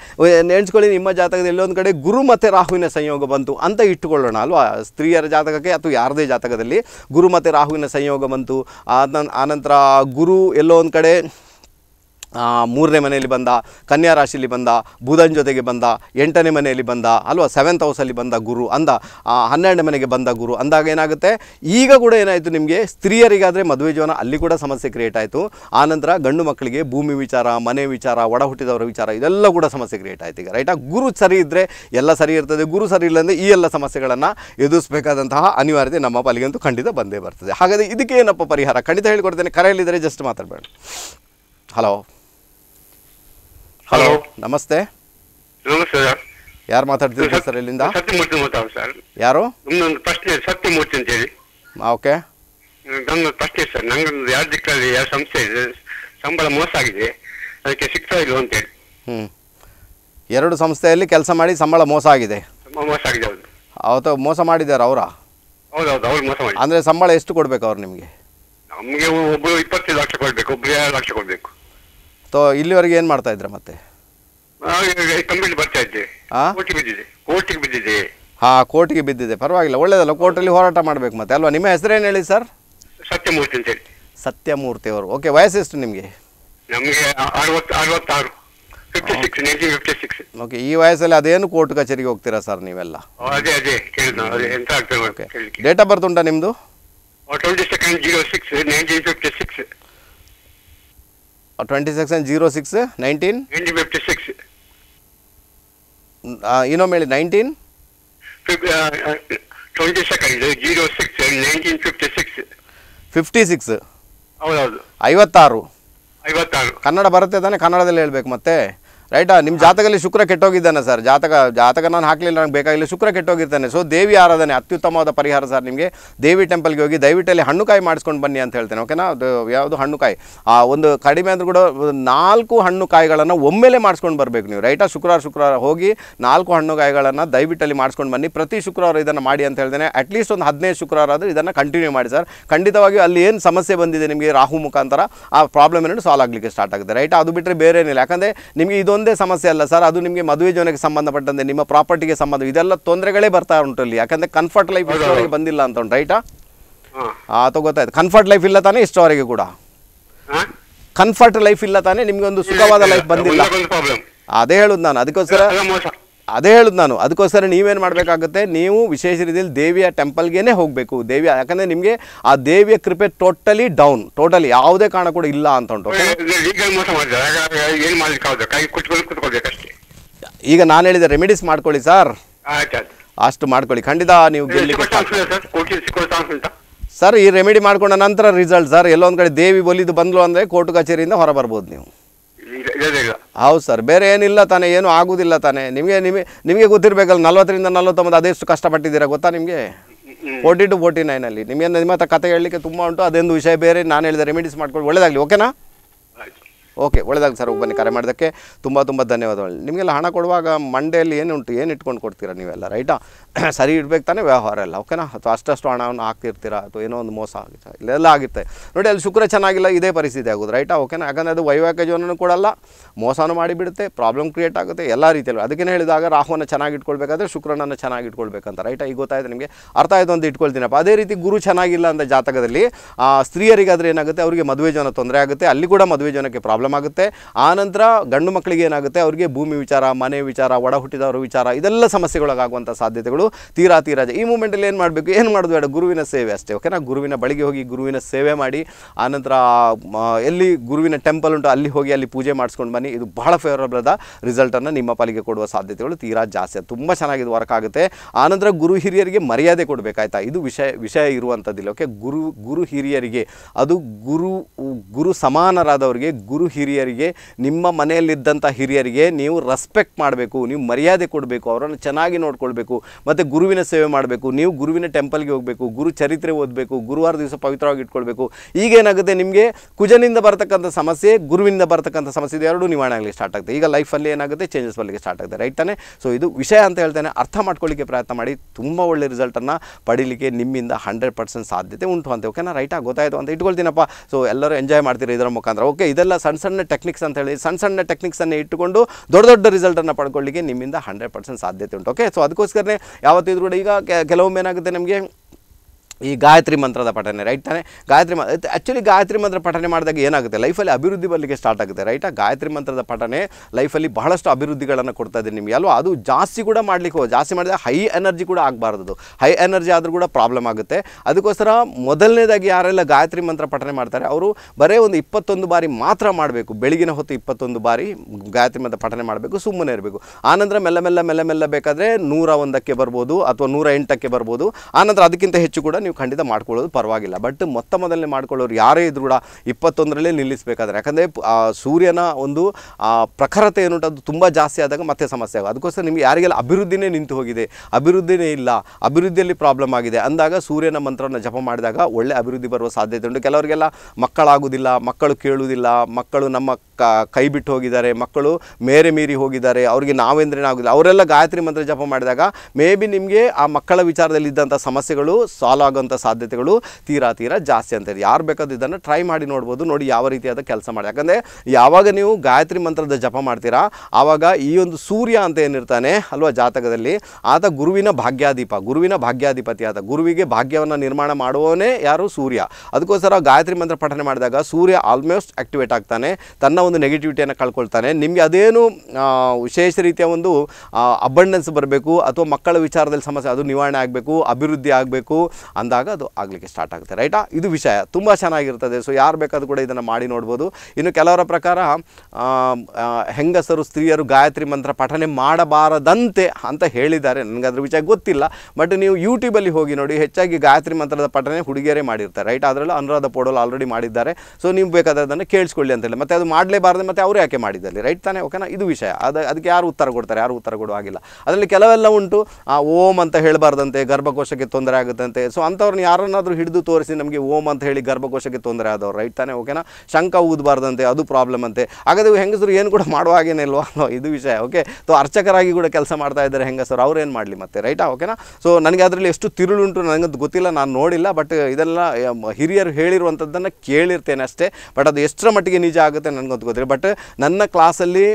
ನೆನೆಸ್ಕೊಳ್ಳಿ ನಿಮ್ಮ ಜಾತಕದಲ್ಲಿ ಎಲ್ಲೊಂದು ಕಡೆ ಗುರು ಮತ್ತು ರಾಹುವಿನ ಸಂಯೋಗ ಬಂತು ಅಂತ ಇಟ್ಟುಕೊಳ್ಳೋಣ ಅಲ್ವಾ ಸ್ತ್ರೀಯರ ಜಾತಕಕ್ಕೆ ಅಥವಾ ಯಾರದೇ ಜಾತಕದಲ್ಲಿ ಗುರು ಗುರು ಮತ್ತು ರಾಹುವಿನ ಸಂಯೋಗ ಬಂತು ಆದ ಆನಂತರ ಗುರು ಎಲ್ಲೋ ಒಂದು ಕಡೆ ಮೂರನೇ ಮನೆಯಲ್ಲಿ ಬಂದ ಕನ್ಯಾ ರಾಶಿಯಲ್ಲಿ ಬಂದ ಬುಧನ ಜೊತೆಗೆ ಬಂದ ಎಂಟನೇ ಮನೆಯಲ್ಲಿ ಬಂದ ಅಲ್ವಾ ಸೆವೆಂತ್ ಹೌಸಲ್ಲಿ ಬಂದ ಗುರು ಅಂದ ಹನ್ನೆರಡನೇ ಮನೆಗೆ ಬಂದ ಗುರು ಅಂದಾಗ ಏನಾಗುತ್ತೆ ಈಗ ಕೂಡ ಏನಾಯಿತು ನಿಮಗೆ ಸ್ತ್ರೀಯರಿಗಾದರೆ ಮದುವೆ ಜೀವನ ಅಲ್ಲಿ ಕೂಡ ಸಮಸ್ಯೆ ಕ್ರಿಯೇಟ್ ಆಯಿತು ಆನಂತರ ಗಂಡು ಮಕ್ಕಳಿಗೆ ಭೂಮಿ ವಿಚಾರ ಮನೆ ವಿಚಾರ ಒಡ ಹುಟ್ಟಿದವರ ವಿಚಾರ ಇದೆಲ್ಲ ಕೂಡ ಸಮಸ್ಯೆ ಕ್ರಿಯೇಟ್ ಆಯ್ತು ಈಗ ರೈಟಾ ಗುರು ಸರಿ ಇದ್ದರೆ ಎಲ್ಲ ಸರಿ ಇರ್ತದೆ ಗುರು ಸರಿ ಇಲ್ಲಂದರೆ ಈ ಎಲ್ಲ ಸಮಸ್ಯೆಗಳನ್ನು ಎದುರಿಸಬೇಕಾದಂತಹ ಅನಿವಾರ್ಯತೆ ನಮ್ಮ ಪಾಲಿಗಂತೂ ಖಂಡಿತ ಬಂದೇ ಬರ್ತದೆ ಹಾಗಾದರೆ ಇದಕ್ಕೆ ಏನಪ್ಪ ಪರಿಹಾರ ಖಂಡಿತ ಹೇಳಿಕೊಡ್ತೇನೆ ಕರೆಯಲ್ಲಿದ್ದರೆ ಜಸ್ಟ್ ಮಾತಾಡಬೇಡ ಹಲೋ ಹಲೋ ನಮಸ್ತೆ ಯಾರು ಮಾತಾಡ್ತಿದ್ದೀರಾ ಸರ್ ಇಲ್ಲಿಂದ ಸತ್ಯಮೂರ್ತಿ ಸರ್ ಯಾರು ನಮ್ದೊಂದು ಪ್ರಶ್ನೆ ಸತ್ಯಮೂರ್ತಿ ಅಂತ ಹೇಳಿ ಓಕೆ ನಮ್ಮದು ಪ್ರಶ್ನೆ ಸರ್ ನಂಗೊಂದು ಎರಡು ದಿಕ್ಕಲ್ಲಿ ಎರಡು ಸಂಸ್ಥೆ ಇದೆ ಸಂಬಳ ಮೋಸ ಆಗಿದೆ ಅದಕ್ಕೆ ಸಿಗ್ತಾ ಇಲ್ಲ ಅಂತ ಹೇಳಿ ಹ್ಞೂ ಎರಡು ಸಂಸ್ಥೆಯಲ್ಲಿ ಕೆಲಸ ಮಾಡಿ ಸಂಬಳ ಮೋಸ ಆಗಿದೆ ಮೋಸ ಆಗಿದೆ ಹೌದು ಅವತ್ತು ಮೋಸ ಮಾಡಿದ್ದಾರೆ ಅವರ ಹೌದೌದು ಅವ್ರು ಮೋಸ ಮಾಡಿ ಅಂದರೆ ಸಂಬಳ ಎಷ್ಟು ಕೊಡಬೇಕು ಅವ್ರು ನಿಮಗೆ ನಮಗೆ ಒಬ್ಬರು ಇಪ್ಪತ್ತೈದು ಲಕ್ಷ ಕೊಡಬೇಕು ಒಬ್ಬರು ಎರಡು ಲಕ್ಷ ಕೊಡಬೇಕು ತೋ ಇಲ್ಲಿವರೆಗೆ ಏನ್ ಮಾಡ್ತಾ ಇದ್ರ ಮತ್ತೆ ಬರ್ತಾ ಬಿದ್ದಿದೆ ಹಾ ಕೋರ್ಟಿಗೆ ಬಿದ್ದಿದೆ ಪರವಾಗಿಲ್ಲ ಒಳ್ಳೇದಲ್ಲ ಕೋರ್ಟಲ್ಲಿ ಹೋರಾಟ ಮಾಡ್ಬೇಕು ಮತ್ತೆ ಅಲ್ವಾ ನಿಮ್ಮ ಹೆಸರೇನು ಹೇಳಿ ಸರ್ ಸತ್ಯಮೂರ್ತಿ ಅಂತ ಹೇಳಿ ಸತ್ಯಮೂರ್ತಿ ಅವರು ಓಕೆ ಎಷ್ಟು ನಿಮಗೆ ನಮಗೆ ಓಕೆ ಈ ವಯಸ್ಸಲ್ಲಿ ಅದೇನು ಕೋರ್ಟ್ ಕಚೇರಿಗೆ ಹೋಗ್ತೀರಾ ಸರ್ ನೀವೆಲ್ಲ ಅದೇ ಅದೇ ಡೇಟ್ ಆಫ್ ಬರ್ತ್ ಉಂಟಾ ನಿಮ್ದು twenty second zero six nineteen fifty six twenty section zero six nineteen fifty six ಇನ್ನೊಮ್ಮೆ ಹೇಳಿ nineteen twenty second zero six nineteen fifty six ಹೌದೌದು ಐವತ್ತಾರು ಕನ್ನಡ ಬರುತ್ತೆ ತಾನೆ ಕನ್ನಡದಲ್ಲಿ ಹೇಳ್ಬೇಕು ಮತ್ತೆ ರೈಟಾ ನಿಮ್ಮ ಜಾತಕದಲ್ಲಿ ಶುಕ್ರ ಕೆಟ್ಟೋಗಿದ್ದಾನೆ ಸರ್ ಜಾತಕ ಜಾತಕ ನಾನು ಹಾಕಲಿಲ್ಲ ನನಗೆ ಬೇಕಾಗಿಲ್ಲ ಶುಕ್ರ ಕೆಟ್ಟೋಗಿರ್ತಾನೆ ಸೊ ದೇವಿ ಆರಾಧನೆ ಅತ್ಯುತ್ತಮವಾದ ಪರಿಹಾರ ಸರ್ ನಿಮಗೆ ದೇವಿ ಟೆಂಪಲ್ಗೆ ಹೋಗಿ ದಯವಿಟ್ಟಲ್ಲಿ ಹಣ್ಣುಕಾಯಿ ಮಾಡಿಸ್ಕೊಂಡು ಬನ್ನಿ ಅಂತ ಹೇಳ್ತೇನೆ ಓಕೆನಾ ಅದು ಯಾವುದು ಹಣ್ಣುಕಾಯಿ ಆ ಒಂದು ಕಡಿಮೆ ಅಂದ್ರೂ ಕೂಡ ನಾಲ್ಕು ಹಣ್ಣುಕಾಯಿಗಳನ್ನು ಒಮ್ಮೆಲೆ ಮಾಡಿಸ್ಕೊಂಡು ಬರಬೇಕು ನೀವು ರೈಟಾ ಶುಕ್ರವಾರ ಶುಕ್ರವಾರ ಹೋಗಿ ನಾಲ್ಕು ಹಣ್ಣುಕಾಯಿಗಳನ್ನು ದಯವಿಟ್ಟಲ್ಲಿ ಮಾಡಿಸ್ಕೊಂಡು ಬನ್ನಿ ಪ್ರತಿ ಶುಕ್ರವಾರ ಇದನ್ನು ಮಾಡಿ ಅಂತ ಹೇಳ್ತೇನೆ ಅಟ್ಲೀಸ್ಟ್ ಒಂದು ಹದಿನೈದು ಶುಕ್ರವಾರ ಆದರೂ ಇದನ್ನು ಕಂಟಿನ್ಯೂ ಮಾಡಿ ಸರ್ ಖಂಡಿತವಾಗಿ ಅಲ್ಲಿ ಏನು ಸಮಸ್ಯೆ ಬಂದಿದೆ ನಿಮಗೆ ರಾಹು ಮುಖಾಂತರ ಆ ಪ್ರಾಬ್ಲಮ್ ಏನು ಸಾಲ್ವ್ ಆಗಲಿಕ್ಕೆ ಸ್ಟಾರ್ಟ್ ಆಗುತ್ತೆ ರೈಟಾ ಅದು ಬಿಟ್ಟರೆ ಬೇರೆ ಏನಿಲ್ಲ ಯಾಕಂದರೆ ನಿಮಗೆ ಇದೊಂದು ಅದೊಂದೇ ಸಮಸ್ಯೆ ಅಲ್ಲ ಸರ್ ಅದು ನಿಮಗೆ ಮದುವೆ ಜೀವನಕ್ಕೆ ಸಂಬಂಧಪಟ್ಟಂತೆ ನಿಮ್ಮ ಪ್ರಾಪರ್ಟಿಗೆ ಸಂಬಂಧ ಇದೆಲ್ಲ ತೊಂದರೆಗಳೇ ಬರ್ತಾ ಉಂಟು ಅಲ್ಲಿ ಯಾಕಂದ್ರೆ ಕನ್ಫರ್ಟ್ ಲೈಫ್ ಇಷ್ಟೋರಿಗೆ ಬಂದಿಲ್ಲ ಅಂತ ಉಂಟು ರೈಟಾ ಆತ ಗೊತ್ತಾಯ್ತು ಕನ್ಫರ್ಟ್ ಲೈಫ್ ಇಲ್ಲ ತಾನೇ ಇಷ್ಟೋರಿಗೆ ಕೂಡ ಕನ್ಫರ್ಟ್ ಲೈಫ್ ಇಲ್ಲ ತಾನೇ ನಿಮಗೆ ಒಂದು ಸುಖವಾದ ಲೈಫ್ ಬಂದಿಲ್ಲ ಅದೇ ಹೇಳುದು ನಾನು ಅದಕ್ಕೋಸ್ಕರ ಅದೇ ಹೇಳುದು ನಾನು ಅದಕ್ಕೋಸ್ಕರ ನೀವೇನು ಮಾಡಬೇಕಾಗುತ್ತೆ ನೀವು ವಿಶೇಷ ರೀತಿಯಲ್ಲಿ ದೇವಿಯ ಟೆಂಪಲ್ಗೇ ಹೋಗಬೇಕು ದೇವಿಯ ಯಾಕಂದ್ರೆ ನಿಮಗೆ ಆ ದೇವಿಯ ಕೃಪೆ ಟೋಟಲಿ ಡೌನ್ ಟೋಟಲಿ ಯಾವುದೇ ಕಾರಣ ಕೂಡ ಇಲ್ಲ ಅಂತ ಉಂಟು ಈಗ ನಾನು ಹೇಳಿದ ರೆಮಿಡೀಸ್ ಮಾಡ್ಕೊಳ್ಳಿ ಸರ್ ಅಷ್ಟು ಮಾಡ್ಕೊಳ್ಳಿ ಖಂಡಿತ ನೀವು ಸರ್ ಈ ರೆಮಿಡಿ ಮಾಡ್ಕೊಂಡ ನಂತರ ರಿಸಲ್ಟ್ ಸರ್ ಎಲ್ಲೊಂದ್ ಕಡೆ ದೇವಿ ಒಲಿದು ಬಂದ್ಲು ಅಂದ್ರೆ ಕೋರ್ಟ್ ಕಚೇರಿಯಿಂದ ಹೊರ ಬರ್ಬೋದು ನೀವು ಹೌದು ಸರ್ ಬೇರೆ ಏನಿಲ್ಲ ತಾನೇ ಏನು ಆಗುದಿಲ್ಲ ತಾನೆ ನಿಮಗೆ ನಿಮಗೆ ನಿಮಗೆ ಗೊತ್ತಿರ್ಬೇಕಲ್ಲ ನಲ್ವತ್ತರಿಂದ ನಲ್ವತ್ತೊಂಬತ್ತು ಅದೆಷ್ಟು ಕಷ್ಟಪಟ್ಟಿದ್ದೀರಾ ಗೊತ್ತಾ ನಿಮಗೆ ಫೋರ್ಟಿ ಟು ಫೋರ್ಟಿ ನೈನಲ್ಲಿ ನಿಮಗೆ ನಿಮ್ಮ ಹತ್ರ ಕತೆ ಹೇಳಲಿಕ್ಕೆ ತುಂಬ ಉಂಟು ಅದೊಂದು ವಿಷಯ ಬೇರೆ ನಾನು ಹೇಳಿದೆ ರೆಮಿಡೀಸ್ ಮಾಡ್ಕೊಳ್ಳಿ ಒಳ್ಳೇದಾಗಲಿ ಓಕೆನಾ ಓಕೆ ಒಳ್ಳೆದಾಗ ಸರ್ ಬನ್ನಿ ಕರೆ ಮಾಡೋದಕ್ಕೆ ತುಂಬ ತುಂಬ ಧನ್ಯವಾದಗಳು ನಿಮಗೆಲ್ಲ ಹಣ ಕೊಡುವಾಗ ಮಂಡೇಲಿ ಏನು ಉಂಟು ಏನು ಇಟ್ಕೊಂಡು ಕೊಡ್ತೀರಾ ನೀವೆಲ್ಲ ರೈಟಾ ಸರಿ ಇಡಬೇಕು ತಾನೇ ವ್ಯವಹಾರ ಎಲ್ಲ ಓಕೆನಾ ಅಥವಾ ಅಷ್ಟಷ್ಟು ಹಣವನ್ನು ಹಾಕ್ತಿರ್ತೀರಾ ಅಥವಾ ಏನೋ ಒಂದು ಮೋಸ ಆಗುತ್ತೆ ಇಲ್ಲೆಲ್ಲ ಆಗುತ್ತೆ ನೋಡಿ ಅಲ್ಲಿ ಶುಕ್ರ ಚೆನ್ನಾಗಿಲ್ಲ ಇದೇ ಪರಿಸ್ಥಿತಿ ಆಗೋದು ರೈಟಾ ಓಕೆನಾ ಯಾಕಂದರೆ ಅದು ವೈವಾಹಿಕ ಜೀವನನೂ ಕೊಡಲ್ಲ ಮೋಸನೂ ಮಾಡಿಬಿಡುತ್ತೆ ಪ್ರಾಬ್ಲಮ್ ಕ್ರಿಯೇಟ್ ಆಗುತ್ತೆ ಎಲ್ಲ ರೀತಿಯಲ್ಲೂ ಅದಕ್ಕೇನು ಹೇಳಿದಾಗ ರಾಹುವನ್ನು ಚೆನ್ನಾಗಿ ಇಟ್ಕೊಳ್ಬೇಕಾದ್ರೆ ಶುಕ್ರನನ್ನು ಚೆನ್ನಾಗಿ ಇಟ್ಕೊಳ್ಬೇಕಂತ ರೈಟಾ ಈಗ ಗೊತ್ತಾಯಿತು ನಿಮಗೆ ಅರ್ಥ ಆಯಿತು ಅಂತ ಇಟ್ಕೊಳ್ತೀನಪ್ಪ ಅದೇ ರೀತಿ ಗುರು ಚೆನ್ನಾಗಿಲ್ಲ ಅಂತ ಜಾತಕದಲ್ಲಿ ಸ್ತ್ರೀಯರಿಗಾದರೆ ಏನಾಗುತ್ತೆ ಅವರಿಗೆ ಮದುವೆ ಜನ ತೊಂದರೆ ಆಗುತ್ತೆ ಅಲ್ಲಿ ಕೂಡ ಮದುವೆ ಜನಕ್ಕೆ ಪ್ರಾಬ್ಲಮ್ ಆಗುತ್ತೆ ಆನಂತರ ಗಂಡು ಮಕ್ಕಳಿಗೆ ಏನಾಗುತ್ತೆ ಅವರಿಗೆ ಭೂಮಿ ವಿಚಾರ ಮನೆ ವಿಚಾರ ಒಡ ಹುಟ್ಟಿದವರ ವಿಚಾರ ಇದೆಲ್ಲ ಸಮಸ್ಯೆಗಳಾಗುವಂಥ ಸಾಧ್ಯತೆಗಳು ತೀರಾ ತೀರಾಜ ಈ ಮೂಮೆಂಟಲ್ಲಿ ಏನು ಮಾಡಬೇಕು ಏನು ಮಾಡೋದು ಬೇಡ ಗುರುವಿನ ಸೇವೆ ಅಷ್ಟೇ ಓಕೆನಾ ಗುರುವಿನ ಬಳಿಗೆ ಹೋಗಿ ಗುರುವಿನ ಸೇವೆ ಮಾಡಿ ಆನಂತರ ಎಲ್ಲಿ ಗುರುವಿನ ಟೆಂಪಲ್ ಉಂಟು ಅಲ್ಲಿ ಹೋಗಿ ಅಲ್ಲಿ ಪೂಜೆ ಮಾಡಿಸ್ಕೊಂಡು ಬನ್ನಿ ಇದು ಬಹಳ ಫೇವರಬಲ್ ರಿಸಲ್ಟನ್ನು ನಿಮ್ಮ ಪಾಲಿಗೆ ಕೊಡುವ ಸಾಧ್ಯತೆಗಳು ತೀರಾ ಜಾಸ್ತಿ ತುಂಬ ಚೆನ್ನಾಗಿದೆ ವರ್ಕ್ ಆಗುತ್ತೆ ಆನಂತರ ಗುರು ಹಿರಿಯರಿಗೆ ಮರ್ಯಾದೆ ಕೊಡಬೇಕಾಯ್ತಾ ಇದು ವಿಷಯ ವಿಷಯ ಇರುವಂಥದ್ದಿಲ್ಲ ಓಕೆ ಗುರು ಗುರು ಹಿರಿಯರಿಗೆ ಅದು ಗುರು ಗುರು ಸಮಾನರಾದವರಿಗೆ ಗುರು ಹಿರಿಯರಿಗೆ ನಿಮ್ಮ ಮನೆಯಲ್ಲಿದ್ದಂಥ ಹಿರಿಯರಿಗೆ ನೀವು ರೆಸ್ಪೆಕ್ಟ್ ಮಾಡಬೇಕು ನೀವು ಮರ್ಯಾದೆ ಕೊಡಬೇಕು ಅವರನ್ನು ಚೆನ್ನಾಗಿ ನೋಡ್ಕೊಳ್ಬೇಕು ಮತ್ತು ಗುರುವಿನ ಸೇವೆ ಮಾಡಬೇಕು ನೀವು ಗುರುವಿನ ಟೆಂಪಲ್ಗೆ ಹೋಗಬೇಕು ಗುರು ಚರಿತ್ರೆ ಓದಬೇಕು ಗುರುವಾರ ದಿವಸ ಪವಿತ್ರವಾಗಿ ಇಟ್ಕೊಳ್ಬೇಕು ಈಗೇನಾಗುತ್ತೆ ನಿಮಗೆ ಕುಜನಿಂದ ಬರತಕ್ಕಂಥ ಸಮಸ್ಯೆ ಗುರುವಿನಿಂದ ಬರತಕ್ಕಂಥ ಸಮಸ್ಯೆ ಎರಡೂ ನಿವಾರಣೆ ಆಗಲಿ ಸ್ಟಾರ್ಟ್ ಆಗುತ್ತೆ ಈಗ ಲೈಫಲ್ಲಿ ಏನಾಗುತ್ತೆ ಚೇಂಜಸ್ ಬರಲಿಕ್ಕೆ ಸ್ಟಾರ್ಟ್ ಆಗುತ್ತೆ ರೈಟ್ ತಾನೆ ಸೊ ಇದು ವಿಷಯ ಅಂತ ಹೇಳ್ತೇನೆ ಅರ್ಥ ಮಾಡ್ಕೊಳ್ಳಿಕ್ಕೆ ಪ್ರಯತ್ನ ಮಾಡಿ ತುಂಬ ಒಳ್ಳೆ ರಿಸಲ್ಟನ್ನು ಪಡೀಲಿಕ್ಕೆ ನಿಮ್ಮಿಂದ ಹಂಡ್ರೆಡ್ ಪರ್ಸೆಂಟ್ ಸಾಧ್ಯತೆ ಉಂಟು ಅಂತ ಓಕೆನಾ ರೈಟಾಗಿ ಗೊತ್ತಾಯಿತು ಅಂತ ಇಟ್ಕೊಳ್ತೀನಪ್ಪ ಸೊ ಎಲ್ಲರೂ ಎಂಜಾಯ್ ಮಾಡ್ತೀರಿ ಇದರ ಮುಖಾಂತರ ಓಕೆ ಇದೆಲ್ಲ ಸಣ್ಣ ಸಣ್ಣ ಟೆಕ್ನಿಕ್ಸ್ ಅಂತ ಹೇಳಿ ಸಣ್ಣ ಸಣ್ಣ ಟೆಕ್ನಿಕ್ಸನ್ನು ಇಟ್ಟುಕೊಂಡು ದೊಡ್ಡ ದೊಡ್ಡ ರಿಸಲ್ಟನ್ನು ಪಡ್ಕೊಳ್ಳಿಕ್ಕೆ ನಿಮ್ಮಿಂದ ಹಂಡ್ರೆಡ್ ಪರ್ಸೆಂಟ್ ಸಾಧ್ಯತೆ ಉಂಟು ಓಕೆ ಸೊ ಅದಕ್ಕೋಸ್ಕರನೇ ಯಾವತ್ತಿದ್ರು ಕೂಡ ಈಗ ಕೆಲವೊಮ್ಮೆ ಏನಾಗುತ್ತೆ ನಮಗೆ ಈ ಗಾಯತ್ರಿ ಮಂತ್ರದ ಪಠನೆ ರೈಟ್ ತಾನೇ ಗಾಯತ್ರಿ ಮಂತ್ರ ಆ್ಯಕ್ಚುಲಿ ಗಾಯತ್ರಿ ಮಂತ್ರ ಪಠನೆ ಮಾಡಿದಾಗ ಏನಾಗುತ್ತೆ ಲೈಫಲ್ಲಿ ಅಭಿವೃದ್ಧಿ ಬರಲಿಕ್ಕೆ ಸ್ಟಾರ್ಟ್ ಆಗುತ್ತೆ ರೈಟಾ ಗಾಯತ್ರಿ ಮಂತ್ರದ ಪಠನೆ ಲೈಫಲ್ಲಿ ಬಹಳಷ್ಟು ಅಭಿವೃದ್ಧಿಗಳನ್ನು ಕೊಡ್ತಾ ಇದೆ ನಿಮಗೆ ಅಲ್ವಾ ಅದು ಜಾಸ್ತಿ ಕೂಡ ಮಾಡಲಿಕ್ಕೆ ಹೋಗೋ ಜಾಸ್ತಿ ಮಾಡಿದಾಗ ಹೈ ಎನರ್ಜಿ ಕೂಡ ಆಗಬಾರ್ದು ಹೈ ಎನರ್ಜಿ ಆದರೂ ಕೂಡ ಪ್ರಾಬ್ಲಮ್ ಆಗುತ್ತೆ ಅದಕ್ಕೋಸ್ಕರ ಮೊದಲನೇದಾಗಿ ಯಾರೆಲ್ಲ ಗಾಯತ್ರಿ ಮಂತ್ರ ಪಠನೆ ಮಾಡ್ತಾರೆ ಅವರು ಬರೇ ಒಂದು ಇಪ್ಪತ್ತೊಂದು ಬಾರಿ ಮಾತ್ರ ಮಾಡಬೇಕು ಬೆಳಗಿನ ಹೊತ್ತು ಇಪ್ಪತ್ತೊಂದು ಬಾರಿ ಗಾಯತ್ರಿ ಮಂತ್ರ ಪಠನೆ ಮಾಡಬೇಕು ಸುಮ್ಮನೆ ಇರಬೇಕು ಆನಂತರ ಮೆಲ್ಲ ಮೆಲ್ಲ ಮೆಲ್ಲ ಮೆಲ್ಲ ಬೇಕಾದರೆ ನೂರ ಒಂದಕ್ಕೆ ಬರ್ಬೋದು ಅಥವಾ ನೂರ ಎಂಟಕ್ಕೆ ಬರ್ಬೋದು ಆನಂತರ ಅದಕ್ಕಿಂತ ಹೆಚ್ಚು ಕೂಡ ನೀವು ನೀವು ಖಂಡಿತ ಮಾಡ್ಕೊಳ್ಳೋದು ಪರವಾಗಿಲ್ಲ ಬಟ್ ಮೊತ್ತ ಮೊದಲನೇ ಮಾಡ್ಕೊಳ್ಳೋರು ಯಾರೇ ಇದ್ರೂ ಕೂಡ ಇಪ್ಪತ್ತೊಂದರಲ್ಲೇ ನಿಲ್ಲಿಸಬೇಕಾದ್ರೆ ಯಾಕಂದರೆ ಸೂರ್ಯನ ಒಂದು ಪ್ರಖರತೆ ಏನು ಅದು ತುಂಬ ಜಾಸ್ತಿ ಆದಾಗ ಮತ್ತೆ ಸಮಸ್ಯೆ ಆಗೋದು ಅದಕ್ಕೋಸ್ಕರ ನಿಮಗೆ ಯಾರಿಗೆಲ್ಲ ಅಭಿವೃದ್ಧಿನೇ ನಿಂತು ಹೋಗಿದೆ ಅಭಿವೃದ್ಧಿನೇ ಇಲ್ಲ ಅಭಿವೃದ್ಧಿಯಲ್ಲಿ ಪ್ರಾಬ್ಲಮ್ ಆಗಿದೆ ಅಂದಾಗ ಸೂರ್ಯನ ಮಂತ್ರವನ್ನು ಜಪ ಮಾಡಿದಾಗ ಒಳ್ಳೆ ಅಭಿವೃದ್ಧಿ ಬರುವ ಸಾಧ್ಯತೆ ಉಂಟು ಕೆಲವರಿಗೆಲ್ಲ ಮಕ್ಕಳಾಗುವುದಿಲ್ಲ ಮಕ್ಕಳು ಕೇಳುವುದಿಲ್ಲ ಮಕ್ಕಳು ನಮ್ಮ ಕೈ ಬಿಟ್ಟು ಹೋಗಿದ್ದಾರೆ ಮಕ್ಕಳು ಮೇರೆ ಮೀರಿ ಹೋಗಿದ್ದಾರೆ ಅವರಿಗೆ ಆಗೋದಿಲ್ಲ ಅವರೆಲ್ಲ ಗಾಯತ್ರಿ ಮಂತ್ರ ಜಪ ಮಾಡಿದಾಗ ಮೇ ಬಿ ನಿಮಗೆ ಆ ಮಕ್ಕಳ ವಿಚಾರದಲ್ಲಿ ಇದ್ದಂಥ ಸಮಸ್ಯೆಗಳು ಸಾಲ್ವ್ ಆಗುವಂಥ ಸಾಧ್ಯತೆಗಳು ತೀರಾ ತೀರಾ ಜಾಸ್ತಿ ಅಂತ ಇದೆ ಯಾರು ಬೇಕಾದ್ರೂ ಇದನ್ನು ಟ್ರೈ ಮಾಡಿ ನೋಡ್ಬೋದು ನೋಡಿ ಯಾವ ರೀತಿಯಾದ ಕೆಲಸ ಮಾಡಿ ಯಾಕಂದರೆ ಯಾವಾಗ ನೀವು ಗಾಯತ್ರಿ ಮಂತ್ರದ ಜಪ ಮಾಡ್ತೀರಾ ಆವಾಗ ಈ ಒಂದು ಸೂರ್ಯ ಅಂತ ಏನಿರ್ತಾನೆ ಅಲ್ವಾ ಜಾತಕದಲ್ಲಿ ಆತ ಗುರುವಿನ ಭಾಗ್ಯಾಧಿಪ ಗುರುವಿನ ಭಾಗ್ಯಾಧಿಪತಿ ಆತ ಗುರುವಿಗೆ ಭಾಗ್ಯವನ್ನು ನಿರ್ಮಾಣ ಮಾಡುವವನೇ ಯಾರು ಸೂರ್ಯ ಅದಕ್ಕೋಸ್ಕರ ಗಾಯತ್ರಿ ಮಂತ್ರ ಪಠನೆ ಮಾಡಿದಾಗ ಸೂರ್ಯ ಆಲ್ಮೋಸ್ಟ್ ಆಕ್ಟಿವೇಟ್ ಆಗ್ತಾನೆ ತನ್ನ ಒಂದು ನೆಗೆಟಿವಿಟಿಯನ್ನು ಕಳ್ಕೊಳ್ತಾನೆ ನಿಮಗೆ ಅದೇನು ವಿಶೇಷ ರೀತಿಯ ಒಂದು ಅಬಂಡೆನ್ಸ್ ಬರಬೇಕು ಅಥವಾ ಮಕ್ಕಳ ವಿಚಾರದಲ್ಲಿ ಸಮಸ್ಯೆ ಅದು ನಿವಾರಣೆ ಆಗಬೇಕು ಅಭಿವೃದ್ಧಿ ಆಗಬೇಕು ಅಂದಾಗ ಅದು ಆಗಲಿಕ್ಕೆ ಸ್ಟಾರ್ಟ್ ಆಗುತ್ತೆ ರೈಟಾ ಇದು ವಿಷಯ ತುಂಬ ಚೆನ್ನಾಗಿರ್ತದೆ ಸೊ ಯಾರು ಬೇಕಾದರೂ ಕೂಡ ಇದನ್ನು ಮಾಡಿ ನೋಡ್ಬೋದು ಇನ್ನು ಕೆಲವರ ಪ್ರಕಾರ ಹೆಂಗಸರು ಸ್ತ್ರೀಯರು ಗಾಯತ್ರಿ ಮಂತ್ರ ಪಠನೆ ಮಾಡಬಾರದಂತೆ ಅಂತ ಹೇಳಿದ್ದಾರೆ ನನಗದ್ರ ವಿಷಯ ಗೊತ್ತಿಲ್ಲ ಬಟ್ ನೀವು ಯೂಟ್ಯೂಬಲ್ಲಿ ಹೋಗಿ ನೋಡಿ ಹೆಚ್ಚಾಗಿ ಗಾಯತ್ರಿ ಮಂತ್ರದ ಪಠನೆ ಹುಡುಗಿಯರೇ ಮಾಡಿರ್ತಾರೆ ರೈಟ್ ಅದರಲ್ಲೂ ಅನುರಾಧ ಪೋಡೋಲ್ ಆಲ್ರೆಡಿ ಮಾಡಿದ್ದಾರೆ ಸೊ ನೀವು ಬೇಕಾದ್ರೆ ಅದನ್ನು ಕೇಳಿಸ್ಕೊಳ್ಳಿ ಅಂತ ಹೇಳಿ ಮತ್ತು ಅದು ಮಾಡಲೇ ಬಾರದೆ ಮತ್ತೆ ಅವರು ಯಾಕೆ ಮಾಡಿದಲ್ಲಿ ರೈಟ್ ತಾನೇ ಓಕೆನಾ ಇದು ವಿಷಯ ಅದು ಅದಕ್ಕೆ ಯಾರು ಉತ್ತರ ಕೊಡ್ತಾರೆ ಯಾರು ಉತ್ತರ ಕೊಡುವ ಆಗಿಲ್ಲ ಅದರಲ್ಲಿ ಕೆಲವೆಲ್ಲ ಉಂಟು ಓಂ ಅಂತ ಹೇಳಬಾರ್ದಂತೆ ಗರ್ಭಕೋಶಕ್ಕೆ ತೊಂದರೆ ಆಗುತ್ತಂತೆ ಸೊ ಅಂಥವ್ರನ್ನ ಯಾರನ್ನಾದರೂ ಹಿಡಿದು ತೋರಿಸಿ ನಮಗೆ ಓಂ ಅಂತ ಹೇಳಿ ಗರ್ಭಕೋಶಕ್ಕೆ ತೊಂದರೆ ಆದವ್ರು ರೈಟ್ ತಾನೇ ಓಕೆನಾ ಶಂಕ ಊದಬಾರ್ದಂತೆ ಅದು ಪ್ರಾಬ್ಲಮ್ ಅಂತೆ ಹಾಗಾದ್ರೆ ಹೆಂಗಸರು ಏನು ಕೂಡ ಮಾಡುವ ಹಾಗೇನೇ ಇಲ್ವಾ ಇದು ವಿಷಯ ಓಕೆ ಸೊ ಅರ್ಚಕರಾಗಿ ಕೂಡ ಕೆಲಸ ಮಾಡ್ತಾ ಇದ್ದಾರೆ ಹೆಂಗಸರು ಅವ್ರೇನು ಮಾಡಲಿ ಮತ್ತೆ ರೈಟಾ ಓಕೆನಾ ಸೊ ನನಗೆ ಅದರಲ್ಲಿ ಎಷ್ಟು ತಿರುಳುಂಟು ನನಗೆ ಗೊತ್ತಿಲ್ಲ ನಾನು ನೋಡಿಲ್ಲ ಬಟ್ ಇದೆಲ್ಲ ಹಿರಿಯರು ಹೇಳಿರುವಂಥದ್ದನ್ನು ಕೇಳಿರ್ತೇನೆ ಅಷ್ಟೇ ಬಟ್ ಅದು ಎಷ್ಟರ ಮಟ್ಟಿಗೆ ನಿಜ ಆಗುತ್ತೆ ನನಗೆ ಅಂತ ಬಟ್ ನನ್ನ ಕ್ಲಾಸಲ್ಲಿ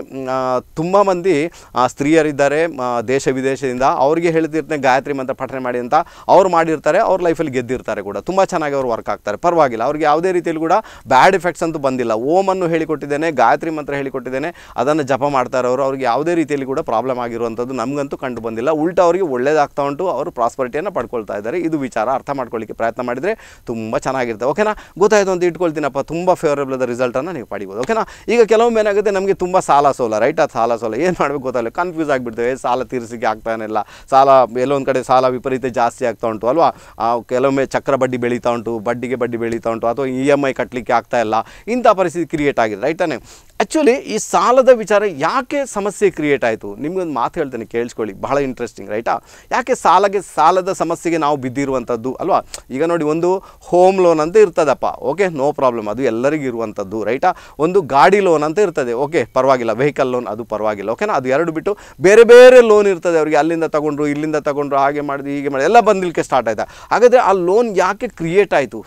ತುಂಬ ಮಂದಿ ಸ್ತ್ರೀಯರಿದ್ದಾರೆ ದೇಶ ವಿದೇಶದಿಂದ ಅವ್ರಿಗೆ ಹೇಳ್ತಿರ್ತೇನೆ ಗಾಯತ್ರಿ ಮಂತ್ರ ಪಠನೆ ಮಾಡಿ ಅಂತ ಅವ್ರು ಮಾಡಿರ್ತಾರೆ ಅವ್ರ ಲೈಫಲ್ಲಿ ಗೆದ್ದಿರ್ತಾರೆ ಕೂಡ ತುಂಬ ಚೆನ್ನಾಗಿ ಅವ್ರು ವರ್ಕ್ ಆಗ್ತಾರೆ ಪರವಾಗಿಲ್ಲ ಅವ್ರಿಗೆ ಯಾವುದೇ ರೀತಿಯಲ್ಲಿ ಕೂಡ ಬ್ಯಾಡ್ ಎಫೆಕ್ಟ್ಸ್ ಅಂತೂ ಬಂದಿಲ್ಲ ಓಮನ್ನು ಹೇಳಿಕೊಟ್ಟಿದ್ದೇನೆ ಗಾಯತ್ರಿ ಮಂತ್ರ ಹೇಳಿಕೊಟ್ಟಿದ್ದೇನೆ ಅದನ್ನು ಜಪ ಮಾಡ್ತಾರೆ ಅವರು ಅವ್ರಿಗೆ ಯಾವುದೇ ರೀತಿಯಲ್ಲಿ ಕೂಡ ಪ್ರಾಬ್ಲಮ್ ಆಗಿರುವಂಥದ್ದು ನಮಗಂತೂ ಕಂಡು ಬಂದಿಲ್ಲ ಉಲ್ಟ ಅವರಿಗೆ ಒಳ್ಳೇದಾಗ್ತಾ ಉಂಟು ಅವರು ಪ್ರಾಸ್ಪರಿಟಿಯನ್ನು ಪಡ್ಕೊಳ್ತಾ ಇದ್ದಾರೆ ಇದು ವಿಚಾರ ಅರ್ಥ ಮಾಡ್ಕೊಳ್ಳಿಕ್ಕೆ ಪ್ರಯತ್ನ ಮಾಡಿದರೆ ತುಂಬ ಚೆನ್ನಾಗಿರ್ತವೆ ಓಕೆನಾ ಗೊತ್ತಾಯಿತು ಅಂತ ಇಟ್ಕೊಳ್ತೀನಪ್ಪ ತುಂಬ ಫೇವರೇಬಲ್ ಆದ ರಿಸಲ್ಟನ್ನು ನೀವು ಪಡಿಬೋದು ಓಕೆನಾ ಈಗ ಕೆಲವೊಮ್ಮೆ ಏನಾಗುತ್ತೆ ನಮಗೆ ತುಂಬ ಸಾಲ ಸೋಲ ರೈಟ್ ಆ ಸಾಲ ಸೋಲ ಏನು ಮಾಡಬೇಕು ಗೊತ್ತಾಗಲ್ಲ ಕನ್ಫ್ಯೂಸ್ ಆಗಿಬಿಡ್ತೇವೆ ಸಾಲ ತೀರಿಸಿಕೆ ಇಲ್ಲ ಸಾಲ ಎಲ್ಲೊಂದು ಕಡೆ ಸಾಲ ವಿಪರೀತ ಜಾಸ್ತಿ ಆಗ್ತಾ ಉಂಟು ಅಲ್ವಾ ಕೆಲವೊಮ್ಮೆ ಚಕ್ರ ಬಡ್ಡಿ ಬೆಳೀತಾ ಉಂಟು ಬಡ್ಡಿಗೆ ಬಡ್ಡಿ ಬೆಳೀತಾ ಉಂಟು ಅಥವಾ ಇ e ಎಮ್ ಐ ಕಟ್ಟಲಿಕ್ಕೆ ಆಗ್ತಾ ಇಲ್ಲ ಇಂಥ ಪರಿಸ್ಥಿತಿ ಕ್ರಿಯೇಟ್ ಆಗಿದೆ ರೈಟಾನೆ ಆ್ಯಕ್ಚುಲಿ ಈ ಸಾಲದ ವಿಚಾರ ಯಾಕೆ ಸಮಸ್ಯೆ ಕ್ರಿಯೇಟ್ ಆಯಿತು ನಿಮಗೊಂದು ಮಾತು ಹೇಳ್ತೇನೆ ಕೇಳಿಸ್ಕೊಳ್ಳಿ ಬಹಳ ಇಂಟ್ರೆಸ್ಟಿಂಗ್ ರೈಟಾ ಯಾಕೆ ಸಾಲಗೆ ಸಾಲದ ಸಮಸ್ಯೆಗೆ ನಾವು ಬಿದ್ದಿರುವಂಥದ್ದು ಅಲ್ವಾ ಈಗ ನೋಡಿ ಒಂದು ಹೋಮ್ ಲೋನ್ ಅಂತ ಇರ್ತದಪ್ಪ ಓಕೆ ನೋ ಪ್ರಾಬ್ಲಮ್ ಅದು ಎಲ್ಲರಿಗೂ ಇರುವಂಥದ್ದು ರೈಟಾ ಒಂದು ಗಾಡಿ ಗಾಡಿ ಲೋನ್ ಅಂತ ಇರ್ತದೆ ಓಕೆ ಪರವಾಗಿಲ್ಲ ವೆಹಿಕಲ್ ಲೋನ್ ಅದು ಪರವಾಗಿಲ್ಲ ಓಕೆನಾ ಅದು ಎರಡು ಬಿಟ್ಟು ಬೇರೆ ಬೇರೆ ಲೋನ್ ಇರ್ತದೆ ಅವರಿಗೆ ಅಲ್ಲಿಂದ ತಗೊಂಡ್ರು ಇಲ್ಲಿಂದ ತಗೊಂಡ್ರು ಹಾಗೆ ಮಾಡಿದ್ವಿ ಹೀಗೆ ಮಾಡಿ ಎಲ್ಲ ಬಂದಲಿಕ್ಕೆ ಸ್ಟಾರ್ಟ್ ಆಯಿತಾ ಹಾಗಾದರೆ ಆ ಲೋನ್ ಯಾಕೆ ಕ್ರಿಯೇಟ್ ಆಯಿತು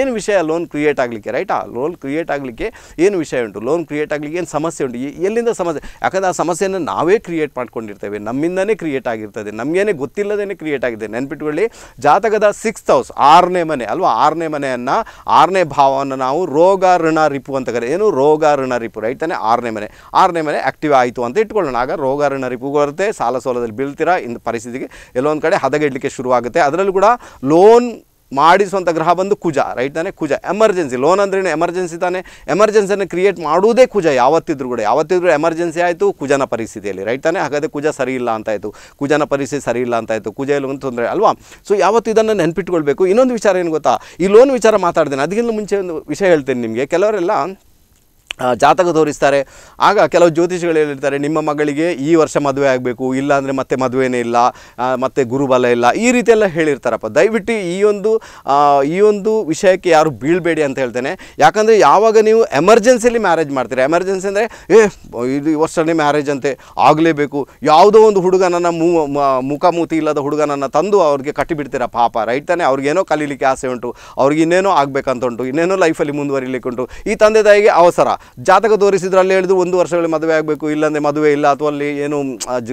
ಏನು ವಿಷಯ ಲೋನ್ ಕ್ರಿಯೇಟ್ ಆಗಲಿಕ್ಕೆ ರೈಟ್ ಆ ಲೋನ್ ಕ್ರಿಯೇಟ್ ಆಗಲಿಕ್ಕೆ ಏನು ವಿಷಯ ಉಂಟು ಲೋನ್ ಕ್ರಿಯೇಟ್ ಆಗಲಿಕ್ಕೆ ಏನು ಸಮಸ್ಯೆ ಉಂಟು ಎಲ್ಲಿಂದ ಸಮಸ್ಯೆ ಯಾಕಂದರೆ ಆ ಸಮಸ್ಯೆಯನ್ನು ನಾವೇ ಕ್ರಿಯೇಟ್ ಮಾಡ್ಕೊಂಡಿರ್ತೇವೆ ನಮ್ಮಿಂದನೇ ಕ್ರಿಯೇಟ್ ಆಗಿರ್ತದೆ ನಮಗೇನೆ ಗೊತ್ತಿಲ್ಲದೇ ಕ್ರಿಯೇಟ್ ಆಗಿದೆ ನೆನ್ಪಿಟ್ಕೊಳ್ಳಿ ಜಾತಕದ ಸಿಕ್ಸ್ತ್ ಹೌಸ್ ಆರನೇ ಮನೆ ಅಲ್ವಾ ಆರನೇ ಮನೆಯನ್ನು ಆರನೇ ಭಾವವನ್ನು ನಾವು ರೋಗ ಋಣ ರಿಪು ಅಂತ ಕರೆ ಏನು ರೋಗ ರೋಗ ಋಣರಿಪು ರೈಟ್ ಆರನೇ ಮನೆ ಆರನೇ ಮನೆ ಆ್ಯಕ್ಟಿವ್ ಆಯಿತು ಅಂತ ಇಟ್ಕೊಳ್ಳೋಣ ಆಗ ರೋಗ ಋಣರಿಪು ಬರುತ್ತೆ ಸಾಲ ಸೋಲದಲ್ಲಿ ಬೀಳ್ತೀರಾ ಇಂದು ಪರಿಸ್ಥಿತಿಗೆ ಎಲ್ಲೊಂದು ಕಡೆ ಹದಗೆಡಲಿಕ್ಕೆ ಶುರುವಾಗುತ್ತೆ ಅದರಲ್ಲೂ ಕೂಡ ಲೋನ್ ಮಾಡಿಸುವಂಥ ಗ್ರಹ ಬಂದು ಕುಜ ರೈಟ್ ತಾನೆ ಕುಜ ಎಮರ್ಜೆನ್ಸಿ ಲೋನ್ ಅಂದ್ರೇನು ಎಮರ್ಜೆನ್ಸಿ ತಾನೆ ಎಮರ್ಜೆನ್ಸಿಯನ್ನು ಕ್ರಿಯೇಟ್ ಮಾಡೋದೇ ಕುಜ ಯಾವತ್ತಿದ್ರು ಕೂಡ ಯಾವತ್ತಿದ್ರೂ ಎಮರ್ಜೆನ್ಸಿ ಆಯಿತು ಕುಜನ ಪರಿಸ್ಥಿತಿಯಲ್ಲಿ ರೈಟ್ ತಾನೆ ಹಾಗಾದರೆ ಕುಜ ಸರಿ ಇಲ್ಲ ಅಂತ ಕುಜನ ಪರಿಸ್ಥಿತಿ ಸರಿ ಇಲ್ಲ ಅಂತಾಯಿತು ಕುಜ ಇಲ್ಲ ಒಂದು ತೊಂದರೆ ಅಲ್ವಾ ಸೊ ಯಾವತ್ತು ಇದನ್ನು ನೆನಪಿಟ್ಕೊಳ್ಬೇಕು ಇನ್ನೊಂದು ವಿಚಾರ ಏನು ಗೊತ್ತಾ ಈ ಲೋನ್ ವಿಚಾರ ಮಾತಾಡ್ತೇನೆ ಅದಕ್ಕಿಂತ ಮುಂಚೆ ಒಂದು ವಿಷಯ ಹೇಳ್ತೇನೆ ನಿಮಗೆ ಕೆಲವರೆಲ್ಲ ಜಾತಕ ತೋರಿಸ್ತಾರೆ ಆಗ ಕೆಲವು ಜ್ಯೋತಿಷಿಗಳು ಹೇಳಿರ್ತಾರೆ ನಿಮ್ಮ ಮಗಳಿಗೆ ಈ ವರ್ಷ ಮದುವೆ ಆಗಬೇಕು ಇಲ್ಲ ಮತ್ತೆ ಮದುವೆನೇ ಇಲ್ಲ ಮತ್ತೆ ಗುರುಬಲ ಇಲ್ಲ ಈ ರೀತಿಯೆಲ್ಲ ಹೇಳಿರ್ತಾರಪ್ಪ ದಯವಿಟ್ಟು ಈ ಒಂದು ಈ ಒಂದು ವಿಷಯಕ್ಕೆ ಯಾರು ಬೀಳಬೇಡಿ ಅಂತ ಹೇಳ್ತೇನೆ ಯಾಕಂದರೆ ಯಾವಾಗ ನೀವು ಎಮರ್ಜೆನ್ಸಿಲಿ ಮ್ಯಾರೇಜ್ ಮಾಡ್ತೀರಿ ಎಮರ್ಜೆನ್ಸಿ ಅಂದರೆ ಏ ಇದು ಈ ವರ್ಷನೇ ಮ್ಯಾರೇಜ್ ಅಂತೆ ಆಗಲೇಬೇಕು ಯಾವುದೋ ಒಂದು ಹುಡುಗನನ್ನು ಮೂ ಮುಖಮೂತಿ ಇಲ್ಲದ ಹುಡುಗನನ್ನು ತಂದು ಅವ್ರಿಗೆ ಕಟ್ಟಿಬಿಡ್ತೀರ ಪಾಪ ರೈಟ್ ತಾನೇ ಅವ್ರಿಗೇನೋ ಕಲೀಲಿಕ್ಕೆ ಆಸೆ ಉಂಟು ಅವ್ರಿಗೆ ಇನ್ನೇನೋ ಆಗಬೇಕಂತ ಉಂಟು ಇನ್ನೇನೋ ಲೈಫಲ್ಲಿ ಮುಂದುವರಿಲಿಕ್ಕೆ ಉಂಟು ಈ ತಂದೆ ತಾಯಿಗೆ ಅವಸರ ಜಾತಕ ತೋರಿಸಿದ್ರೆ ಅಲ್ಲಿ ಹೇಳಿದ್ರು ಒಂದು ವರ್ಷಗಳಲ್ಲಿ ಮದುವೆ ಆಗಬೇಕು ಇಲ್ಲಾಂದರೆ ಮದುವೆ ಇಲ್ಲ ಅಥವಾ ಅಲ್ಲಿ ಏನು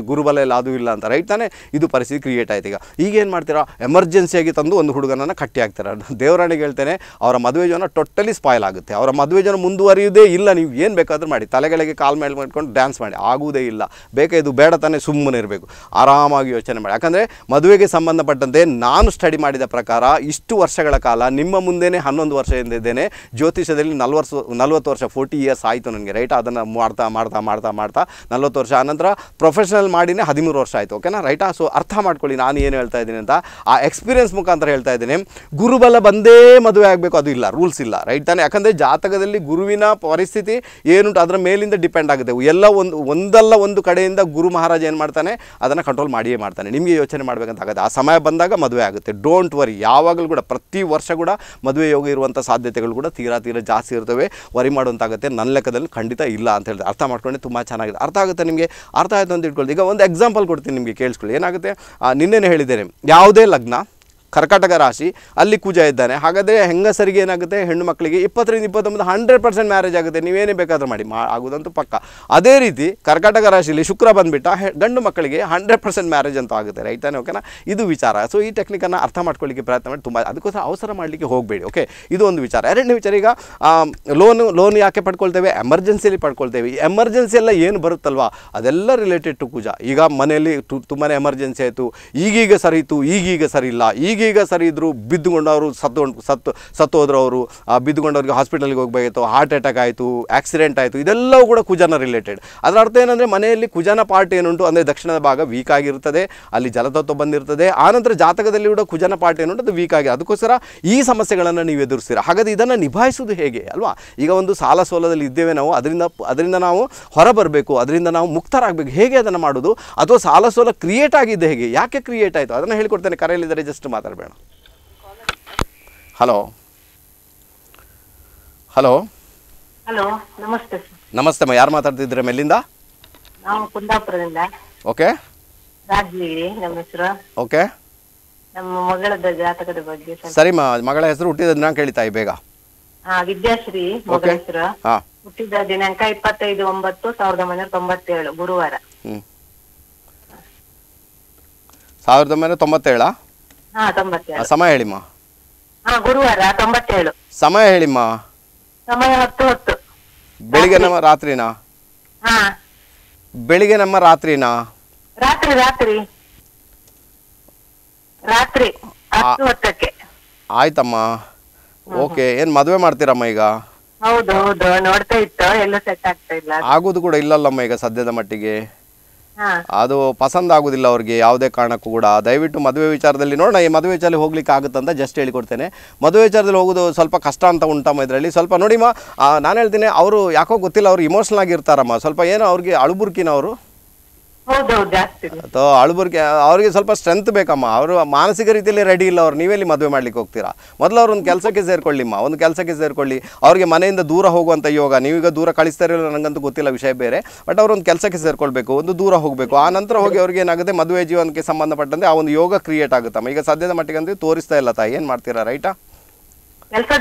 ಗುರುಬಲ ಇಲ್ಲ ಅದು ಇಲ್ಲ ಅಂತ ರೈಟ್ ತಾನೇ ಇದು ಪರಿಸ್ಥಿತಿ ಕ್ರಿಯೇಟ್ ಆಯ್ತು ಈಗ ಈಗ ಏನು ಮಾಡ್ತೀರಾ ಎಮರ್ಜೆನ್ಸಿಯಾಗಿ ತಂದು ಒಂದು ಹುಡುಗನನ್ನು ಕಟ್ಟಿ ಆಗ್ತಾರೆ ದೇವರಾಣಿಗೆ ಹೇಳ್ತೇನೆ ಅವರ ಮದುವೆ ಜನ ಟೋಟಲಿ ಸ್ಪಾಯ್ಲ್ ಆಗುತ್ತೆ ಅವರ ಮದುವೆ ಜನ ಮುಂದುವರಿಯುವುದೇ ಇಲ್ಲ ನೀವು ಏನು ಬೇಕಾದರೂ ಮಾಡಿ ತಲೆಗಳಿಗೆ ಕಾಲ್ ಮೇಲೆ ಮಾಡ್ಕೊಂಡು ಡ್ಯಾನ್ಸ್ ಮಾಡಿ ಆಗುವುದೇ ಇಲ್ಲ ಬೇಕಾ ಇದು ಬೇಡ ತಾನೆ ಸುಮ್ಮನೆ ಇರಬೇಕು ಆರಾಮಾಗಿ ಯೋಚನೆ ಮಾಡಿ ಯಾಕಂದರೆ ಮದುವೆಗೆ ಸಂಬಂಧಪಟ್ಟಂತೆ ನಾನು ಸ್ಟಡಿ ಮಾಡಿದ ಪ್ರಕಾರ ಇಷ್ಟು ವರ್ಷಗಳ ಕಾಲ ನಿಮ್ಮ ಮುಂದೆನೇ ಹನ್ನೊಂದು ವರ್ಷದಿಂದ ಇದ್ದೇನೆ ಜ್ಯೋತಿಷದಲ್ಲಿ ನಲ್ವತ್ತು ನಲ್ವತ್ತು ವರ್ಷ ಫೋರ್ಟಿ ಇಯರ್ಸ್ ಆಯಿತು ನನಗೆ ರೈಟ್ ಅದನ್ನು ಮಾಡ್ತಾ ಮಾಡ್ತಾ ಮಾಡ್ತಾ ಮಾಡ್ತಾ ನಲ್ವತ್ತು ವರ್ಷ ಆನಂತರ ಪ್ರೊಫೆಷನಲ್ ಮಾಡಿನೇ ಹದಿಮೂರು ವರ್ಷ ಆಯಿತು ಓಕೆನಾ ರೈಟಾ ಸೊ ಅರ್ಥ ಮಾಡ್ಕೊಳ್ಳಿ ನಾನು ಏನು ಹೇಳ್ತಾ ಇದ್ದೀನಿ ಅಂತ ಆ ಎಕ್ಸ್ಪೀರಿಯನ್ಸ್ ಮುಖಾಂತರ ಹೇಳ್ತಾ ಇದ್ದೀನಿ ಗುರುಬಲ ಬಂದೇ ಮದುವೆ ಆಗಬೇಕು ಅದು ಇಲ್ಲ ರೂಲ್ಸ್ ಇಲ್ಲ ರೈಟ್ ತಾನೆ ಯಾಕಂದರೆ ಜಾತಕದಲ್ಲಿ ಗುರುವಿನ ಪರಿಸ್ಥಿತಿ ಏನುಂಟು ಅದರ ಮೇಲಿಂದ ಡಿಪೆಂಡ್ ಆಗುತ್ತೆ ಎಲ್ಲ ಒಂದು ಒಂದಲ್ಲ ಒಂದು ಕಡೆಯಿಂದ ಗುರು ಮಹಾರಾಜ ಏನು ಮಾಡ್ತಾನೆ ಅದನ್ನು ಕಂಟ್ರೋಲ್ ಮಾಡಿಯೇ ಮಾಡ್ತಾನೆ ನಿಮಗೆ ಯೋಚನೆ ಮಾಡಬೇಕಂತಾಗುತ್ತೆ ಆ ಸಮಯ ಬಂದಾಗ ಮದುವೆ ಆಗುತ್ತೆ ಡೋಂಟ್ ವರಿ ಯಾವಾಗಲೂ ಕೂಡ ಪ್ರತಿ ವರ್ಷ ಕೂಡ ಮದುವೆ ಯೋಗ ಇರುವಂಥ ಸಾಧ್ಯತೆಗಳು ಕೂಡ ತೀರಾ ತೀರಾ ಜಾಸ್ತಿ ಇರ್ತವೆ ವರಿ ಮಾಡುವಂತಾಗುತ್ತೆ ನನ್ನ ಲೆಕ್ಕದಲ್ಲಿ ಖಂಡಿತ ಇಲ್ಲ ಅಂತ ಹೇಳಿದ್ರೆ ಅರ್ಥ ಮಾಡ್ಕೊಂಡೆ ತುಂಬ ಚೆನ್ನಾಗಿದೆ ಅರ್ಥ ಆಗುತ್ತೆ ನಿಮಗೆ ಅರ್ಥ ಆಯಿತು ಅಂತ ಇಟ್ಕೊಳ್ಳಿ ಈಗ ಒಂದು ಎಕ್ಸಾಂಪಲ್ ಕೊಡ್ತೀನಿ ನಿಮಗೆ ಕೇಳಿಸ್ಕೊಳ್ಳಿ ಏನಾಗುತ್ತೆ ನಿನ್ನೆನೇ ಹೇಳಿದ್ದೇನೆ ಯಾವುದೇ ಲಗ್ನ ಕರ್ಕಾಟಕ ರಾಶಿ ಅಲ್ಲಿ ಕುಜ ಇದ್ದಾನೆ ಹಾಗಾದರೆ ಹೆಂಗಸರಿಗೆ ಏನಾಗುತ್ತೆ ಹೆಣ್ಣು ಮಕ್ಕಳಿಗೆ ಇಪ್ಪತ್ತರಿಂದ ಇಪ್ಪತ್ತೊಂಬತ್ತು ಹಂಡ್ರೆಡ್ ಪರ್ಸೆಂಟ್ ಮ್ಯಾರೇಜ್ ಆಗುತ್ತೆ ನೀವೇನೇ ಬೇಕಾದರೂ ಮಾಡಿ ಮಾ ಆಗೋದಂತೂ ಪಕ್ಕ ಅದೇ ರೀತಿ ಕರ್ಕಾಟಕ ರಾಶಿಯಲ್ಲಿ ಶುಕ್ರ ಬಂದುಬಿಟ್ಟ ಗಂಡು ಮಕ್ಕಳಿಗೆ ಹಂಡ್ರೆಡ್ ಪರ್ಸೆಂಟ್ ಮ್ಯಾರೇಜ್ ಅಂತ ಆಗುತ್ತೆ ರೈತಾನೆ ಓಕೆನ ಓಕೆನಾ ಇದು ವಿಚಾರ ಸೊ ಈ ಟೆಕ್ನಿಕನ್ನು ಅರ್ಥ ಮಾಡ್ಕೊಳ್ಳಿಕ್ಕೆ ಪ್ರಯತ್ನ ಮಾಡಿ ತುಂಬ ಅದಕ್ಕೋಸ್ಕರ ಅವಸರ ಮಾಡಲಿಕ್ಕೆ ಹೋಗಬೇಡಿ ಓಕೆ ಇದು ಒಂದು ವಿಚಾರ ಎರಡನೇ ವಿಚಾರ ಈಗ ಲೋನು ಲೋನ್ ಯಾಕೆ ಪಡ್ಕೊಳ್ತೇವೆ ಎಮರ್ಜೆನ್ಸಿಯಲ್ಲಿ ಪಡ್ಕೊಳ್ತೇವೆ ಎಮರ್ಜೆನ್ಸಿ ಎಲ್ಲ ಏನು ಬರುತ್ತಲ್ವಾ ಅದೆಲ್ಲ ರಿಲೇಟೆಡ್ ಟು ಪೂಜಾ ಈಗ ಮನೆಯಲ್ಲಿ ತುಂಬಾ ಎಮರ್ಜೆನ್ಸಿ ಆಯಿತು ಈಗೀಗ ಸರಿ ಇತ್ತು ಈಗೀಗ ಸರಿ ಇಲ್ಲ ಈಗ ಈಗೀಗ ಸರಿ ಇದ್ದರು ಬಿದ್ದುಕೊಂಡವರು ಸತ್ತು ಸತ್ತು ಹೋದ್ರು ಅವರು ಬಿದ್ದುಕೊಂಡವ್ರಿಗೆ ಹಾಸ್ಪಿಟಲ್ಗೆ ಹೋಗಬೇಕಾಯಿತು ಹಾರ್ಟ್ ಅಟ್ಯಾಕ್ ಆಯಿತು ಆಕ್ಸಿಡೆಂಟ್ ಆಯಿತು ಇದೆಲ್ಲವೂ ಕೂಡ ಕುಜನ ರಿಲೇಟೆಡ್ ಅದರ ಅರ್ಥ ಏನಂದರೆ ಮನೆಯಲ್ಲಿ ಕುಜನ ಪಾರ್ಟ್ ಏನುಂಟು ಅಂದರೆ ದಕ್ಷಿಣದ ಭಾಗ ವೀಕ್ ಆಗಿರ್ತದೆ ಅಲ್ಲಿ ಜಲತತ್ವ ಬಂದಿರ್ತದೆ ಆನಂತರ ಜಾತಕದಲ್ಲಿ ಕೂಡ ಕುಜನ ಪಾರ್ಟ್ ಏನುಂಟು ಅದು ವೀಕ್ ಆಗಿ ಅದಕ್ಕೋಸ್ಕರ ಈ ಸಮಸ್ಯೆಗಳನ್ನು ನೀವು ಎದುರಿಸ್ತೀರ ಹಾಗಾದ್ರೆ ಇದನ್ನು ನಿಭಾಯಿಸೋದು ಹೇಗೆ ಅಲ್ವಾ ಈಗ ಒಂದು ಸಾಲ ಸೋಲದಲ್ಲಿ ಇದ್ದೇವೆ ನಾವು ಅದರಿಂದ ಅದರಿಂದ ನಾವು ಹೊರಬರಬೇಕು ಅದರಿಂದ ನಾವು ಮುಕ್ತರಾಗಬೇಕು ಹೇಗೆ ಅದನ್ನು ಮಾಡೋದು ಅಥವಾ ಸಾಲ ಸೋಲ ಕ್ರಿಯೇಟ್ ಆಗಿದ್ದು ಹೇಗೆ ಯಾಕೆ ಕ್ರಿಯೇಟ್ ಆಯಿತು ಅದನ್ನು ಹೇಳ್ಕೊಡ್ತೇನೆ ಕರೆಯಲಿದ್ದಾರೆ ಜಸ್ಟ್ ಮಾತ್ರ ತರಬೇಡ ಹಲೋ ಹಲೋ ಹಲೋ ನಮಸ್ತೆ ನಮಸ್ತೆ ಅಮ್ಮ ಯಾರು ಮಾತಾಡ್ತಿದ್ದೀರಾ ಎಲ್ಲಿಂದ ನಾವು ಕುಂದಾಪುರದಿಂದ ಓಕೆ ರಾಜಗಿರಿ ನಮ್ಮ ಹೆಸರು ಓಕೆ ನಮ್ಮ ಮಗಳದ ಜಾತಕದ ಬಗ್ಗೆ ಸರಿಮ್ಮ ಮಗಳ ಹೆಸರು ಹುಟ್ಟಿದ ದಿನಾಂಕ ಹೇಳಿ ತಾಯಿ ಬೇಗ ಹಾ ವಿದ್ಯಾಶ್ರೀ ಮಗಳ ಹೆಸರು ಹುಟ್ಟಿದ ದಿನಾಂಕ ಇಪ್ಪತ್ತೈದು ಒಂಬತ್ತು ಸಾವಿರದ ಒಂಬೈನೂರ ತೊಂಬತ್ತೇಳು ಗುರುವಾರ ಸಾವಿರದ ಒಂಬೈನೂರ ತೊಂಬತ್ತೇಳಾ ಸಮಯ ಹೇಳಿಮ್ಮ ಗುರುವಾರ ತೊಂಬತ್ತೇಳು ಸಮಯ ಹೇಳಿಮ್ಮ ಸಮಯ ಹತ್ತು ಹತ್ತು ಬೆಳಿಗ್ಗೆ ನಮ್ಮ ರಾತ್ರಿನ ಬೆಳಿಗ್ಗೆ ನಮ್ಮ ರಾತ್ರಿನ ರಾತ್ರಿ ರಾತ್ರಿ ರಾತ್ರಿ ಹತ್ತಕ್ಕೆ ಆಯ್ತಮ್ಮ ಓಕೆ ಏನ್ ಮದುವೆ ಮಾಡ್ತೀರಮ್ಮ ಈಗ ಹೌದು ಹೌದು ನೋಡ್ತಾ ಇತ್ತು ಎಲ್ಲ ಸೆಟ್ ಆಗ್ತಾ ಇಲ್ಲ ಆಗೋದು ಕೂಡ ಇಲ್ಲಲ್ಲಮ್ಮ ಈಗ ಸದ್ಯದ ಮಟ್ಟಿಗೆ ಅದು ಪಸಂದ್ ಆಗುದಿಲ್ಲ ಅವ್ರಿಗೆ ಯಾವುದೇ ಕಾರಣಕ್ಕೂ ಕೂಡ ದಯವಿಟ್ಟು ಮದುವೆ ವಿಚಾರದಲ್ಲಿ ನೋಡೋಣ ಈ ಮದುವೆ ವಿಚಾರದಲ್ಲಿ ಹೋಗ್ಲಿಕ್ಕೆ ಆಗುತ್ತಂತ ಜಸ್ಟ್ ಹೇಳಿಕೊಡ್ತೇನೆ ಮದುವೆ ವಿಚಾರದಲ್ಲಿ ಹೋಗೋದು ಸ್ವಲ್ಪ ಕಷ್ಟ ಅಂತ ಉಂಟಮ್ಮ ಇದರಲ್ಲಿ ಸ್ವಲ್ಪ ನೋಡಿಮ್ಮ ನಾನು ಹೇಳ್ತೀನಿ ಅವರು ಯಾಕೋ ಗೊತ್ತಿಲ್ಲ ಅವ್ರು ಇಮೋಷ್ನಲ್ ಆಗಿರ್ತಾರಮ್ಮ ಸ್ವಲ್ಪ ಏನೋ ಅವ್ರಿಗೆ ಅಳುಬುರ್ಕಿನ ಅವರು ಅಳುಬರ್ಗೆ ಅವ್ರಿಗೆ ಸ್ವಲ್ಪ ಸ್ಟ್ರೆಂತ್ ಬೇಕಮ್ಮ ಅವರು ಮಾನಸಿಕ ರೀತಿಯಲ್ಲಿ ರೆಡಿ ಇಲ್ಲ ಅವ್ರು ನೀವೆಲ್ಲಿ ಮದುವೆ ಮಾಡ್ಲಿಕ್ಕೆ ಹೋಗ್ತೀರಾ ಮೊದಲು ಅವ್ರು ಒಂದು ಕೆಲಸಕ್ಕೆ ಸೇರ್ಕೊಳ್ಳಿಮ್ಮ ಒಂದು ಕೆಲಸಕ್ಕೆ ಸೇರ್ಕೊಳ್ಳಿ ಅವ್ರಿಗೆ ಮನೆಯಿಂದ ದೂರ ಹೋಗುವಂತ ಯೋಗ ನೀವೀಗ ದೂರ ಕಳಿಸ್ತಾ ನನಗಂತೂ ಗೊತ್ತಿಲ್ಲ ವಿಷಯ ಬೇರೆ ಬಟ್ ಅವ್ರು ಒಂದು ಕೆಲಸಕ್ಕೆ ಸೇರ್ಕೊಳ್ಬೇಕು ಒಂದು ದೂರ ಹೋಗಬೇಕು ಆ ನಂತರ ಹೋಗಿ ಅವ್ರಿಗೆ ಏನಾಗುತ್ತೆ ಮದುವೆ ಜೀವನಕ್ಕೆ ಸಂಬಂಧಪಟ್ಟಂತೆ ಆ ಒಂದು ಯೋಗ ಕ್ರಿಯೇಟ್ ಆಗುತ್ತಮ್ಮ ಈಗ ಸದ್ಯದ ಮಟ್ಟಿಗೆ ಅಂದ್ರೆ ತೋರಿಸ್ತಾ ಇಲ್ಲ ತಾಯಿ ಏನು ಮಾಡ್ತೀರಾ ರೈಟಾ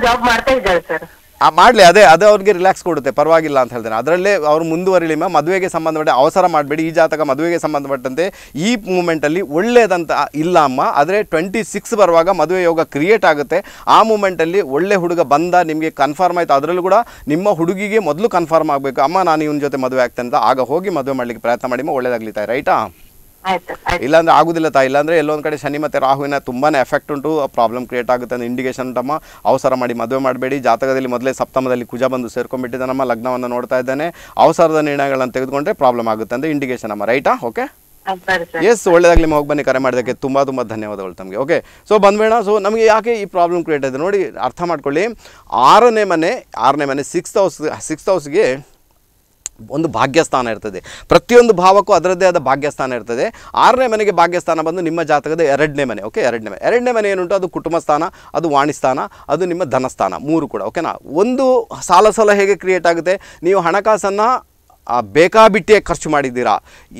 ಜಾಬ್ ಮಾಡ್ತಾ ಇದ್ದಾರೆ ಸರ್ ಆ ಮಾಡಲಿ ಅದೇ ಅದೇ ಅವ್ರಿಗೆ ರಿಲ್ಯಾಕ್ಸ್ ಕೊಡುತ್ತೆ ಪರವಾಗಿಲ್ಲ ಅಂತ ಹೇಳ್ತಾರೆ ಅದರಲ್ಲೇ ಅವ್ರು ಮುಂದುವರಿಲಿ ಮದುವೆಗೆ ಸಂಬಂಧಪಟ್ಟ ಅವಸರ ಮಾಡಬೇಡಿ ಈ ಜಾತಕ ಮದುವೆಗೆ ಸಂಬಂಧಪಟ್ಟಂತೆ ಈ ಮೂಮೆಂಟಲ್ಲಿ ಒಳ್ಳೆಯದಂತ ಇಲ್ಲ ಅಮ್ಮ ಆದರೆ ಟ್ವೆಂಟಿ ಸಿಕ್ಸ್ ಬರುವಾಗ ಮದುವೆ ಯೋಗ ಕ್ರಿಯೇಟ್ ಆಗುತ್ತೆ ಆ ಮೂಮೆಂಟಲ್ಲಿ ಒಳ್ಳೆ ಹುಡುಗ ಬಂದ ನಿಮಗೆ ಕನ್ಫರ್ಮ್ ಆಯಿತು ಅದರಲ್ಲೂ ಕೂಡ ನಿಮ್ಮ ಹುಡುಗಿಗೆ ಮೊದಲು ಕನ್ಫರ್ಮ್ ಆಗಬೇಕು ಅಮ್ಮ ನಾನು ಇವನ ಜೊತೆ ಮದುವೆ ಆಗ್ತೇನೆ ಅಂತ ಆಗ ಹೋಗಿ ಮದುವೆ ಮಾಡಲಿಕ್ಕೆ ಪ್ರಯತ್ನ ಮಾಡಿ ಒಳ್ಳೇದಾಗ್ಲಿತಾ ರೈಟಾ ಇಲ್ಲಾಂದ್ರೆ ಆಗುದಿಲ್ಲ ತಾ ಇಲ್ಲಾಂದ್ರೆ ಎಲ್ಲೊಂದ್ ಕಡೆ ಶನಿ ಮತ್ತೆ ರಾಹುವಿನ ತುಂಬಾನೇ ಎಫೆಕ್ಟ್ ಉಂಟು ಪ್ರಾಬ್ಲಮ್ ಕ್ರಿಯೇಟ್ ಆಗುತ್ತೆ ಅಂತ ಇಂಡಿಕೇಶನ್ ಉಂಟಮ್ಮ ಅವಸರ ಮಾಡಿ ಮದುವೆ ಮಾಡಬೇಡಿ ಜಾತಕದಲ್ಲಿ ಮೊದಲೇ ಸಪ್ತಮದಲ್ಲಿ ಕುಜ ಬಂದು ಸೇರ್ಕೊಂಡ್ಬಿಟ್ಟಿದ್ದಾನಮ್ಮ ಲಗ್ನವನ್ನು ನೋಡ್ತಾ ಇದ್ದಾನೆ ಅವಸರದ ನಿರ್ಣಯಗಳನ್ನು ತೆಗೆದುಕೊಂಡ್ರೆ ಪ್ರಾಬ್ಲಮ್ ಆಗುತ್ತೆ ಅಂತ ಇಂಡಿಕೇಶನ್ ಅಮ್ಮ ರೈಟಾ ಓಕೆ ಎಸ್ ಒಳ್ಳೇದಾಗಲಿ ಹೋಗಿ ಬನ್ನಿ ಕರೆ ಮಾಡೋದಕ್ಕೆ ತುಂಬ ತುಂಬ ಧನ್ಯವಾದಗಳು ತಮಗೆ ಓಕೆ ಸೊ ಬಂದ್ಬೇಡ ಸೊ ನಮಗೆ ಯಾಕೆ ಈ ಪ್ರಾಬ್ಲಮ್ ಕ್ರಿಯೇಟ್ ಆಯಿತು ನೋಡಿ ಅರ್ಥ ಮಾಡ್ಕೊಳ್ಳಿ ಆರನೇ ಮನೆ ಆರನೇ ಮನೆ ಸಿಕ್ಸ್ತ್ ಹೌಸ್ ಸಿಕ್ಸ್ತ್ ಹೌಸ್ಗೆ ಒಂದು ಭಾಗ್ಯಸ್ಥಾನ ಇರ್ತದೆ ಪ್ರತಿಯೊಂದು ಭಾವಕ್ಕೂ ಅದರದ್ದೇ ಆದ ಭಾಗ್ಯಸ್ಥಾನ ಇರ್ತದೆ ಆರನೇ ಮನೆಗೆ ಭಾಗ್ಯಸ್ಥಾನ ಬಂದು ನಿಮ್ಮ ಜಾತಕದ ಎರಡನೇ ಮನೆ ಓಕೆ ಎರಡನೇ ಮನೆ ಎರಡನೇ ಮನೆ ಏನುಂಟು ಅದು ಕುಟುಂಬ ಸ್ಥಾನ ಅದು ವಾಣಿಸ್ಥಾನ ಅದು ನಿಮ್ಮ ಧನಸ್ಥಾನ ಮೂರು ಕೂಡ ಓಕೆನಾ ಒಂದು ಸಾಲ ಸಾಲ ಹೇಗೆ ಕ್ರಿಯೇಟ್ ಆಗುತ್ತೆ ನೀವು ಹಣಕಾಸನ್ನು ಬೇಕಾಬಿಟ್ಟೇ ಖರ್ಚು ಮಾಡಿದ್ದೀರಾ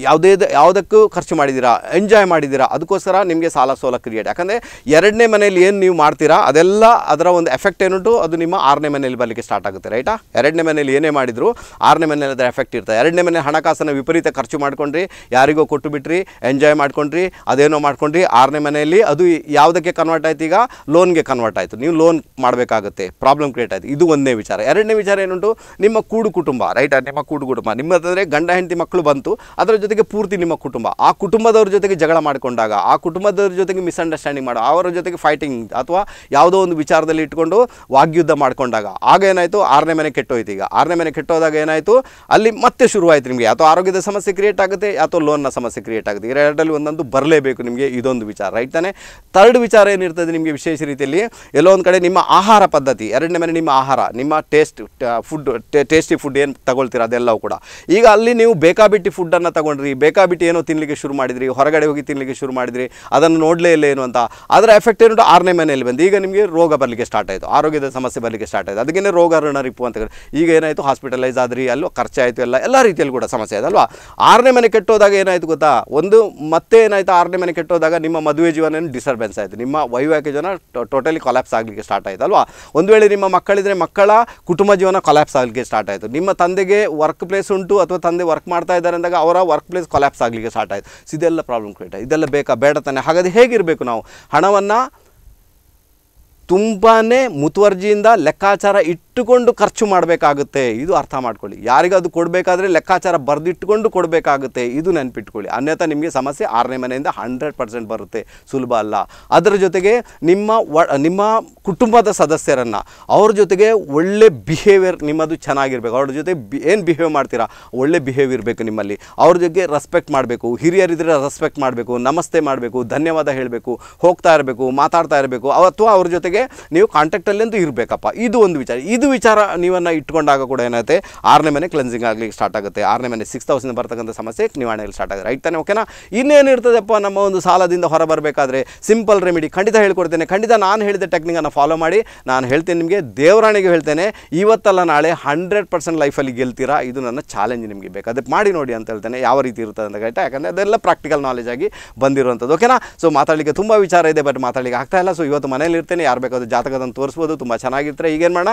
ಯಾವುದೇ ಯಾವುದಕ್ಕೂ ಖರ್ಚು ಮಾಡಿದ್ದೀರಾ ಎಂಜಾಯ್ ಮಾಡಿದ್ದೀರಾ ಅದಕ್ಕೋಸ್ಕರ ನಿಮಗೆ ಸಾಲ ಸೋಲ ಕ್ರಿಯೇಟ್ ಯಾಕಂದರೆ ಎರಡನೇ ಮನೆಯಲ್ಲಿ ಏನು ನೀವು ಮಾಡ್ತೀರಾ ಅದೆಲ್ಲ ಅದರ ಒಂದು ಎಫೆಕ್ಟ್ ಏನುಂಟು ಅದು ನಿಮ್ಮ ಆರನೇ ಮನೆಯಲ್ಲಿ ಬರಲಿಕ್ಕೆ ಸ್ಟಾರ್ಟ್ ಆಗುತ್ತೆ ರೈಟಾ ಎರಡನೇ ಮನೆಯಲ್ಲಿ ಏನೇ ಮಾಡಿದ್ರು ಆರನೇ ಮನೇಲಿ ಅದರ ಎಫೆಕ್ಟ್ ಇರ್ತದೆ ಎರಡನೇ ಮನೆ ಹಣಕಾಸನ್ನು ವಿಪರೀತ ಖರ್ಚು ಮಾಡ್ಕೊಂಡ್ರಿ ಯಾರಿಗೋ ಕೊಟ್ಟು ಬಿಟ್ರಿ ಎಂಜಾಯ್ ಮಾಡ್ಕೊಂಡ್ರಿ ಅದೇನೋ ಮಾಡ್ಕೊಂಡ್ರಿ ಆರನೇ ಮನೆಯಲ್ಲಿ ಅದು ಯಾವುದಕ್ಕೆ ಕನ್ವರ್ಟ್ ಆಯ್ತು ಈಗ ಲೋನ್ಗೆ ಕನ್ವರ್ಟ್ ಆಯಿತು ನೀವು ಲೋನ್ ಮಾಡಬೇಕಾಗುತ್ತೆ ಪ್ರಾಬ್ಲಮ್ ಕ್ರಿಯೇಟ್ ಆಯಿತು ಇದು ಒಂದನೇ ವಿಚಾರ ಎರಡನೇ ವಿಚಾರ ಏನುಂಟು ನಿಮ್ಮ ಕೂಡು ಕುಟುಂಬ ರೈಟ್ ನಿಮ್ಮ ಕೂಡು ಕುಟುಂಬ ನಿಮ್ಮ ಗಂಡ ಹೆಂಡತಿ ಮಕ್ಕಳು ಬಂತು ಅದರ ಜೊತೆಗೆ ಪೂರ್ತಿ ನಿಮ್ಮ ಕುಟುಂಬ ಆ ಕುಟುಂಬದವ್ರ ಜೊತೆಗೆ ಜಗಳ ಮಾಡಿಕೊಂಡಾಗ ಆ ಕುಟುಂಬದವ್ರ ಜೊತೆಗೆ ಮಿಸ್ಅಂಡರ್ಸ್ಟ್ಯಾಂಡಿಂಗ್ ಮಾಡೋ ಅವರ ಜೊತೆಗೆ ಫೈಟಿಂಗ್ ಅಥವಾ ಯಾವುದೋ ಒಂದು ವಿಚಾರದಲ್ಲಿ ಇಟ್ಕೊಂಡು ವಾಗ್ಯುದ್ಧ ಮಾಡಿಕೊಂಡಾಗ ಆಗ ಏನಾಯಿತು ಆರನೇ ಮನೆ ಕೆಟ್ಟೋಯ್ತು ಈಗ ಆರನೇ ಮನೆ ಕೆಟ್ಟೋದಾಗ ಏನಾಯಿತು ಅಲ್ಲಿ ಮತ್ತೆ ಶುರುವಾಯಿತು ನಿಮಗೆ ಅಥವಾ ಆರೋಗ್ಯದ ಸಮಸ್ಯೆ ಕ್ರಿಯೇಟ್ ಆಗುತ್ತೆ ಅಥವಾ ಲೋನ್ನ ಸಮಸ್ಯೆ ಕ್ರಿಯೇಟ್ ಆಗುತ್ತೆ ಎರಡರಲ್ಲಿ ಒಂದೊಂದು ಬರಲೇಬೇಕು ನಿಮಗೆ ಇದೊಂದು ವಿಚಾರ ರೈಟ್ ತಾನೆ ತರ್ಡ್ ವಿಚಾರ ಏನಿರ್ತದೆ ನಿಮಗೆ ವಿಶೇಷ ರೀತಿಯಲ್ಲಿ ಎಲ್ಲೋ ಒಂದು ಕಡೆ ನಿಮ್ಮ ಆಹಾರ ಪದ್ಧತಿ ಎರಡನೇ ಮನೆ ನಿಮ್ಮ ಆಹಾರ ನಿಮ್ಮ ಟೇಸ್ಟ್ ಫುಡ್ ಟೇಸ್ಟಿ ಫುಡ್ ಏನು ತಗೊಳ್ತೀರ ಅದೆಲ್ಲವೂ ಕೂಡ ಈಗ ಅಲ್ಲಿ ನೀವು ಬೇಕಾಬಿಟ್ಟಿ ಫುಡ್ಡನ್ನು ತಗೊಂಡ್ರಿ ಬೇಕಾಬಿಟ್ಟಿ ಏನೋ ತಿನ್ನಲಿಕ್ಕೆ ಶುರು ಮಾಡಿದ್ರಿ ಹೊರಗಡೆ ಹೋಗಿ ತಿನ್ನಲಿಕ್ಕೆ ಶುರು ಮಾಡಿದ್ರಿ ಅದನ್ನು ನೋಡಲೇ ಇಲ್ಲ ಏನು ಅಂತ ಅದರ ಎಫೆಕ್ಟ್ ಏನು ಆರನೇ ಮನೆಯಲ್ಲಿ ಬಂದು ಈಗ ನಿಮಗೆ ರೋಗ ಬರಲಿಕ್ಕೆ ಸ್ಟಾರ್ಟ್ ಆಯಿತು ಆರೋಗ್ಯದ ಸಮಸ್ಯೆ ಬರಲಿಕ್ಕೆ ಸ್ಟಾರ್ಟ್ ಆಯಿತು ಅದಕ್ಕೆ ರೋಗ ಋಣರಿಪು ಅಂತ ಈಗ ಏನಾಯಿತು ಹಾಸ್ಪಿಟಲೈಸ್ ಆದ್ರಿ ಅಲ್ಲೋ ಖರ್ಚಾಯಿತು ಎಲ್ಲ ಎಲ್ಲ ರೀತಿಯಲ್ಲಿ ಕೂಡ ಸಮಸ್ಯೆ ಅಲ್ವಾ ಆರನೇ ಮನೆ ಕೆಟ್ಟೋದಾಗ ಏನಾಯಿತು ಗೊತ್ತಾ ಒಂದು ಮತ್ತೆ ಏನಾಯಿತು ಆರನೇ ಮನೆ ಕೆಟ್ಟೋದಾಗ ನಿಮ್ಮ ಮದುವೆ ಜೀವನ ಡಿಸ್ಟರ್ಬೆನ್ಸ್ ಆಯಿತು ನಿಮ್ಮ ವೈವಾಹಿಕ ಜೀವನ ಟೋಟಲಿ ಕೊಲ್ಯಾಪ್ಸ್ ಆಗಲಿಕ್ಕೆ ಸ್ಟಾರ್ಟ್ ಆಯಿತು ಅಲ್ವಾ ಒಂದು ವೇಳೆ ನಿಮ್ಮ ಮಕ್ಕಳಿದ್ರೆ ಮಕ್ಕಳ ಕುಟುಂಬ ಜೀವನ ಕೊಲ್ಯಾಪ್ಸ್ ಆಗಲಿಕ್ಕೆ ಸ್ಟಾರ್ಟ್ ಆಯಿತು ನಿಮ್ಮ ತಂದೆಗೆ ವರ್ಕ್ ಪ್ಲೇಸ್ ಉಂಟು ಅಥವಾ ತಂದೆ ವರ್ಕ್ ಮಾಡ್ತಾ ಇದ್ದಾರೆ ಅಂದಾಗ ಅವರ ವರ್ಕ್ ಪ್ಲೇಸ್ ಕೊಲ್ಯಾಪ್ಸ್ ಆಗಲಿಕ್ಕೆ ಸ್ಟಾರ್ಟ್ ಆಯಿತು ಇದೆಲ್ಲ ಪ್ರಾಬ್ಲಮ್ ಕ್ರಿಯೇಟ್ ಆಯಿತು ಇದೆಲ್ಲ ಬೇಕಾ ಬೇಡ ತಾನೆ ಹಾಗಾದ್ರೆ ಹೇಗಿರಬೇಕು ನಾವು ಹಣವನ್ನು ತುಂಬಾ ಮುತುವರ್ಜಿಯಿಂದ ಲೆಕ್ಕಾಚಾರ ಇಟ್ಟು ಇಟ್ಟುಕೊಂಡು ಖರ್ಚು ಮಾಡಬೇಕಾಗುತ್ತೆ ಇದು ಅರ್ಥ ಮಾಡ್ಕೊಳ್ಳಿ ಯಾರಿಗದು ಕೊಡಬೇಕಾದ್ರೆ ಲೆಕ್ಕಾಚಾರ ಬರೆದಿಟ್ಟುಕೊಂಡು ಕೊಡಬೇಕಾಗುತ್ತೆ ಇದು ನೆನಪಿಟ್ಕೊಳ್ಳಿ ಅನ್ಯಥ ನಿಮಗೆ ಸಮಸ್ಯೆ ಆರನೇ ಮನೆಯಿಂದ ಹಂಡ್ರೆಡ್ ಪರ್ಸೆಂಟ್ ಬರುತ್ತೆ ಸುಲಭ ಅಲ್ಲ ಅದರ ಜೊತೆಗೆ ನಿಮ್ಮ ನಿಮ್ಮ ಕುಟುಂಬದ ಸದಸ್ಯರನ್ನು ಅವ್ರ ಜೊತೆಗೆ ಒಳ್ಳೆ ಬಿಹೇವಿಯರ್ ನಿಮ್ಮದು ಚೆನ್ನಾಗಿರಬೇಕು ಅವ್ರ ಜೊತೆ ಏನು ಬಿಹೇವ್ ಮಾಡ್ತೀರಾ ಒಳ್ಳೆ ಬಿಹೇವ್ ಇರಬೇಕು ನಿಮ್ಮಲ್ಲಿ ಅವ್ರ ಜೊತೆ ರೆಸ್ಪೆಕ್ಟ್ ಮಾಡಬೇಕು ಹಿರಿಯರಿದ್ದರೆ ರೆಸ್ಪೆಕ್ಟ್ ಮಾಡಬೇಕು ನಮಸ್ತೆ ಮಾಡಬೇಕು ಧನ್ಯವಾದ ಹೇಳಬೇಕು ಹೋಗ್ತಾ ಇರಬೇಕು ಮಾತಾಡ್ತಾ ಇರಬೇಕು ಅಥವಾ ಅವ್ರ ಜೊತೆಗೆ ನೀವು ಕಾಂಟ್ಯಾಕ್ಟಲ್ಲಂತೂ ಇರಬೇಕಪ್ಪ ಇದು ಒಂದು ವಿಚಾರ ಇದು ವಿಚಾರ ನೀವನ್ನು ಇಟ್ಕೊಂಡಾಗ ಕೂಡ ಏನಾಗುತ್ತೆ ಆರನೇ ಮನೆ ಕ್ಲೆನ್ಸಿಂಗ್ ಆಗಲಿಕ್ಕೆ ಸ್ಟಾರ್ಟ್ ಆಗುತ್ತೆ ಆರನೇ ಮನೆ ಸಿಕ್ಸ್ ತೌಸಂಡ್ ಬರ್ತಕ್ಕಂಥ ಸಮಸ್ಯೆ ನಿವಾರಣೆಯಲ್ಲಿ ಸ್ಟಾರ್ಟ್ ಆಗುತ್ತೆ ರೈಟ್ ತಾನೆ ಓಕೆನಾ ಇರ್ತದಪ್ಪ ನಮ್ಮ ಒಂದು ಸಾಲದಿಂದ ಹೊರಬರಬೇಕಾದ್ರೆ ಸಿಂಪಲ್ ರೆಮಿಡಿ ಖಂಡಿತ ಹೇಳ್ಕೊಡ್ತೇನೆ ಖಂಡಿತ ನಾನು ಹೇಳಿದ ಟೆಕ್ನಿಕನ್ನು ಫಾಲೋ ಮಾಡಿ ನಾನು ಹೇಳ್ತೇನೆ ನಿಮಗೆ ದೇವರಾಣಿಗೆ ಹೇಳ್ತೇನೆ ಇವತ್ತಲ್ಲ ನಾಳೆ ಹಂಡ್ರೆಡ್ ಪರ್ಸೆಂಟ್ ಲೈಫಲ್ಲಿ ಗೆಲ್ತೀರಾ ಇದು ನನ್ನ ಚಾಲೆಂಜ್ ನಿಮಗೆ ಬೇಕು ಅದಕ್ಕೆ ಮಾಡಿ ನೋಡಿ ಅಂತ ಹೇಳ್ತೇನೆ ಯಾವ ರೀತಿ ಇರ್ತದೆ ಅಂತ ಕರೆಕ್ಟ್ ಯಾಕಂದರೆ ಅದೆಲ್ಲ ಪ್ರಾಕ್ಟಿಕಲ್ ನಾಲೆಜ್ ಆಗಿ ಬಂದಿರುವಂಥದ್ದು ಓಕೆನಾ ಸೊ ಮಾತಾಡಲಿಕ್ಕೆ ತುಂಬ ವಿಚಾರ ಇದೆ ಬಟ್ ಮಾತಾಡಲಿಕ್ಕೆ ಆಗ್ತಾ ಇಲ್ಲ ಸೊ ಇವತ್ತು ಮನೇಲಿ ಇರ್ತೇನೆ ಯಾರು ಬೇಕಾದ್ರೂ ಜಾತಕದನ್ನು ತೋರಿಸ್ಬೋದು ತುಂಬ ಚೆನ್ನಾಗಿರ್ತಾರೆ ಈಗೇನು ಮಾಡೋಣ